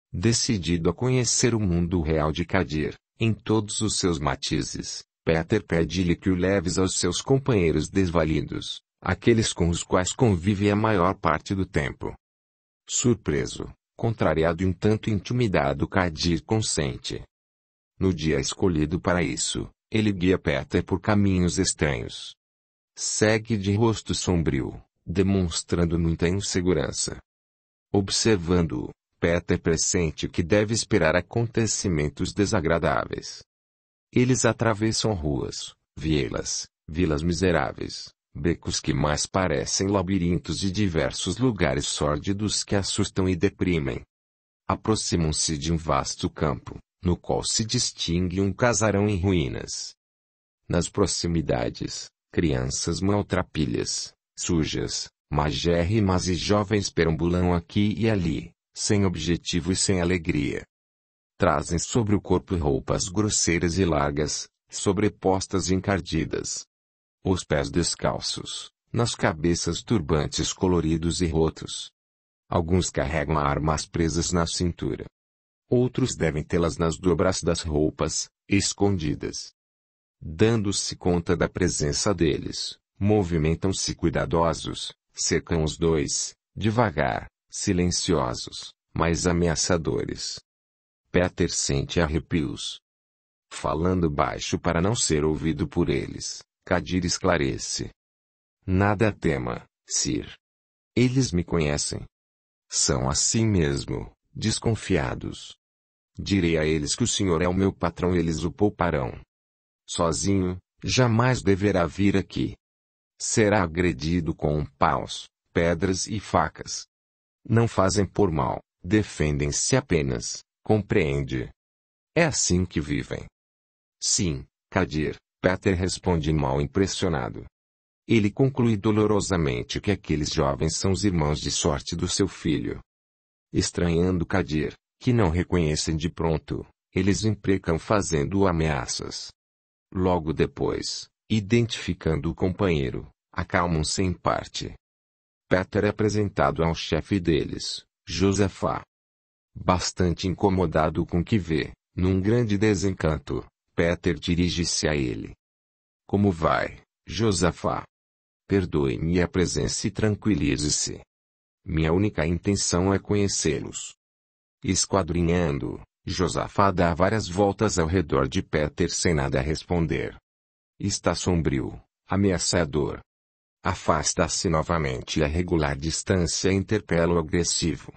Decidido a conhecer o mundo real de Kadir, em todos os seus matizes, Peter pede-lhe que o leves aos seus companheiros desvalidos, aqueles com os quais convive a maior parte do tempo. Surpreso, contrariado e um tanto intimidado Kadir consente. No dia escolhido para isso, ele guia Peter por caminhos estranhos. Segue de rosto sombrio, demonstrando muita insegurança. Observando-o, Peter pressente que deve esperar acontecimentos desagradáveis. Eles atravessam ruas, vielas, vilas miseráveis, becos que mais parecem labirintos e diversos lugares sórdidos que assustam e deprimem. Aproximam-se de um vasto campo, no qual se distingue um casarão em ruínas. Nas proximidades, crianças maltrapilhas, sujas, magérrimas e jovens perambulam aqui e ali, sem objetivo e sem alegria. Trazem sobre o corpo roupas grosseiras e largas, sobrepostas e encardidas. Os pés descalços, nas cabeças turbantes coloridos e rotos. Alguns carregam armas presas na cintura. Outros devem tê-las nas dobras das roupas, escondidas. Dando-se conta da presença deles, movimentam-se cuidadosos, secam os dois, devagar, silenciosos, mas ameaçadores. Peter sente arrepios. Falando baixo para não ser ouvido por eles, Kadir esclarece. Nada tema, Sir. Eles me conhecem. São assim mesmo, desconfiados. Direi a eles que o senhor é o meu patrão e eles o pouparão. Sozinho, jamais deverá vir aqui será agredido com paus, pedras e facas. Não fazem por mal, defendem-se apenas, compreende? É assim que vivem. Sim, Kadir, Peter responde mal impressionado. Ele conclui dolorosamente que aqueles jovens são os irmãos de sorte do seu filho. Estranhando Kadir, que não reconhecem de pronto, eles imprecam fazendo ameaças. Logo depois, Identificando o companheiro, acalmam-se em parte. Peter é apresentado ao chefe deles, Josafá. Bastante incomodado com o que vê, num grande desencanto, Peter dirige-se a ele. Como vai, Josafá? Perdoe me a presença e tranquilize-se. Minha única intenção é conhecê-los. Esquadrinhando, Josafá dá várias voltas ao redor de Peter sem nada responder. Está sombrio, ameaçador. Afasta-se novamente a regular distância interpela o agressivo.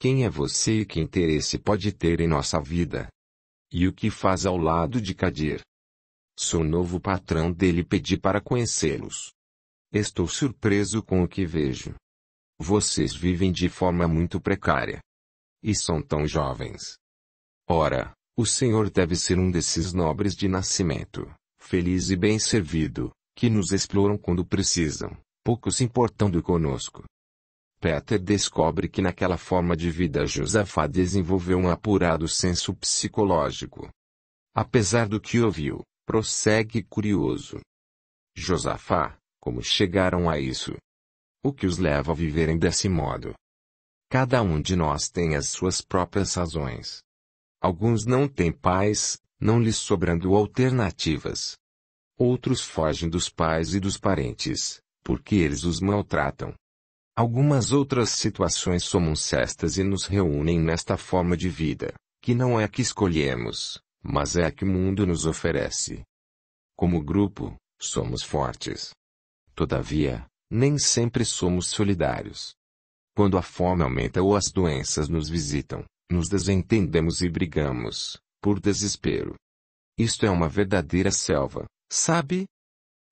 Quem é você e que interesse pode ter em nossa vida? E o que faz ao lado de Kadir? Sou novo patrão dele pedi para conhecê-los. Estou surpreso com o que vejo. Vocês vivem de forma muito precária. E são tão jovens. Ora, o senhor deve ser um desses nobres de nascimento feliz e bem servido, que nos exploram quando precisam, pouco se importando conosco. Peter descobre que naquela forma de vida Josafá desenvolveu um apurado senso psicológico. Apesar do que ouviu, prossegue curioso. Josafá, como chegaram a isso? O que os leva a viverem desse modo? Cada um de nós tem as suas próprias razões. Alguns não têm pais não lhes sobrando alternativas. Outros fogem dos pais e dos parentes, porque eles os maltratam. Algumas outras situações somam cestas e nos reúnem nesta forma de vida, que não é a que escolhemos, mas é a que o mundo nos oferece. Como grupo, somos fortes. Todavia, nem sempre somos solidários. Quando a fome aumenta ou as doenças nos visitam, nos desentendemos e brigamos, por desespero. Isto é uma verdadeira selva, sabe?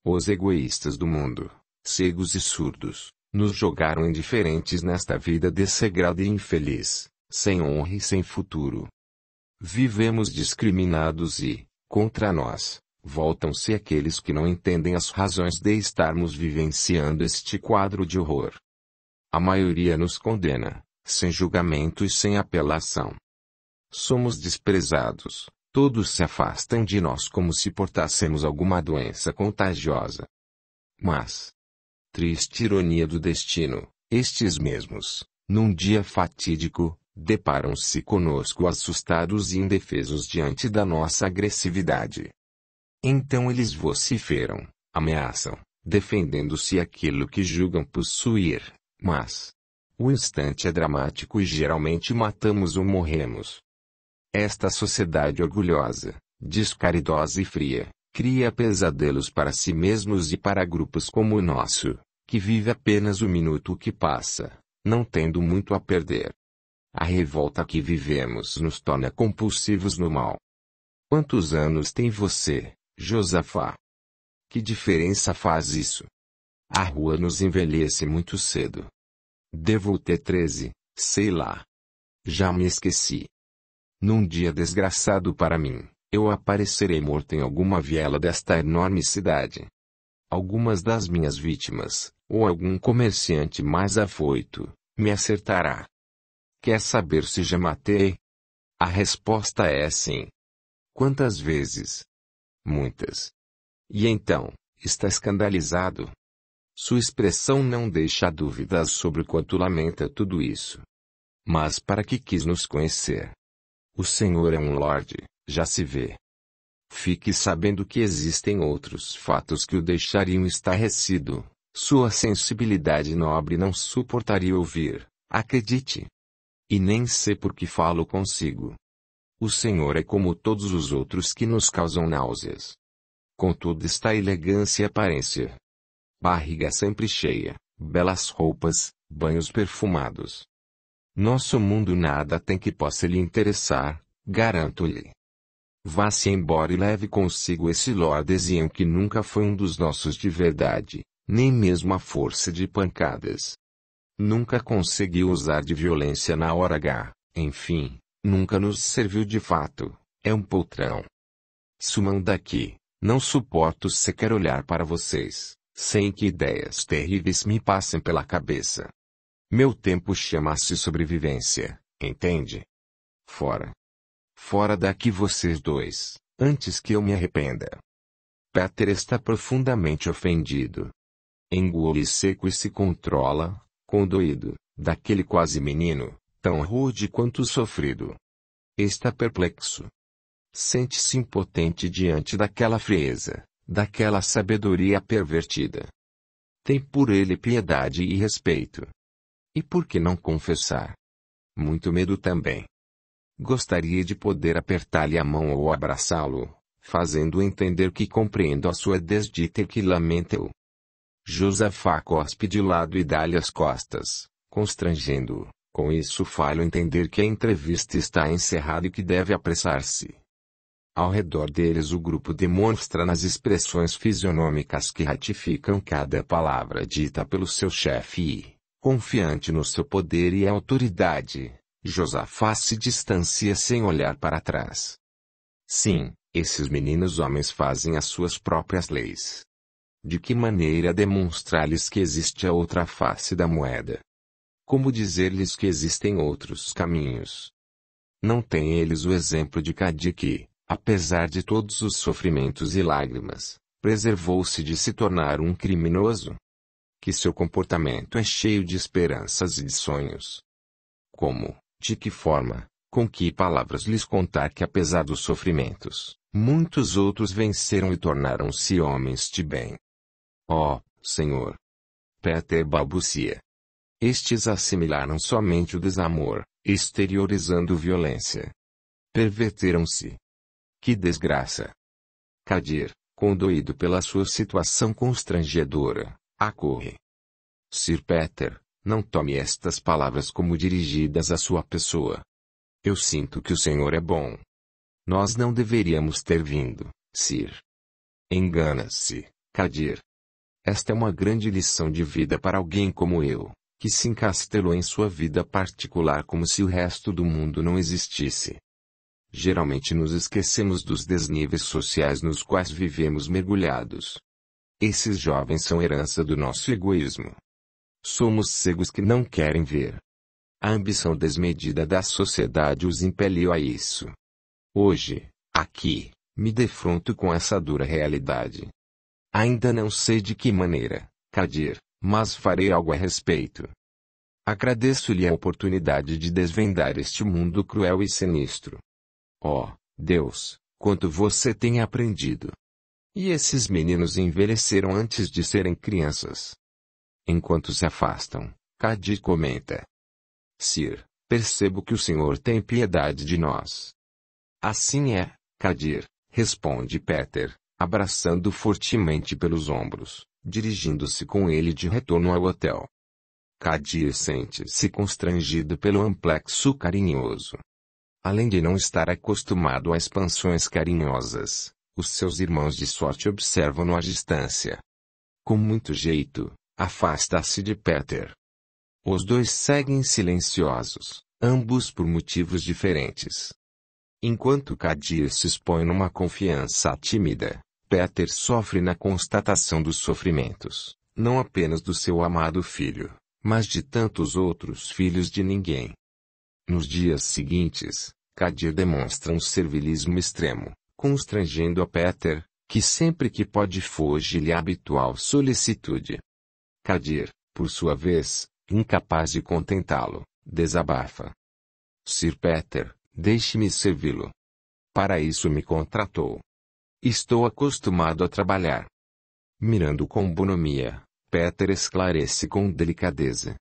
Os egoístas do mundo, cegos e surdos, nos jogaram indiferentes nesta vida dessegrada e infeliz, sem honra e sem futuro. Vivemos discriminados e, contra nós, voltam-se aqueles que não entendem as razões de estarmos vivenciando este quadro de horror. A maioria nos condena, sem julgamento e sem apelação. Somos desprezados. Todos se afastam de nós como se portássemos alguma doença contagiosa. Mas, triste ironia do destino, estes mesmos, num dia fatídico, deparam-se conosco assustados e indefesos diante da nossa agressividade. Então eles vociferam, ameaçam, defendendo-se aquilo que julgam possuir, mas o instante é dramático e geralmente matamos ou morremos. Esta sociedade orgulhosa, descaridosa e fria, cria pesadelos para si mesmos e para grupos como o nosso, que vive apenas o minuto que passa, não tendo muito a perder. A revolta que vivemos nos torna compulsivos no mal. Quantos anos tem você, Josafá? Que diferença faz isso? A rua nos envelhece muito cedo. Devo ter treze, sei lá. Já me esqueci. Num dia desgraçado para mim, eu aparecerei morto em alguma viela desta enorme cidade. Algumas das minhas vítimas, ou algum comerciante mais afoito, me acertará. Quer saber se já matei? A resposta é sim. Quantas vezes? Muitas. E então, está escandalizado? Sua expressão não deixa dúvidas sobre quanto lamenta tudo isso. Mas para que quis nos conhecer? O Senhor é um Lorde, já se vê. Fique sabendo que existem outros fatos que o deixariam estarrecido. Sua sensibilidade nobre não suportaria ouvir, acredite. E nem sei por que falo consigo. O Senhor é como todos os outros que nos causam náuseas. Com toda esta elegância e aparência. Barriga sempre cheia, belas roupas, banhos perfumados, nosso mundo nada tem que possa lhe interessar, garanto-lhe. Vá-se embora e leve consigo esse lordezinho que nunca foi um dos nossos de verdade, nem mesmo a força de pancadas. Nunca conseguiu usar de violência na hora H, enfim, nunca nos serviu de fato, é um poltrão. Sumam daqui, não suporto sequer olhar para vocês, sem que ideias terríveis me passem pela cabeça. Meu tempo chama-se sobrevivência, entende? Fora. Fora daqui vocês dois, antes que eu me arrependa. Peter está profundamente ofendido. Engole seco e se controla, condoído, daquele quase menino, tão rude quanto sofrido. Está perplexo. Sente-se impotente diante daquela frieza, daquela sabedoria pervertida. Tem por ele piedade e respeito, e por que não confessar? Muito medo também. Gostaria de poder apertar-lhe a mão ou abraçá-lo, fazendo entender que compreendo a sua desdita e que lamento-o. Josafá cospe de lado e dá-lhe as costas, constrangendo-o. Com isso falho entender que a entrevista está encerrada e que deve apressar-se. Ao redor deles o grupo demonstra nas expressões fisionômicas que ratificam cada palavra dita pelo seu chefe Confiante no seu poder e autoridade, Josafá se distancia sem olhar para trás. Sim, esses meninos homens fazem as suas próprias leis. De que maneira demonstrar-lhes que existe a outra face da moeda? Como dizer-lhes que existem outros caminhos? Não têm eles o exemplo de Cadi que, apesar de todos os sofrimentos e lágrimas, preservou-se de se tornar um criminoso? que seu comportamento é cheio de esperanças e de sonhos. Como, de que forma, com que palavras lhes contar que apesar dos sofrimentos, muitos outros venceram e tornaram-se homens de bem. Ó, oh, Senhor! Peter balbucia. Estes assimilaram somente o desamor, exteriorizando violência. Perverteram-se. Que desgraça! Kadir, condoído pela sua situação constrangedora, Acorre. Sir Peter, não tome estas palavras como dirigidas à sua pessoa. Eu sinto que o senhor é bom. Nós não deveríamos ter vindo, Sir. Engana-se, Kadir. Esta é uma grande lição de vida para alguém como eu, que se encastelou em sua vida particular como se o resto do mundo não existisse. Geralmente nos esquecemos dos desníveis sociais nos quais vivemos mergulhados. Esses jovens são herança do nosso egoísmo. Somos cegos que não querem ver. A ambição desmedida da sociedade os impeliu a isso. Hoje, aqui, me defronto com essa dura realidade. Ainda não sei de que maneira, Kadir, mas farei algo a respeito. Agradeço-lhe a oportunidade de desvendar este mundo cruel e sinistro. Oh, Deus, quanto você tem aprendido! E esses meninos envelheceram antes de serem crianças. Enquanto se afastam, Cadi comenta. Sir, percebo que o senhor tem piedade de nós. Assim é, Kadir, responde Peter, abraçando fortemente pelos ombros, dirigindo-se com ele de retorno ao hotel. Kadir sente-se constrangido pelo amplexo carinhoso. Além de não estar acostumado a expansões carinhosas, os seus irmãos de sorte observam-no à distância. Com muito jeito, afasta-se de Peter. Os dois seguem silenciosos, ambos por motivos diferentes. Enquanto Kadir se expõe numa confiança tímida, Peter sofre na constatação dos sofrimentos, não apenas do seu amado filho, mas de tantos outros filhos de ninguém. Nos dias seguintes, Kadir demonstra um servilismo extremo, constrangendo a Peter, que sempre que pode foge-lhe a habitual solicitude. Kadir, por sua vez, incapaz de contentá-lo, desabafa. Sir Peter, deixe-me servi-lo. Para isso me contratou. Estou acostumado a trabalhar. Mirando com bonomia, Peter esclarece com delicadeza.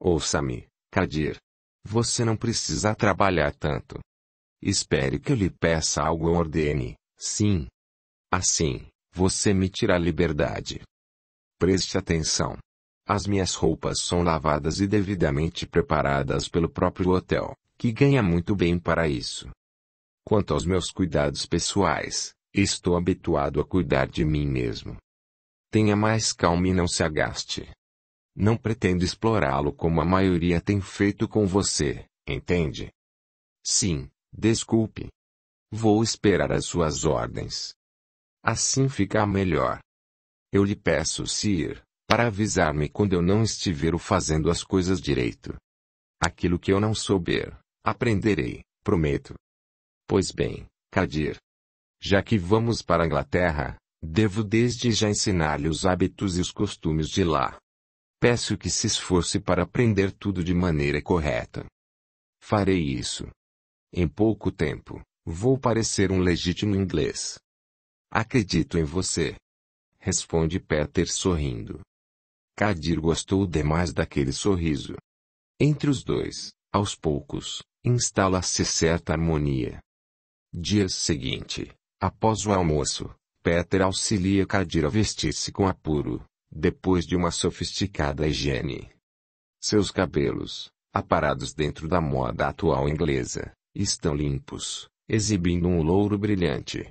Ouça-me, Kadir. Você não precisa trabalhar tanto. Espere que eu lhe peça algo ou ordene. Sim. Assim, você me tira a liberdade. Preste atenção. As minhas roupas são lavadas e devidamente preparadas pelo próprio hotel, que ganha muito bem para isso. Quanto aos meus cuidados pessoais, estou habituado a cuidar de mim mesmo. Tenha mais calma e não se agaste. Não pretendo explorá-lo como a maioria tem feito com você, entende? Sim, Desculpe. Vou esperar as suas ordens. Assim fica melhor. Eu lhe peço, se ir para avisar-me quando eu não estiver fazendo as coisas direito. Aquilo que eu não souber, aprenderei, prometo. Pois bem, Kadir. Já que vamos para a Inglaterra, devo desde já ensinar-lhe os hábitos e os costumes de lá. Peço que se esforce para aprender tudo de maneira correta. Farei isso. Em pouco tempo, vou parecer um legítimo inglês. Acredito em você. Responde Peter sorrindo. Kadir gostou demais daquele sorriso. Entre os dois, aos poucos, instala-se certa harmonia. Dia seguinte, após o almoço, Peter auxilia Kadir a vestir-se com apuro, depois de uma sofisticada higiene. Seus cabelos, aparados dentro da moda atual inglesa, Estão limpos, exibindo um louro brilhante.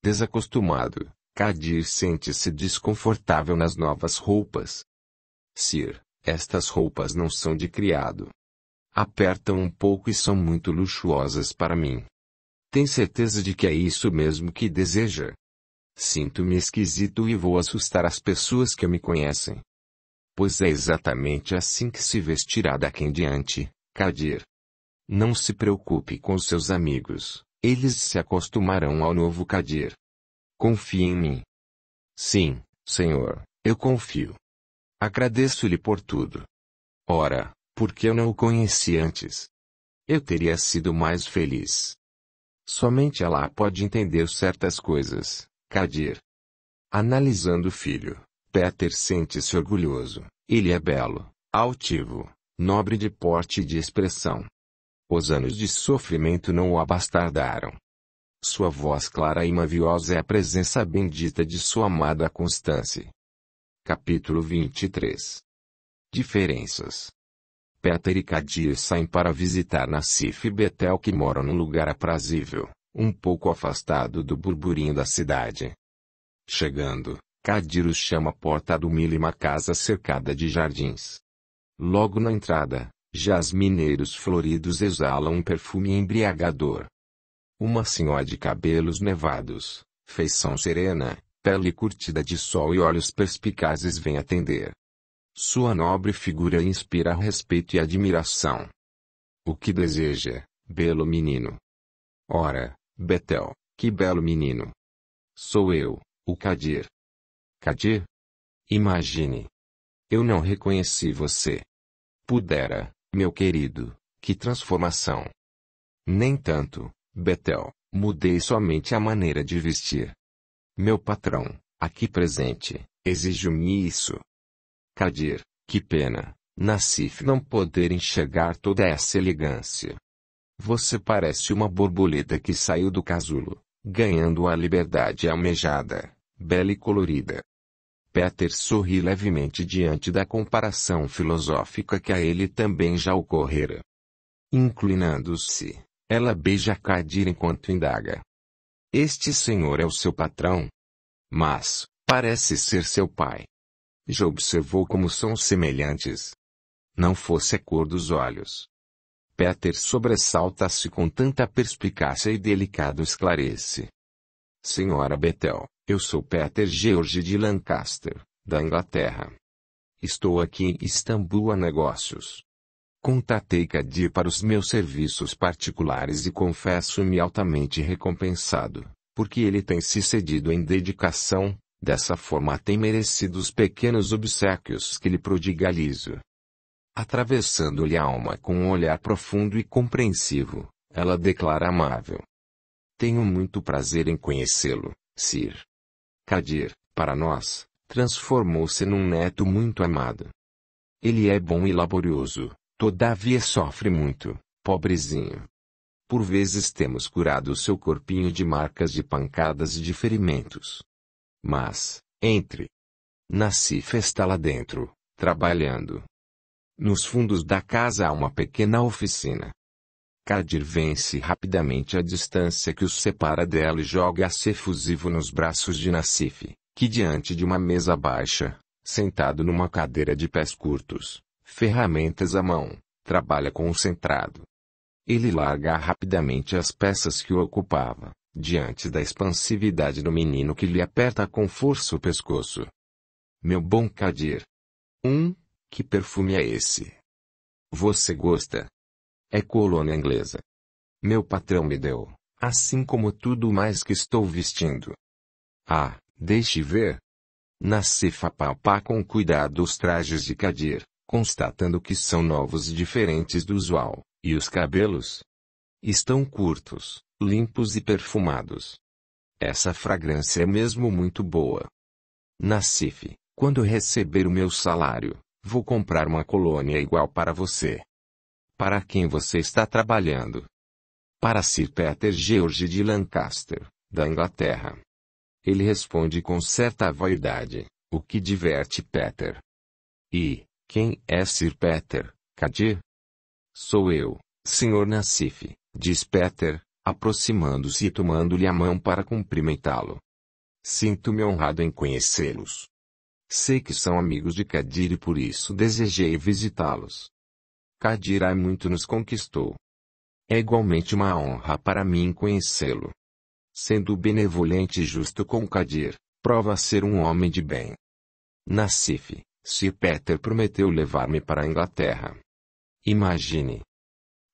Desacostumado, Kadir sente-se desconfortável nas novas roupas. Sir, estas roupas não são de criado. Apertam um pouco e são muito luxuosas para mim. Tem certeza de que é isso mesmo que deseja? Sinto-me esquisito e vou assustar as pessoas que me conhecem. Pois é exatamente assim que se vestirá daqui em diante, Kadir. Não se preocupe com seus amigos, eles se acostumarão ao novo Kadir. Confie em mim. Sim, Senhor, eu confio. Agradeço-lhe por tudo. Ora, porque eu não o conheci antes? Eu teria sido mais feliz. Somente ela pode entender certas coisas, Kadir. Analisando o filho, Peter sente-se orgulhoso. Ele é belo, altivo, nobre de porte e de expressão. Os anos de sofrimento não o abastardaram. Sua voz clara e maviosa é a presença bendita de sua amada Constance. Capítulo 23 Diferenças Peter e Kadir saem para visitar Nassif e Betel que moram num lugar aprazível, um pouco afastado do burburinho da cidade. Chegando, Kadir os chama à porta do milho uma casa cercada de jardins. Logo na entrada, Jasmineiros floridos exalam um perfume embriagador. Uma senhora de cabelos nevados, feição serena, pele curtida de sol e olhos perspicazes vem atender. Sua nobre figura inspira respeito e admiração. O que deseja, belo menino? Ora, Betel, que belo menino! Sou eu, o Kadir. Kadir? Imagine. Eu não reconheci você. Pudera, meu querido, que transformação! Nem tanto, Betel, mudei somente a maneira de vestir. Meu patrão, aqui presente, exigiu-me isso. Kadir, que pena, Nassif não poder enxergar toda essa elegância. Você parece uma borboleta que saiu do casulo, ganhando a liberdade almejada, bela e colorida. Peter sorri levemente diante da comparação filosófica que a ele também já ocorrera. Inclinando-se, ela beija Kadir enquanto indaga. Este senhor é o seu patrão? Mas, parece ser seu pai. Já observou como são semelhantes? Não fosse a cor dos olhos. Peter sobressalta-se com tanta perspicácia e delicado esclarece. Senhora Betel, eu sou Peter George de Lancaster, da Inglaterra. Estou aqui em Istambul a negócios. Contatei Kadir para os meus serviços particulares e confesso-me altamente recompensado, porque ele tem se cedido em dedicação, dessa forma tem merecido os pequenos obsequios que lhe prodigalizo. Atravessando-lhe a alma com um olhar profundo e compreensivo, ela declara amável. Tenho muito prazer em conhecê-lo, Sir. Kadir, para nós, transformou-se num neto muito amado. Ele é bom e laborioso, todavia sofre muito, pobrezinho. Por vezes temos curado seu corpinho de marcas de pancadas e de ferimentos. Mas, entre. Nassif está lá dentro, trabalhando. Nos fundos da casa há uma pequena oficina. Kadir vence rapidamente a distância que os separa dela e joga-se efusivo nos braços de Nassif, que diante de uma mesa baixa, sentado numa cadeira de pés curtos, ferramentas à mão, trabalha concentrado. Ele larga rapidamente as peças que o ocupava, diante da expansividade do menino que lhe aperta com força o pescoço. Meu bom Kadir. Um, que perfume é esse? Você gosta? é colônia inglesa. Meu patrão me deu, assim como tudo mais que estou vestindo. Ah, deixe ver. Nassif apalpá com cuidado os trajes de Kadir, constatando que são novos e diferentes do usual, e os cabelos? Estão curtos, limpos e perfumados. Essa fragrância é mesmo muito boa. Nassif, quando receber o meu salário, vou comprar uma colônia igual para você para quem você está trabalhando. Para Sir Peter George de Lancaster, da Inglaterra. Ele responde com certa vaidade, o que diverte Peter. E, quem é Sir Peter, Kadir? Sou eu, Sr. Nassif, diz Peter, aproximando-se e tomando-lhe a mão para cumprimentá-lo. Sinto-me honrado em conhecê-los. Sei que são amigos de Kadir e por isso desejei visitá-los. Kadira é muito nos conquistou. É igualmente uma honra para mim conhecê-lo. Sendo benevolente e justo com Kadir, prova ser um homem de bem. Nassif, se Peter prometeu levar-me para a Inglaterra. Imagine.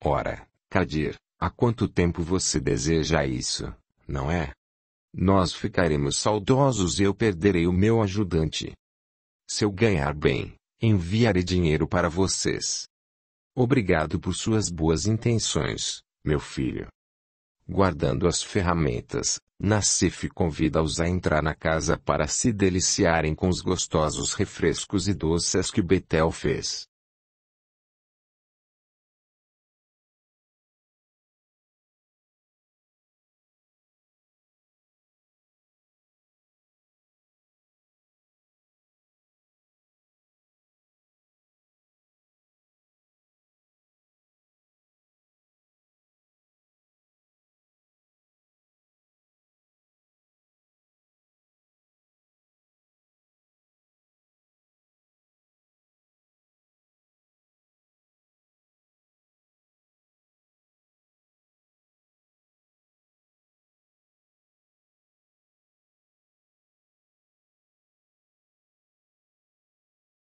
Ora, Kadir, há quanto tempo você deseja isso, não é? Nós ficaremos saudosos e eu perderei o meu ajudante. Se eu ganhar bem, enviarei dinheiro para vocês. Obrigado por suas boas intenções, meu filho. Guardando as ferramentas, Nassif convida-os a entrar na casa para se deliciarem com os gostosos refrescos e doces que Betel fez.